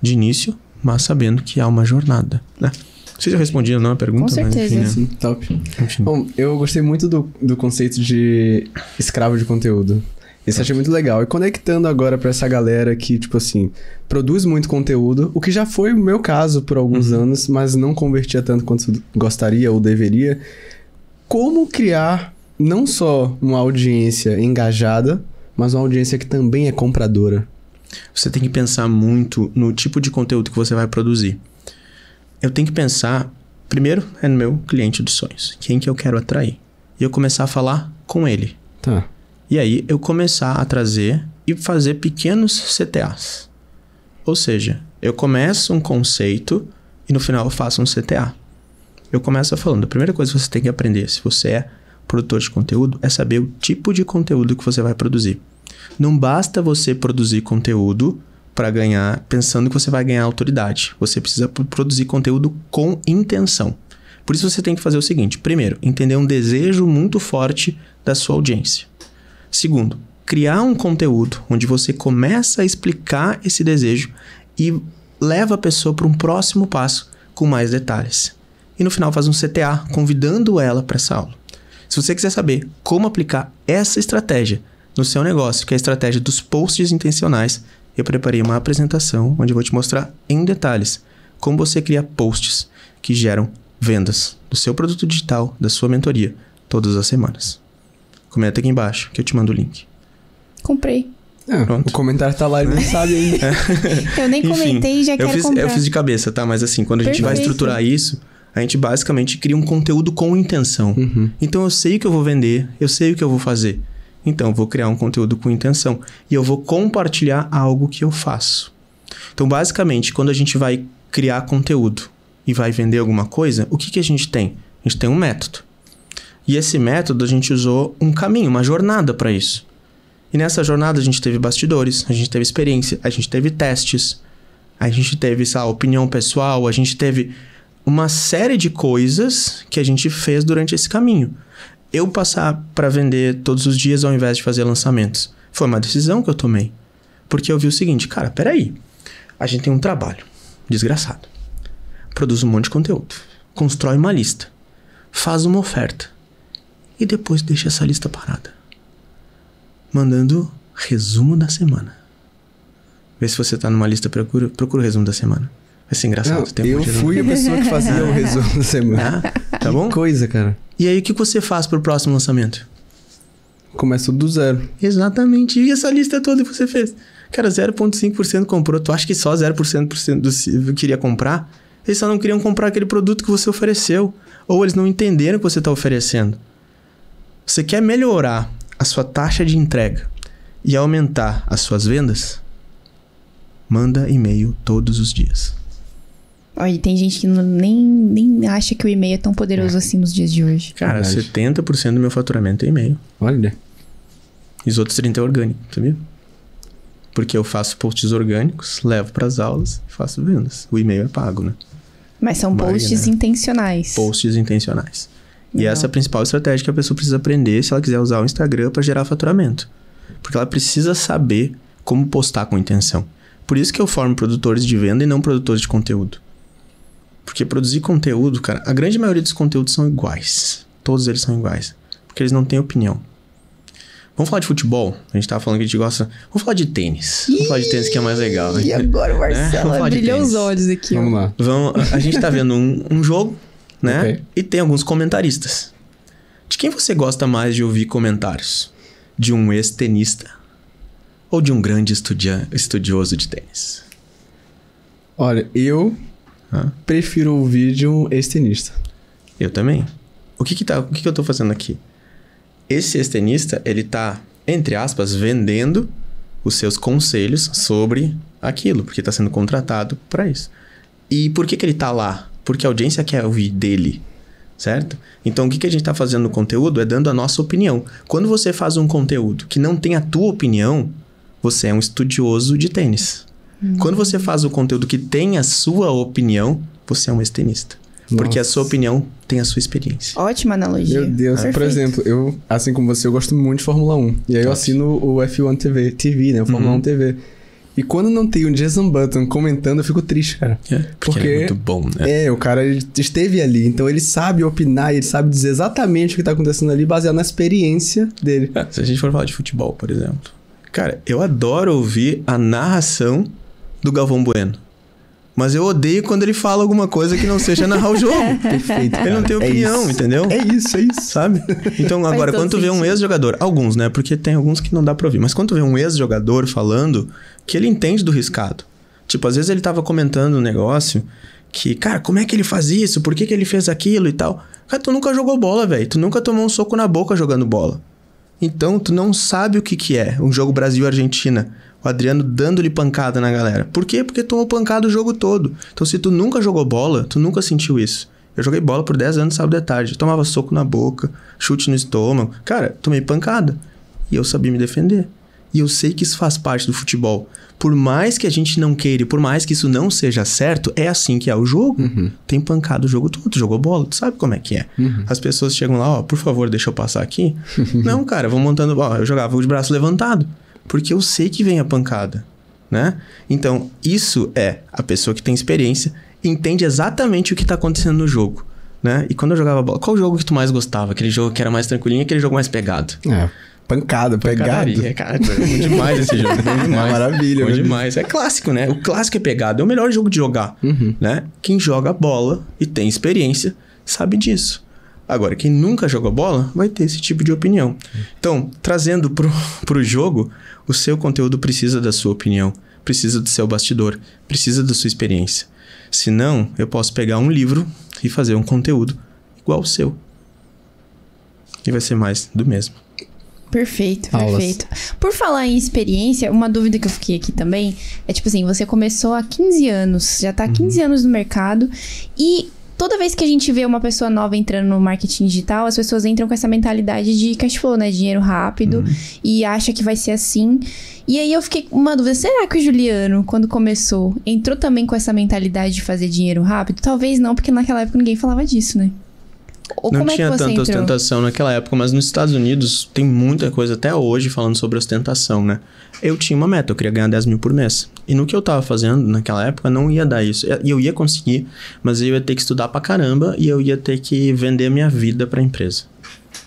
de início, mas sabendo que há uma jornada, né? Não sei é se eu respondi ou não a pergunta, Com certeza. mas enfim, né? Sim, top. Enfim. Bom, eu gostei muito do, do conceito de escravo de conteúdo. Isso achei muito legal. E conectando agora para essa galera que, tipo assim, produz muito conteúdo, o que já foi o meu caso por alguns uhum. anos, mas não convertia tanto quanto gostaria ou deveria. Como criar não só uma audiência engajada, mas uma audiência que também é compradora? Você tem que pensar muito no tipo de conteúdo que você vai produzir. Eu tenho que pensar, primeiro, é no meu cliente de sonhos. Quem que eu quero atrair? E eu começar a falar com ele. Tá. E aí eu começar a trazer e fazer pequenos CTAs. Ou seja, eu começo um conceito e no final eu faço um CTA. Eu começo falando, a primeira coisa que você tem que aprender, se você é produtor de conteúdo, é saber o tipo de conteúdo que você vai produzir. Não basta você produzir conteúdo para ganhar, pensando que você vai ganhar autoridade. Você precisa produzir conteúdo com intenção. Por isso você tem que fazer o seguinte: primeiro, entender um desejo muito forte da sua audiência. Segundo, criar um conteúdo onde você começa a explicar esse desejo e leva a pessoa para um próximo passo com mais detalhes. E no final faz um CTA convidando ela para essa aula. Se você quiser saber como aplicar essa estratégia no seu negócio, que é a estratégia dos posts intencionais, eu preparei uma apresentação onde eu vou te mostrar em detalhes como você cria posts que geram vendas do seu produto digital, da sua mentoria, todas as semanas. Comenta aqui embaixo, que eu te mando o link. Comprei. Ah, O comentário tá lá, e não sabe ainda. <laughs> É. <laughs> eu nem comentei Enfim, e já eu quero fiz, comprar. Eu fiz de cabeça, tá? Mas assim, quando a Perfeito. gente vai estruturar isso, a gente basicamente cria um conteúdo com intenção. Uhum. Então eu sei o que eu vou vender, eu sei o que eu vou fazer. Então eu vou criar um conteúdo com intenção e eu vou compartilhar algo que eu faço. Então basicamente, quando a gente vai criar conteúdo e vai vender alguma coisa, o que, que a gente tem? A gente tem um método. E esse método a gente usou um caminho, uma jornada para isso. E nessa jornada a gente teve bastidores, a gente teve experiência, a gente teve testes, a gente teve essa opinião pessoal, a gente teve uma série de coisas que a gente fez durante esse caminho. Eu passar para vender todos os dias ao invés de fazer lançamentos foi uma decisão que eu tomei. Porque eu vi o seguinte, cara, peraí. A gente tem um trabalho desgraçado. Produz um monte de conteúdo. Constrói uma lista. Faz uma oferta e depois deixa essa lista parada, mandando resumo da semana. Vê se você tá numa lista, procura, procura o resumo da semana. Vai ser engraçado. Não, tempo eu fui a pessoa que fazia o resumo da semana. Ah, tá bom? Que coisa, cara. E aí, o que você faz pro próximo lançamento? Começa do zero. Exatamente. E essa lista toda que você fez? Cara, 0,5% comprou. Tu acha que só 0% do queria comprar? Eles só não queriam comprar aquele produto que você ofereceu. Ou eles não entenderam o que você está oferecendo. Você quer melhorar a sua taxa de entrega e aumentar as suas vendas? Manda e-mail todos os dias. Olha, tem gente que não, nem, nem acha que o e-mail é tão poderoso é. assim nos dias de hoje. Cara, Verdade. 70% do meu faturamento é e-mail. Olha. E os outros 30% é orgânico, sabia? Porque eu faço posts orgânicos, levo para as aulas e faço vendas. O e-mail é pago, né? Mas são Maria, posts né? intencionais. Posts intencionais. E essa é a principal estratégia que a pessoa precisa aprender se ela quiser usar o Instagram para gerar faturamento. Porque ela precisa saber como postar com intenção. Por isso que eu formo produtores de venda e não produtores de conteúdo. Porque produzir conteúdo, cara, a grande maioria dos conteúdos são iguais. Todos eles são iguais. Porque eles não têm opinião. Vamos falar de futebol? A gente tava falando que a gente gosta. Vamos falar de tênis. Iiii, Vamos falar de tênis que é mais legal, né? E agora o <laughs> né? Marcelo é? brilhou os olhos aqui. Vamos lá. Vamos, a gente tá vendo um, um jogo né? Okay. E tem alguns comentaristas. De quem você gosta mais de ouvir comentários? De um ex-tenista ou de um grande estudia estudioso de tênis? Olha, eu Hã? prefiro ouvir de um ex-tenista. Eu também. O que que, tá, o que que eu tô fazendo aqui? Esse ex-tenista, ele tá, entre aspas, vendendo os seus conselhos sobre aquilo, porque está sendo contratado para isso. E por que que ele tá lá? porque a audiência quer ouvir dele, certo? Então o que, que a gente está fazendo no conteúdo é dando a nossa opinião. Quando você faz um conteúdo que não tem a tua opinião, você é um estudioso de tênis. Hum. Quando você faz o conteúdo que tem a sua opinião, você é um estenista. Porque a sua opinião tem a sua experiência. Ótima analogia. Meu Deus. Ah, por exemplo, eu, assim como você, eu gosto muito de Fórmula 1. E aí eu assino o F1 TV, TV né? O Fórmula uhum. 1 TV. E quando não tem o Jason Button comentando, eu fico triste, cara. É, porque, é porque é muito bom, né? É, o cara esteve ali, então ele sabe opinar, ele sabe dizer exatamente o que tá acontecendo ali, baseado na experiência dele. É, se a gente for falar de futebol, por exemplo. Cara, eu adoro ouvir a narração do Galvão Bueno. Mas eu odeio quando ele fala alguma coisa que não seja narrar o <laughs> jogo. É, perfeito. Cara. Ele não tem é opinião, é entendeu? É isso, é isso. Sabe? Então, agora, quando tu vê um ex-jogador, alguns, né? Porque tem alguns que não dá pra ouvir, mas quando tu vê um ex-jogador falando, que ele entende do riscado. Tipo, às vezes ele tava comentando um negócio que, cara, como é que ele faz isso? Por que, que ele fez aquilo e tal? Cara, tu nunca jogou bola, velho. Tu nunca tomou um soco na boca jogando bola. Então, tu não sabe o que que é um jogo Brasil-Argentina. O Adriano dando-lhe pancada na galera. Por quê? Porque tomou pancada o jogo todo. Então, se tu nunca jogou bola, tu nunca sentiu isso. Eu joguei bola por 10 anos, sábado de tarde. Eu tomava soco na boca, chute no estômago. Cara, tomei pancada. E eu sabia me defender. E eu sei que isso faz parte do futebol. Por mais que a gente não queira, por mais que isso não seja certo, é assim que é o jogo. Uhum. Tem pancada o jogo todo, jogou bola, tu sabe como é que é. Uhum. As pessoas chegam lá, ó, oh, por favor, deixa eu passar aqui. <laughs> não, cara, vou montando, ó, eu jogava de braço levantado, porque eu sei que vem a pancada, né? Então, isso é a pessoa que tem experiência, entende exatamente o que está acontecendo no jogo. Né? E quando eu jogava bola, qual jogo que tu mais gostava? Aquele jogo que era mais tranquilinho, aquele jogo mais pegado? É. Pancada, pegado. Cara, é bom demais esse jogo. Bom <laughs> é demais. É maravilha. Bom demais. É clássico, né? O clássico é pegado. É o melhor jogo de jogar, uhum. né? Quem joga bola e tem experiência sabe disso. Agora, quem nunca jogou bola vai ter esse tipo de opinião. Então, trazendo pro, o jogo, o seu conteúdo precisa da sua opinião, precisa do seu bastidor, precisa da sua experiência. Se não, eu posso pegar um livro e fazer um conteúdo igual ao seu. E vai ser mais do mesmo. Perfeito, aulas. perfeito. Por falar em experiência, uma dúvida que eu fiquei aqui também é tipo assim, você começou há 15 anos, já está há 15 uhum. anos no mercado e toda vez que a gente vê uma pessoa nova entrando no marketing digital, as pessoas entram com essa mentalidade de cash flow, né? Dinheiro rápido uhum. e acha que vai ser assim. E aí eu fiquei uma dúvida, será que o Juliano, quando começou, entrou também com essa mentalidade de fazer dinheiro rápido? Talvez não, porque naquela época ninguém falava disso, né? Ou não é tinha é tanta entrou? ostentação naquela época, mas nos Estados Unidos tem muita coisa até hoje falando sobre ostentação, né? Eu tinha uma meta, eu queria ganhar 10 mil por mês. E no que eu tava fazendo naquela época não ia dar isso. E eu ia conseguir, mas eu ia ter que estudar pra caramba e eu ia ter que vender minha vida pra empresa.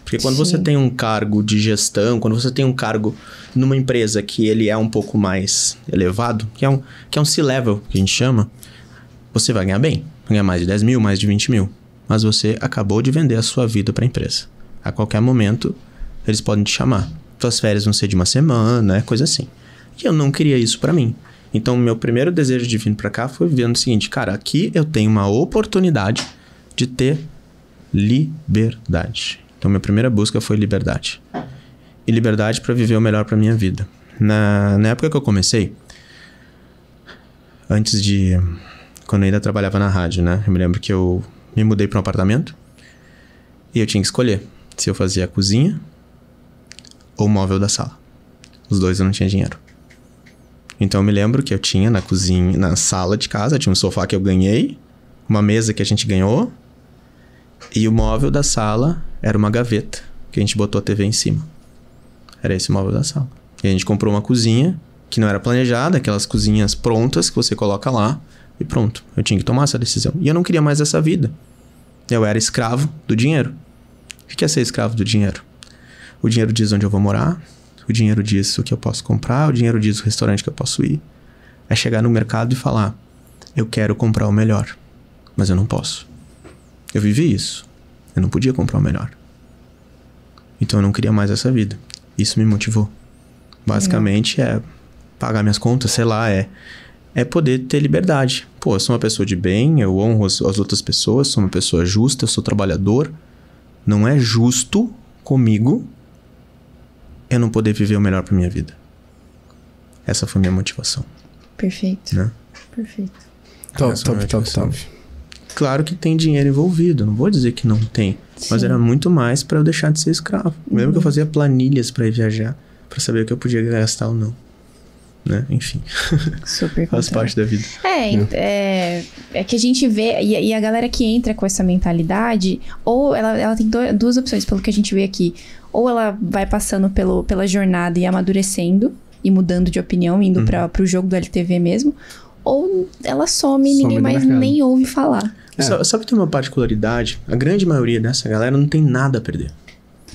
Porque quando Sim. você tem um cargo de gestão, quando você tem um cargo numa empresa que ele é um pouco mais elevado, que é um, que é um C-level, que a gente chama, você vai ganhar bem. Vai ganhar mais de 10 mil, mais de 20 mil mas você acabou de vender a sua vida para a empresa. A qualquer momento, eles podem te chamar. Suas férias vão ser de uma semana, é coisa assim. E eu não queria isso para mim. Então, meu primeiro desejo de vir para cá foi vendo o seguinte: cara, aqui eu tenho uma oportunidade de ter liberdade. Então, minha primeira busca foi liberdade. E liberdade para viver o melhor para minha vida. Na, na época que eu comecei, antes de. Quando eu ainda trabalhava na rádio, né? Eu me lembro que eu me mudei para um apartamento e eu tinha que escolher se eu fazia a cozinha ou o móvel da sala. Os dois eu não tinha dinheiro. Então eu me lembro que eu tinha na cozinha, na sala de casa, tinha um sofá que eu ganhei, uma mesa que a gente ganhou, e o móvel da sala era uma gaveta que a gente botou a TV em cima. Era esse móvel da sala. E a gente comprou uma cozinha que não era planejada, aquelas cozinhas prontas que você coloca lá e pronto, eu tinha que tomar essa decisão. E eu não queria mais essa vida. Eu era escravo do dinheiro. O que é ser escravo do dinheiro? O dinheiro diz onde eu vou morar, o dinheiro diz o que eu posso comprar, o dinheiro diz o restaurante que eu posso ir. É chegar no mercado e falar: eu quero comprar o melhor, mas eu não posso. Eu vivi isso. Eu não podia comprar o melhor. Então eu não queria mais essa vida. Isso me motivou. Basicamente é pagar minhas contas, sei lá, é é poder ter liberdade. Pô, eu sou uma pessoa de bem, eu honro as, as outras pessoas, sou uma pessoa justa, sou trabalhador. Não é justo comigo eu não poder viver o melhor para minha vida. Essa foi minha motivação. Perfeito. Né? Perfeito. Top, top, top, top. Claro que tem dinheiro envolvido, não vou dizer que não tem, Sim. mas era muito mais para eu deixar de ser escravo. Eu lembro que eu fazia planilhas para ir viajar, para saber o que eu podia gastar ou não né? Enfim. Super <laughs> Faz parte da vida. É, é. é, é, que a gente vê, e, e, a galera que entra com essa mentalidade, ou ela, ela tem do, duas opções, pelo que a gente vê aqui. Ou ela vai passando pelo, pela jornada e amadurecendo, e mudando de opinião, indo uhum. para o jogo do LTV mesmo, ou ela some e ninguém mais mercado. nem ouve falar. É. Sabe, sabe tem uma particularidade? A grande maioria dessa galera não tem nada a perder.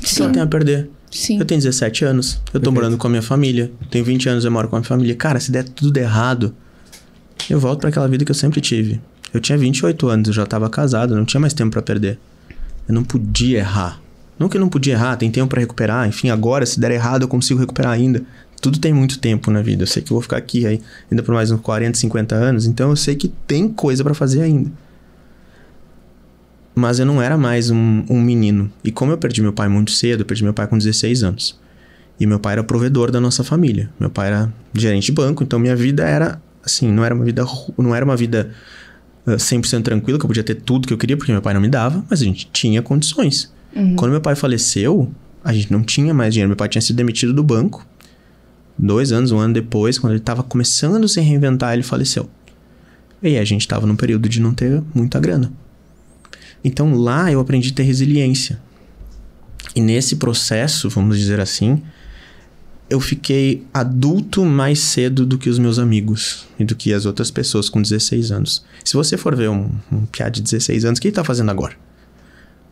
Sim. Não tem a perder. Sim. Eu tenho 17 anos, eu tô morando com a minha família. Tenho 20 anos, eu moro com a minha família. Cara, se der tudo errado, eu volto para aquela vida que eu sempre tive. Eu tinha 28 anos, eu já tava casado, não tinha mais tempo para perder. Eu não podia errar. Não que eu não podia errar, tem tempo para recuperar. Enfim, agora, se der errado, eu consigo recuperar ainda. Tudo tem muito tempo na vida. Eu sei que eu vou ficar aqui aí, ainda por mais uns 40, 50 anos. Então eu sei que tem coisa para fazer ainda mas eu não era mais um, um, menino. E como eu perdi meu pai muito cedo, eu perdi meu pai com 16 anos. E meu pai era provedor da nossa família. Meu pai era gerente de banco, então minha vida era assim, não era uma vida não era uma vida 100% tranquila, que eu podia ter tudo que eu queria, porque meu pai não me dava, mas a gente tinha condições. Uhum. Quando meu pai faleceu, a gente não tinha mais dinheiro. Meu pai tinha sido demitido do banco. Dois anos, um ano depois, quando ele estava começando a se reinventar, ele faleceu. E aí a gente estava num período de não ter muita grana. Então lá eu aprendi a ter resiliência. E nesse processo, vamos dizer assim, eu fiquei adulto mais cedo do que os meus amigos e do que as outras pessoas com 16 anos. Se você for ver um, um piá de 16 anos, o que ele tá fazendo agora?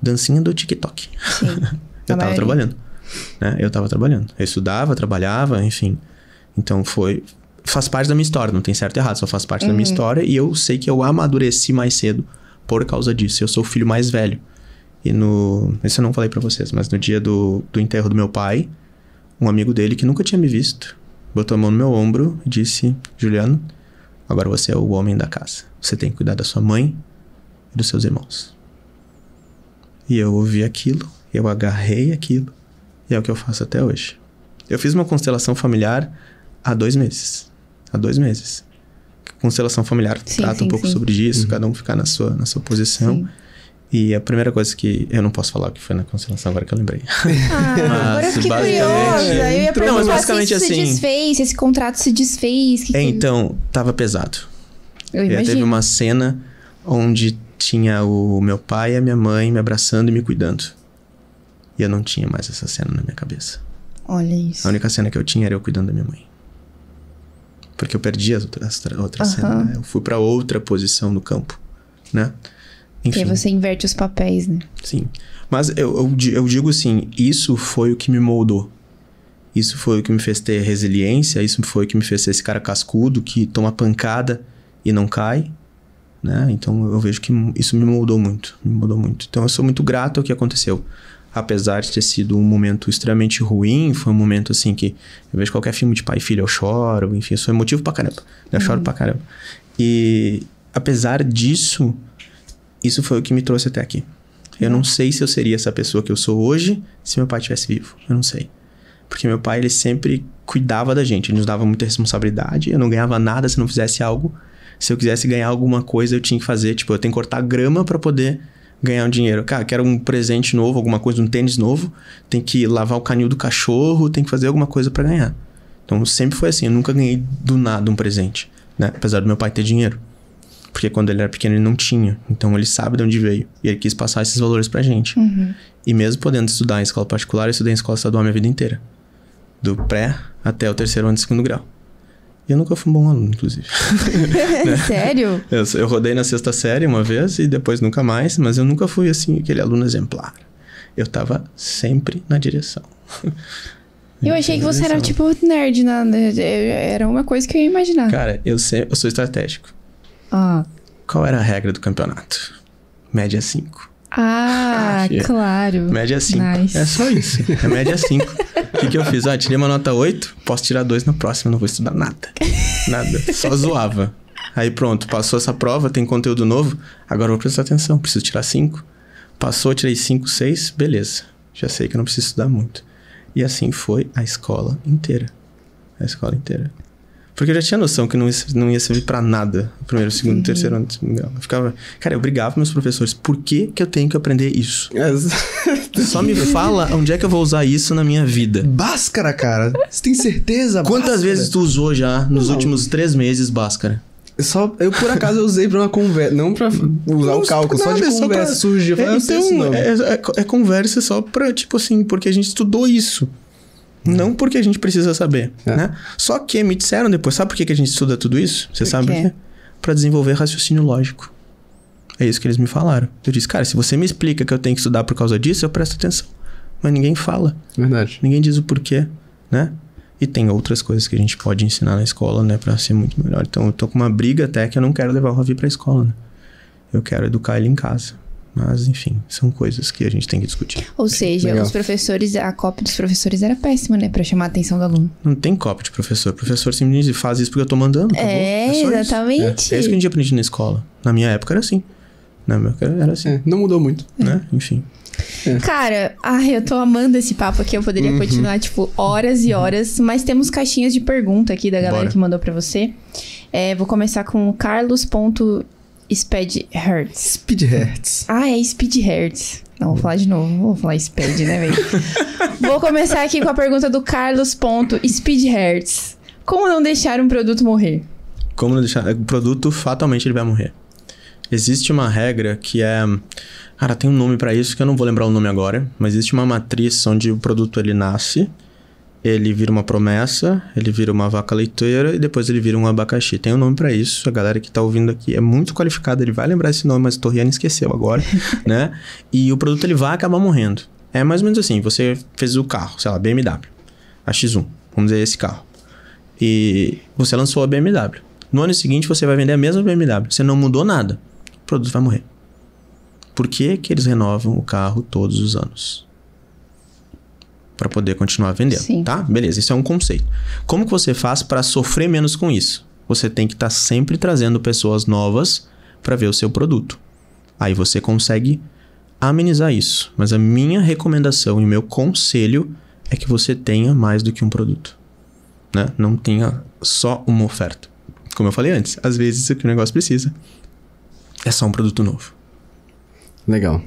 Dancinha do TikTok. Sim, <laughs> eu tava trabalhando. Né? Eu tava trabalhando. Eu estudava, trabalhava, enfim. Então foi. Faz parte da minha história, não tem certo e errado, só faz parte uhum. da minha uhum. história e eu sei que eu amadureci mais cedo por causa disso. Eu sou o filho mais velho. E no. Isso eu não falei para vocês, mas no dia do, do enterro do meu pai, um amigo dele que nunca tinha me visto botou a mão no meu ombro e disse: Juliano, agora você é o homem da casa. Você tem que cuidar da sua mãe e dos seus irmãos. E eu ouvi aquilo, eu agarrei aquilo, e é o que eu faço até hoje. Eu fiz uma constelação familiar há dois meses. Há dois meses constelação familiar sim, trata sim, um pouco sim. sobre isso, uhum. cada um ficar na sua, na sua posição. E a primeira coisa que eu não posso falar que foi na constelação agora que eu lembrei. Ah, mas, agora eu fiquei curiosa. Eu ia perguntar não, mas basicamente se isso assim, se desfez, se esse contrato se desfez. Que é, que... Então, tava pesado. Eu é, imagino. E teve uma cena onde tinha o meu pai e a minha mãe me abraçando e me cuidando. E eu não tinha mais essa cena na minha cabeça. Olha isso. A única cena que eu tinha era eu cuidando da minha mãe. Porque eu perdi as outras, a outra uhum. cena, né? Eu fui para outra posição no campo, né? Enfim. você inverte os papéis, né? Sim. Mas eu, eu, eu digo assim, isso foi o que me moldou. Isso foi o que me fez ter resiliência, isso foi o que me fez ser esse cara cascudo que toma pancada e não cai, né? Então eu vejo que isso me moldou muito, me moldou muito. Então eu sou muito grato ao que aconteceu apesar de ter sido um momento extremamente ruim, foi um momento assim que eu vejo qualquer filme de pai e filho, eu choro, enfim, isso é motivo pra caramba. Né? Eu uhum. choro pra caramba. E apesar disso, isso foi o que me trouxe até aqui. Eu não sei se eu seria essa pessoa que eu sou hoje se meu pai estivesse vivo. Eu não sei. Porque meu pai, ele sempre cuidava da gente, ele nos dava muita responsabilidade. Eu não ganhava nada se não fizesse algo. Se eu quisesse ganhar alguma coisa, eu tinha que fazer. Tipo, eu tenho que cortar grama para poder ganhar um dinheiro. Cara, quero um presente novo, alguma coisa, um tênis novo, tem que lavar o canil do cachorro, tem que fazer alguma coisa para ganhar. Então sempre foi assim, eu nunca ganhei do nada um presente, né? Apesar do meu pai ter dinheiro. Porque quando ele era pequeno ele não tinha. Então ele sabe de onde veio. E ele quis passar esses valores pra gente. Uhum. E mesmo podendo estudar em escola particular, eu estudei em escola estadual minha vida inteira. Do pré até o terceiro ano de segundo grau. E eu nunca fui um bom aluno, inclusive. <laughs> né? Sério? É, eu, eu rodei na sexta série uma vez e depois nunca mais, mas eu nunca fui assim, aquele aluno exemplar. Eu tava sempre na direção. Eu achei que você era tipo nerd, né? Era uma coisa que eu ia imaginar. Cara, eu, sempre, eu sou estratégico. Ah. Qual era a regra do campeonato? Média 5. Ah, Achei. É. claro. Média 5. Nice. É só isso. É média 5. O que, que eu fiz? Ah, tirei uma nota 8, posso tirar 2 na próxima, não vou estudar nada. Nada. Só zoava. Aí pronto, passou essa prova, tem conteúdo novo. Agora eu vou prestar atenção, preciso tirar 5. Passou, tirei 5, 6, beleza. Já sei que eu não preciso estudar muito. E assim foi a escola inteira. A escola inteira. Porque eu já tinha noção que não ia, não ia servir para nada primeiro, segundo, uhum. terceiro ano. Eu ficava, cara, eu brigava com meus professores. Por que, que eu tenho que aprender isso? É, <laughs> só me fala onde é que eu vou usar isso na minha vida. Báscara, cara. Você tem certeza? Quantas báscara? vezes tu usou já nos não. últimos três meses Báscara? Só, eu por acaso eu usei pra uma conversa, não pra usar não, o cálculo, nada, só de é conversa surge. Ah, é, então, É, é, é conversa só pra, tipo assim, porque a gente estudou isso. Né? Não porque a gente precisa saber, é. né? Só que me disseram depois, sabe por que, que a gente estuda tudo isso? Você por sabe quê? por quê? Pra desenvolver raciocínio lógico. É isso que eles me falaram. Eu disse, cara, se você me explica que eu tenho que estudar por causa disso, eu presto atenção. Mas ninguém fala. Verdade. Ninguém diz o porquê, né? E tem outras coisas que a gente pode ensinar na escola, né? Pra ser muito melhor. Então, eu tô com uma briga até que eu não quero levar o Ravi pra escola, né? Eu quero educar ele em casa. Mas, enfim, são coisas que a gente tem que discutir. Ou é, seja, Legal. os professores, a cópia dos professores era péssima, né? Pra chamar a atenção do aluno. Não tem cópia de professor. professor simplesmente faz isso porque eu tô mandando. É, é exatamente. Isso. É. é. isso que a gente aprende na escola. Na minha época era assim. Na minha época era assim. É, não mudou muito. Né? Enfim. É. Cara, ai, eu tô amando esse papo aqui. Eu poderia uhum. continuar, tipo, horas e horas. Uhum. Mas temos caixinhas de pergunta aqui da galera Bora. que mandou para você. É, vou começar com Carlos. Speed Hertz. Speed Hertz. Ah, é Speed Hertz. Não, vou falar de novo. Vou falar Speed, né, velho? <laughs> vou começar aqui com a pergunta do Carlos. Ponto, Speed Hertz. Como não deixar um produto morrer? Como não deixar. O produto fatalmente ele vai morrer. Existe uma regra que é. Cara, tem um nome para isso que eu não vou lembrar o nome agora, mas existe uma matriz onde o produto ele nasce ele vira uma promessa, ele vira uma vaca leiteira e depois ele vira um abacaxi. Tem um nome para isso, a galera que tá ouvindo aqui é muito qualificada, ele vai lembrar esse nome, mas o Torriano esqueceu agora, <laughs> né? E o produto ele vai acabar morrendo. É mais ou menos assim, você fez o carro, sei lá, BMW, a X1, vamos dizer esse carro. E você lançou a BMW. No ano seguinte você vai vender a mesma BMW, você não mudou nada, o produto vai morrer. Por que que eles renovam o carro todos os anos? para poder continuar vendendo, Sim. tá? Beleza, isso é um conceito. Como que você faz para sofrer menos com isso? Você tem que estar tá sempre trazendo pessoas novas para ver o seu produto. Aí você consegue amenizar isso. Mas a minha recomendação e meu conselho é que você tenha mais do que um produto, né? Não tenha só uma oferta. Como eu falei antes, às vezes o que o negócio precisa é só um produto novo. Legal.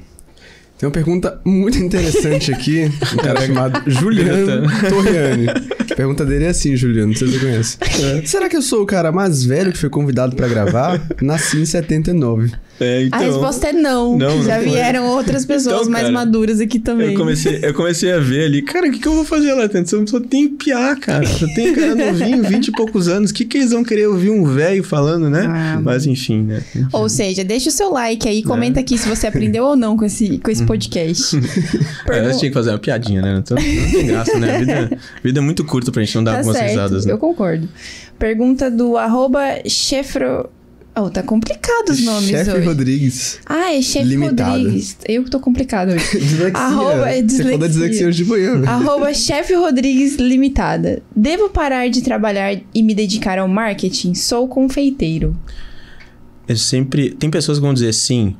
Tem uma pergunta muito interessante aqui, <laughs> um cara chamado Juliano Torriani. A pergunta dele é assim, Juliano, não sei se você conhece. É. Será que eu sou o cara mais velho que foi convidado para gravar? Nasci em 79. É, então... A resposta é não. não Já não vieram outras então, pessoas então, mais cara, maduras aqui também. Eu comecei, eu comecei a ver ali, cara, o que, que eu vou fazer lá dentro? Só tem piá, cara. Só tem cara novinho, 20 <laughs> e poucos anos. O que, que eles vão querer ouvir um velho falando, né? Ah, Mas enfim, né? Enfim. Ou seja, deixa o seu like aí, comenta é. aqui se você aprendeu ou não com esse, com esse podcast. Pergun... <laughs> É, tinha que fazer uma piadinha, né? Não, não tem graça, né? A vida, vida, é muito curta pra gente não dar tá algumas certo, risadas. Né? Eu concordo. Pergunta do arroba chefro Oh, tá complicado os nomes Chefe hoje. Rodrigues. Ah, é Chefe Rodrigues. Eu que tô complicado hoje. <laughs> dislexia. Arroba, é dislexia. Você falou dislexia hoje de manhã. Arroba <laughs> Chefe Rodrigues Limitada. Devo parar de trabalhar e me dedicar ao marketing? Sou confeiteiro. Eu sempre... Tem pessoas que vão dizer assim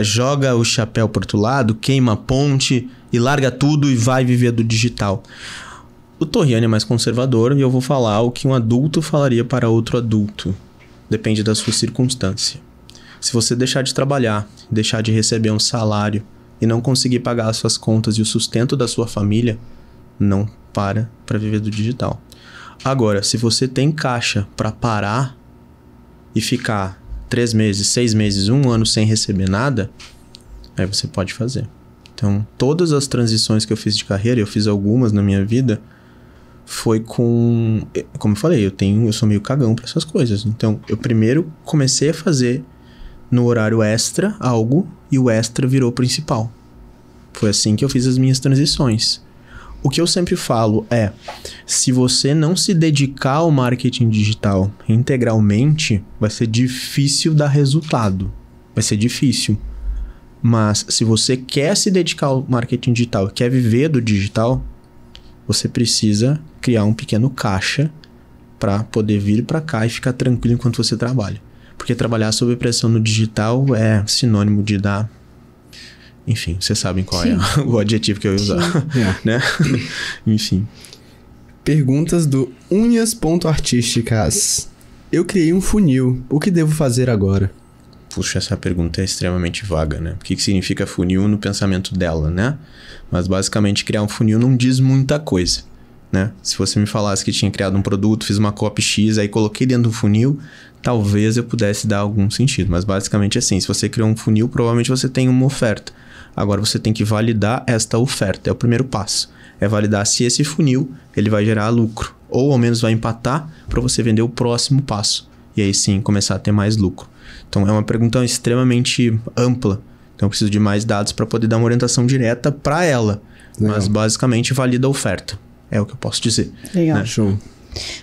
joga o chapéu pro outro lado, queima a ponte e larga tudo e vai viver do digital. O Torriani é mais conservador e eu vou falar o que um adulto falaria para outro adulto. Depende da sua circunstância. Se você deixar de trabalhar, deixar de receber um salário e não conseguir pagar as suas contas e o sustento da sua família, não para para viver do digital. Agora, se você tem caixa para parar e ficar três meses, seis meses, um ano sem receber nada, aí você pode fazer. Então, todas as transições que eu fiz de carreira, eu fiz algumas na minha vida, foi com. Como eu falei, eu tenho. Eu sou meio cagão para essas coisas. Então, eu primeiro comecei a fazer no horário extra algo e o extra virou principal. Foi assim que eu fiz as minhas transições. O que eu sempre falo é: se você não se dedicar ao marketing digital integralmente, vai ser difícil dar resultado. Vai ser difícil. Mas se você quer se dedicar ao marketing digital, quer viver do digital, você precisa criar um pequeno caixa para poder vir para cá e ficar tranquilo enquanto você trabalha. Porque trabalhar sob pressão no digital é sinônimo de dar enfim, vocês sabem qual é Sim. é <laughs> o adjetivo que eu ia usar, é. né? <laughs> enfim. Perguntas do unhas.artísticas. Eu criei um funil. O que devo fazer agora? puxa, essa pergunta é extremamente vaga, né? O que, que significa funil no pensamento dela, né? Mas basicamente criar um funil não diz muita coisa. Né? Se você me falasse que tinha criado um produto, fiz uma copy X, aí coloquei dentro do funil, talvez eu pudesse dar algum sentido. Mas basicamente é assim, se você criou um funil, provavelmente você tem uma oferta. Agora você tem que validar esta oferta, é o primeiro passo. É validar se esse funil ele vai gerar lucro ou ao menos vai empatar para você vender o próximo passo. E aí sim começar a ter mais lucro. Então é uma pergunta extremamente ampla. Então eu preciso de mais dados para poder dar uma orientação direta para ela. Legal. Mas basicamente valida a oferta. É o que eu posso dizer. Legal. Né? Show.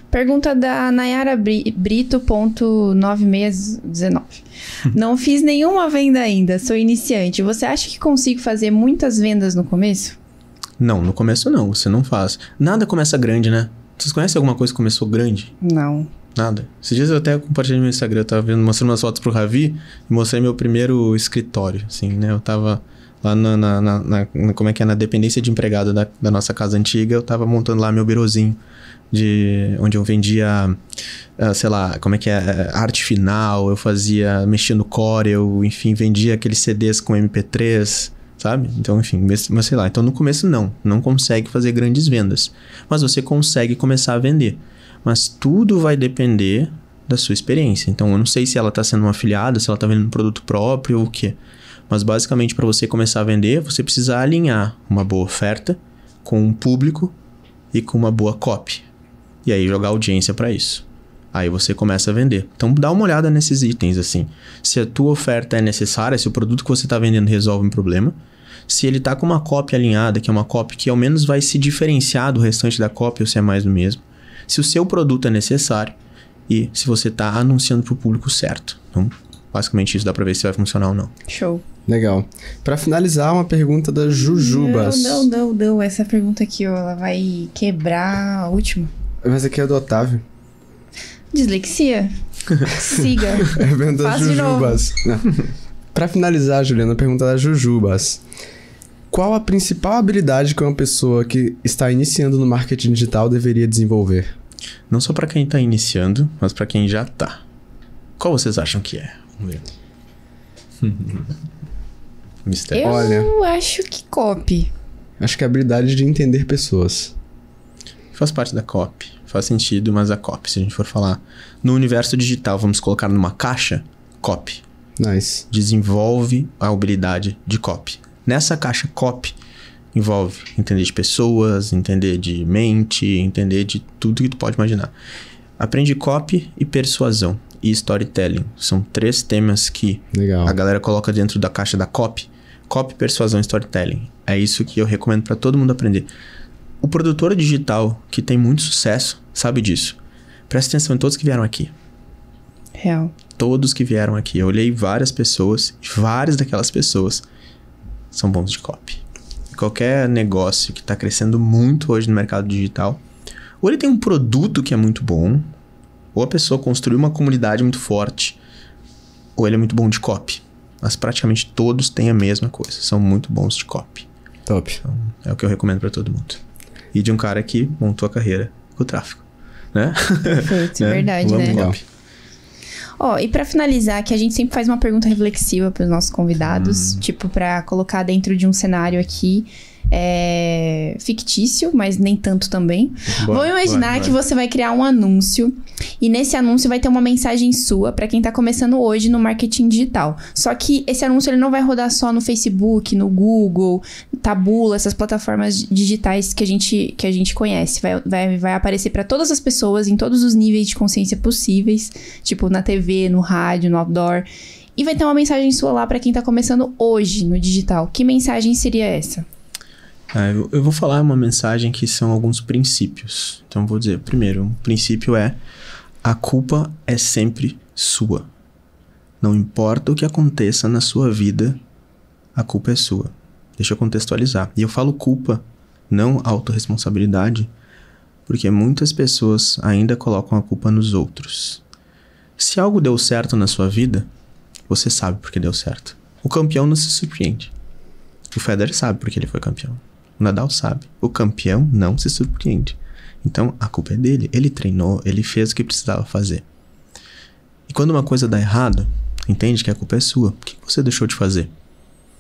Pergunta da Nayara Brito.9619. <laughs> Não fiz nenhuma venda ainda, sou iniciante. Você acha que consigo fazer muitas vendas no começo? Não, no começo não, você não faz. Nada começa grande, né? Vocês conhecem alguma coisa que começou grande? Não. Nada. Esses dias eu até compartilhei no meu Instagram, eu tava vendo, mostrando umas fotos pro Ravi e mostrei meu primeiro escritório, assim, né? Eu tava lá na, na, na, na como é que é, na dependência de empregado da, da, nossa casa antiga, eu tava montando lá meu birozinho de onde eu vendia, ah, sei lá, como é que é, eh, arte final, eu fazia, mexia no core, eu, enfim, vendia aqueles CDs com MP3, sabe? Então, enfim, mas sei lá, então no começo não, não consegue fazer grandes vendas, mas você consegue começar a vender. Mas tudo vai depender da sua experiência. Então, eu não sei se ela está sendo uma afiliada, se ela está vendendo um produto próprio ou o quê. Mas, basicamente, para você começar a vender, você precisa alinhar uma boa oferta com um público e com uma boa copy. E aí, jogar audiência para isso. Aí você começa a vender. Então, dá uma olhada nesses itens, assim. Se a tua oferta é necessária, se o produto que você está vendendo resolve um problema, se ele está com uma cópia alinhada, que é uma cópia que ao menos vai se diferenciar do restante da cópia ou se é mais do mesmo se o seu produto é necessário e se você está anunciando para o público certo. Então, basicamente isso dá para ver se vai funcionar ou não. Show. Legal. Para finalizar, uma pergunta da Jujubas. Não, não, não, não. Essa pergunta aqui, ó, ela vai quebrar a última. Mas aqui é do Otávio. Dislexia. <laughs> Siga. É a pergunta da Jujubas. Para finalizar, Juliana, a pergunta da Jujubas. Qual a principal habilidade que uma pessoa que está iniciando no marketing digital deveria desenvolver? Não só para quem tá iniciando, mas para quem já tá. Qual vocês acham que é? Vamos ver. <laughs> Mistério. Eu Olha, acho que copy. Acho que é a habilidade de entender pessoas. Faz parte da copy. Faz sentido, mas a copy, se a gente for falar. No universo digital, vamos colocar numa caixa, copy. Nice. Desenvolve a habilidade de copy. Nessa caixa copy, Envolve entender de pessoas, entender de mente, entender de tudo que tu pode imaginar. Aprende copy e persuasão e storytelling. São três temas que Legal. a galera coloca dentro da caixa da copy. Copy, persuasão e storytelling. É isso que eu recomendo para todo mundo aprender. O produtor digital que tem muito sucesso sabe disso. Presta atenção em todos que vieram aqui. Real. Todos que vieram aqui. Eu olhei várias pessoas, várias daquelas pessoas são bons de copy qualquer negócio que está crescendo muito hoje no mercado digital, ou ele tem um produto que é muito bom, ou a pessoa construiu uma comunidade muito forte, ou ele é muito bom de copy. Mas praticamente todos têm a mesma coisa, são muito bons de copy. Top. Então, é o que eu recomendo para todo mundo. E de um cara que montou a carreira com o tráfico, né? Perfeito, <laughs> é, né? verdade, né? Copy. Ó, oh, e para finalizar, que a gente sempre faz uma pergunta reflexiva para os nossos convidados, hum. tipo para colocar dentro de um cenário aqui é, fictício, mas nem tanto também. Boa, Vou imaginar boa, boa. que você vai criar um anúncio e nesse anúncio vai ter uma mensagem sua para quem está começando hoje no marketing digital. Só que esse anúncio ele não vai rodar só no Facebook, no Google, Tabula, essas plataformas digitais que a gente, que a gente conhece. Vai, vai, vai aparecer para todas as pessoas em todos os níveis de consciência possíveis, tipo na TV, no rádio, no outdoor. E vai ter uma mensagem sua lá para quem está começando hoje no digital. Que mensagem seria essa? Ah, eu, eu vou falar uma mensagem que são alguns princípios. Então vou dizer, primeiro, um princípio é a culpa é sempre sua. Não importa o que aconteça na sua vida, a culpa é sua. Deixa eu contextualizar. E eu falo culpa, não autorresponsabilidade, porque muitas pessoas ainda colocam a culpa nos outros. Se algo deu certo na sua vida, você sabe porque deu certo. O campeão não se surpreende. O Federer sabe porque ele foi campeão. O Nadal sabe. O campeão não se surpreende. Então a culpa é dele. Ele treinou, ele fez o que precisava fazer. E quando uma coisa dá errado, entende que a culpa é sua. O que você deixou de fazer?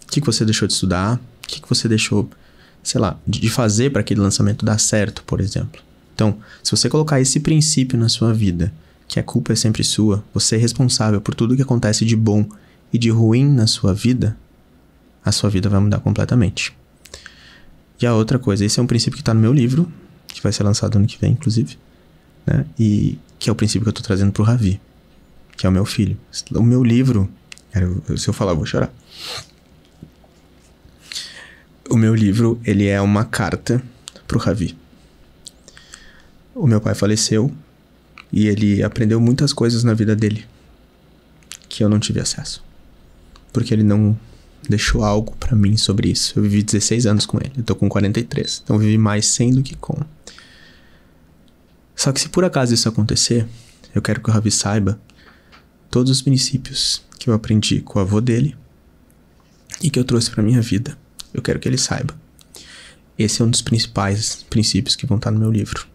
O que você deixou de estudar? O que você deixou, sei lá, de fazer para aquele lançamento dar certo, por exemplo? Então, se você colocar esse princípio na sua vida, que a culpa é sempre sua, você é responsável por tudo que acontece de bom e de ruim na sua vida, a sua vida vai mudar completamente. E a outra coisa, esse é um princípio que está no meu livro, que vai ser lançado ano que vem, inclusive, né? E que é o princípio que eu estou trazendo pro Ravi, que é o meu filho. O meu livro, cara, se eu falar eu vou chorar. O meu livro, ele é uma carta pro Ravi. O meu pai faleceu e ele aprendeu muitas coisas na vida dele que eu não tive acesso. Porque ele não deixou algo para mim sobre isso. Eu vivi 16 anos com ele, eu tô com 43, então vivi mais sem do que com. Só que se por acaso isso acontecer, eu quero que o Ravi saiba todos os princípios que eu aprendi com o avô dele e que eu trouxe para minha vida. Eu quero que ele saiba. Esse é um dos principais princípios que vão estar tá no meu livro.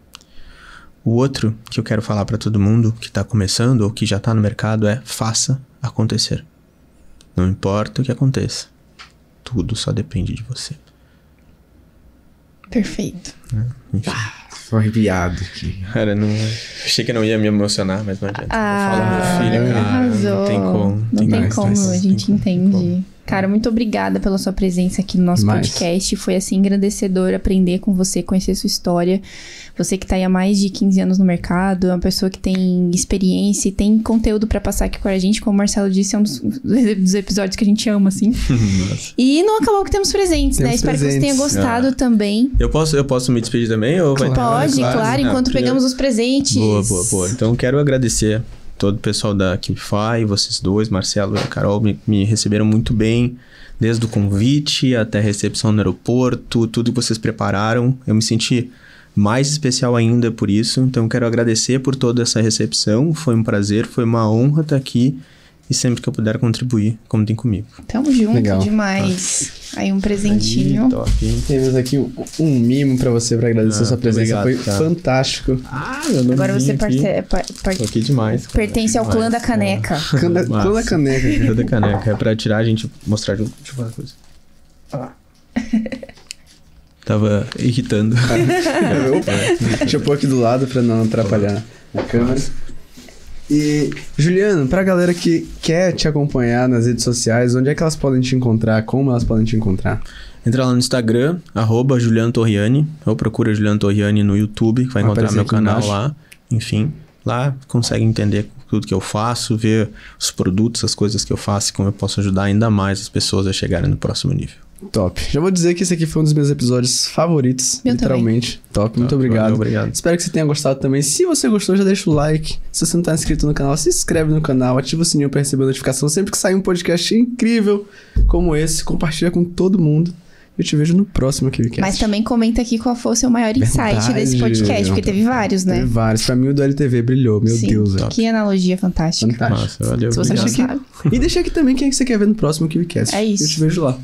O outro que eu quero falar para todo mundo que está começando ou que já está no mercado é faça acontecer. Não importa o que aconteça. Tudo só depende de você. Perfeito. É, enfim. Ah, arrepiado aqui. Cara, não, achei que não ia me emocionar, mas não adianta. Ah, eu meu filho, cara. Não tem como. Não tem, tem mais, como, mas, a gente entende. Cara, muito obrigada pela sua presença aqui no nosso podcast. Foi assim engrandecedor aprender com você, conhecer sua história. Você que está aí há mais de 15 anos no mercado, é uma pessoa que tem experiência e tem conteúdo para passar aqui com a gente, como o Marcelo disse, é um dos, dos episódios que a gente ama, assim. <laughs> e não acabou que temos presentes, né? temos né? Espero presentes. que você tenha gostado ah. também. Eu posso, eu posso me despedir também? Ou claro. Pode, claro, claro enquanto pegamos os presentes. Boa, boa, boa. Então quero agradecer todo o pessoal da Kimify, vocês dois, Marcelo e a Carol, me, me, receberam muito bem, desde o convite até a recepção no aeroporto, tudo que vocês prepararam. Eu me senti mais especial ainda por isso, então quero agradecer por toda essa recepção. Foi um prazer, foi uma honra estar aqui e sempre que eu puder contribuir, contem comigo. Tamo junto Legal. demais. Tá. Aí um presentinho. Aí, top. Temos aqui um mimo para você para agradecer ah, a sua presença. Obrigado, Foi cara. fantástico. Ah, meu nome Agora você parte, demais, pertence ao <laughs> clã da caneca. <laughs> Clã, da, caneca. Clã da caneca. É pra tirar a gente mostrar junto. Deixa eu falar uma coisa. <laughs> Tava irritando. deixa eu pôr aqui do lado pra não atrapalhar a câmera. E, Juliano, pra galera que quer te acompanhar nas redes sociais, onde é que elas podem te encontrar? Como elas podem te encontrar? Entra lá no Instagram, arroba Juliano Torriani, ou procura Juliano Torriani no YouTube, que vai, encontrar meu canal embaixo. lá. Enfim, lá consegue entender tudo que eu faço, ver os produtos, as coisas que eu faço e como eu posso ajudar ainda mais as pessoas a chegarem no próximo nível. Top. Já vou dizer que esse aqui foi um dos meus episódios favoritos, Meu literalmente. Também. Top, muito Top, obrigado. obrigado. Espero que você tenha gostado também. Se você gostou, já deixa o like. Se você não está inscrito no canal, se inscreve no canal, ativa o sininho para receber notificação sempre que sair um podcast incrível como esse. Compartilha com todo mundo. Eu te vejo no próximo KiwiCast. Mas também comenta aqui qual foi o seu maior Verdade. insight desse podcast, porque teve vários, né? Teve vários. Pra mim, o do LTV brilhou, meu Sim. Deus. Que top. analogia fantástica. Fantástica. Nossa, valeu, Se você não sabe. E deixa aqui também quem é que você quer ver no próximo KiwiCast. É isso. Eu te vejo lá.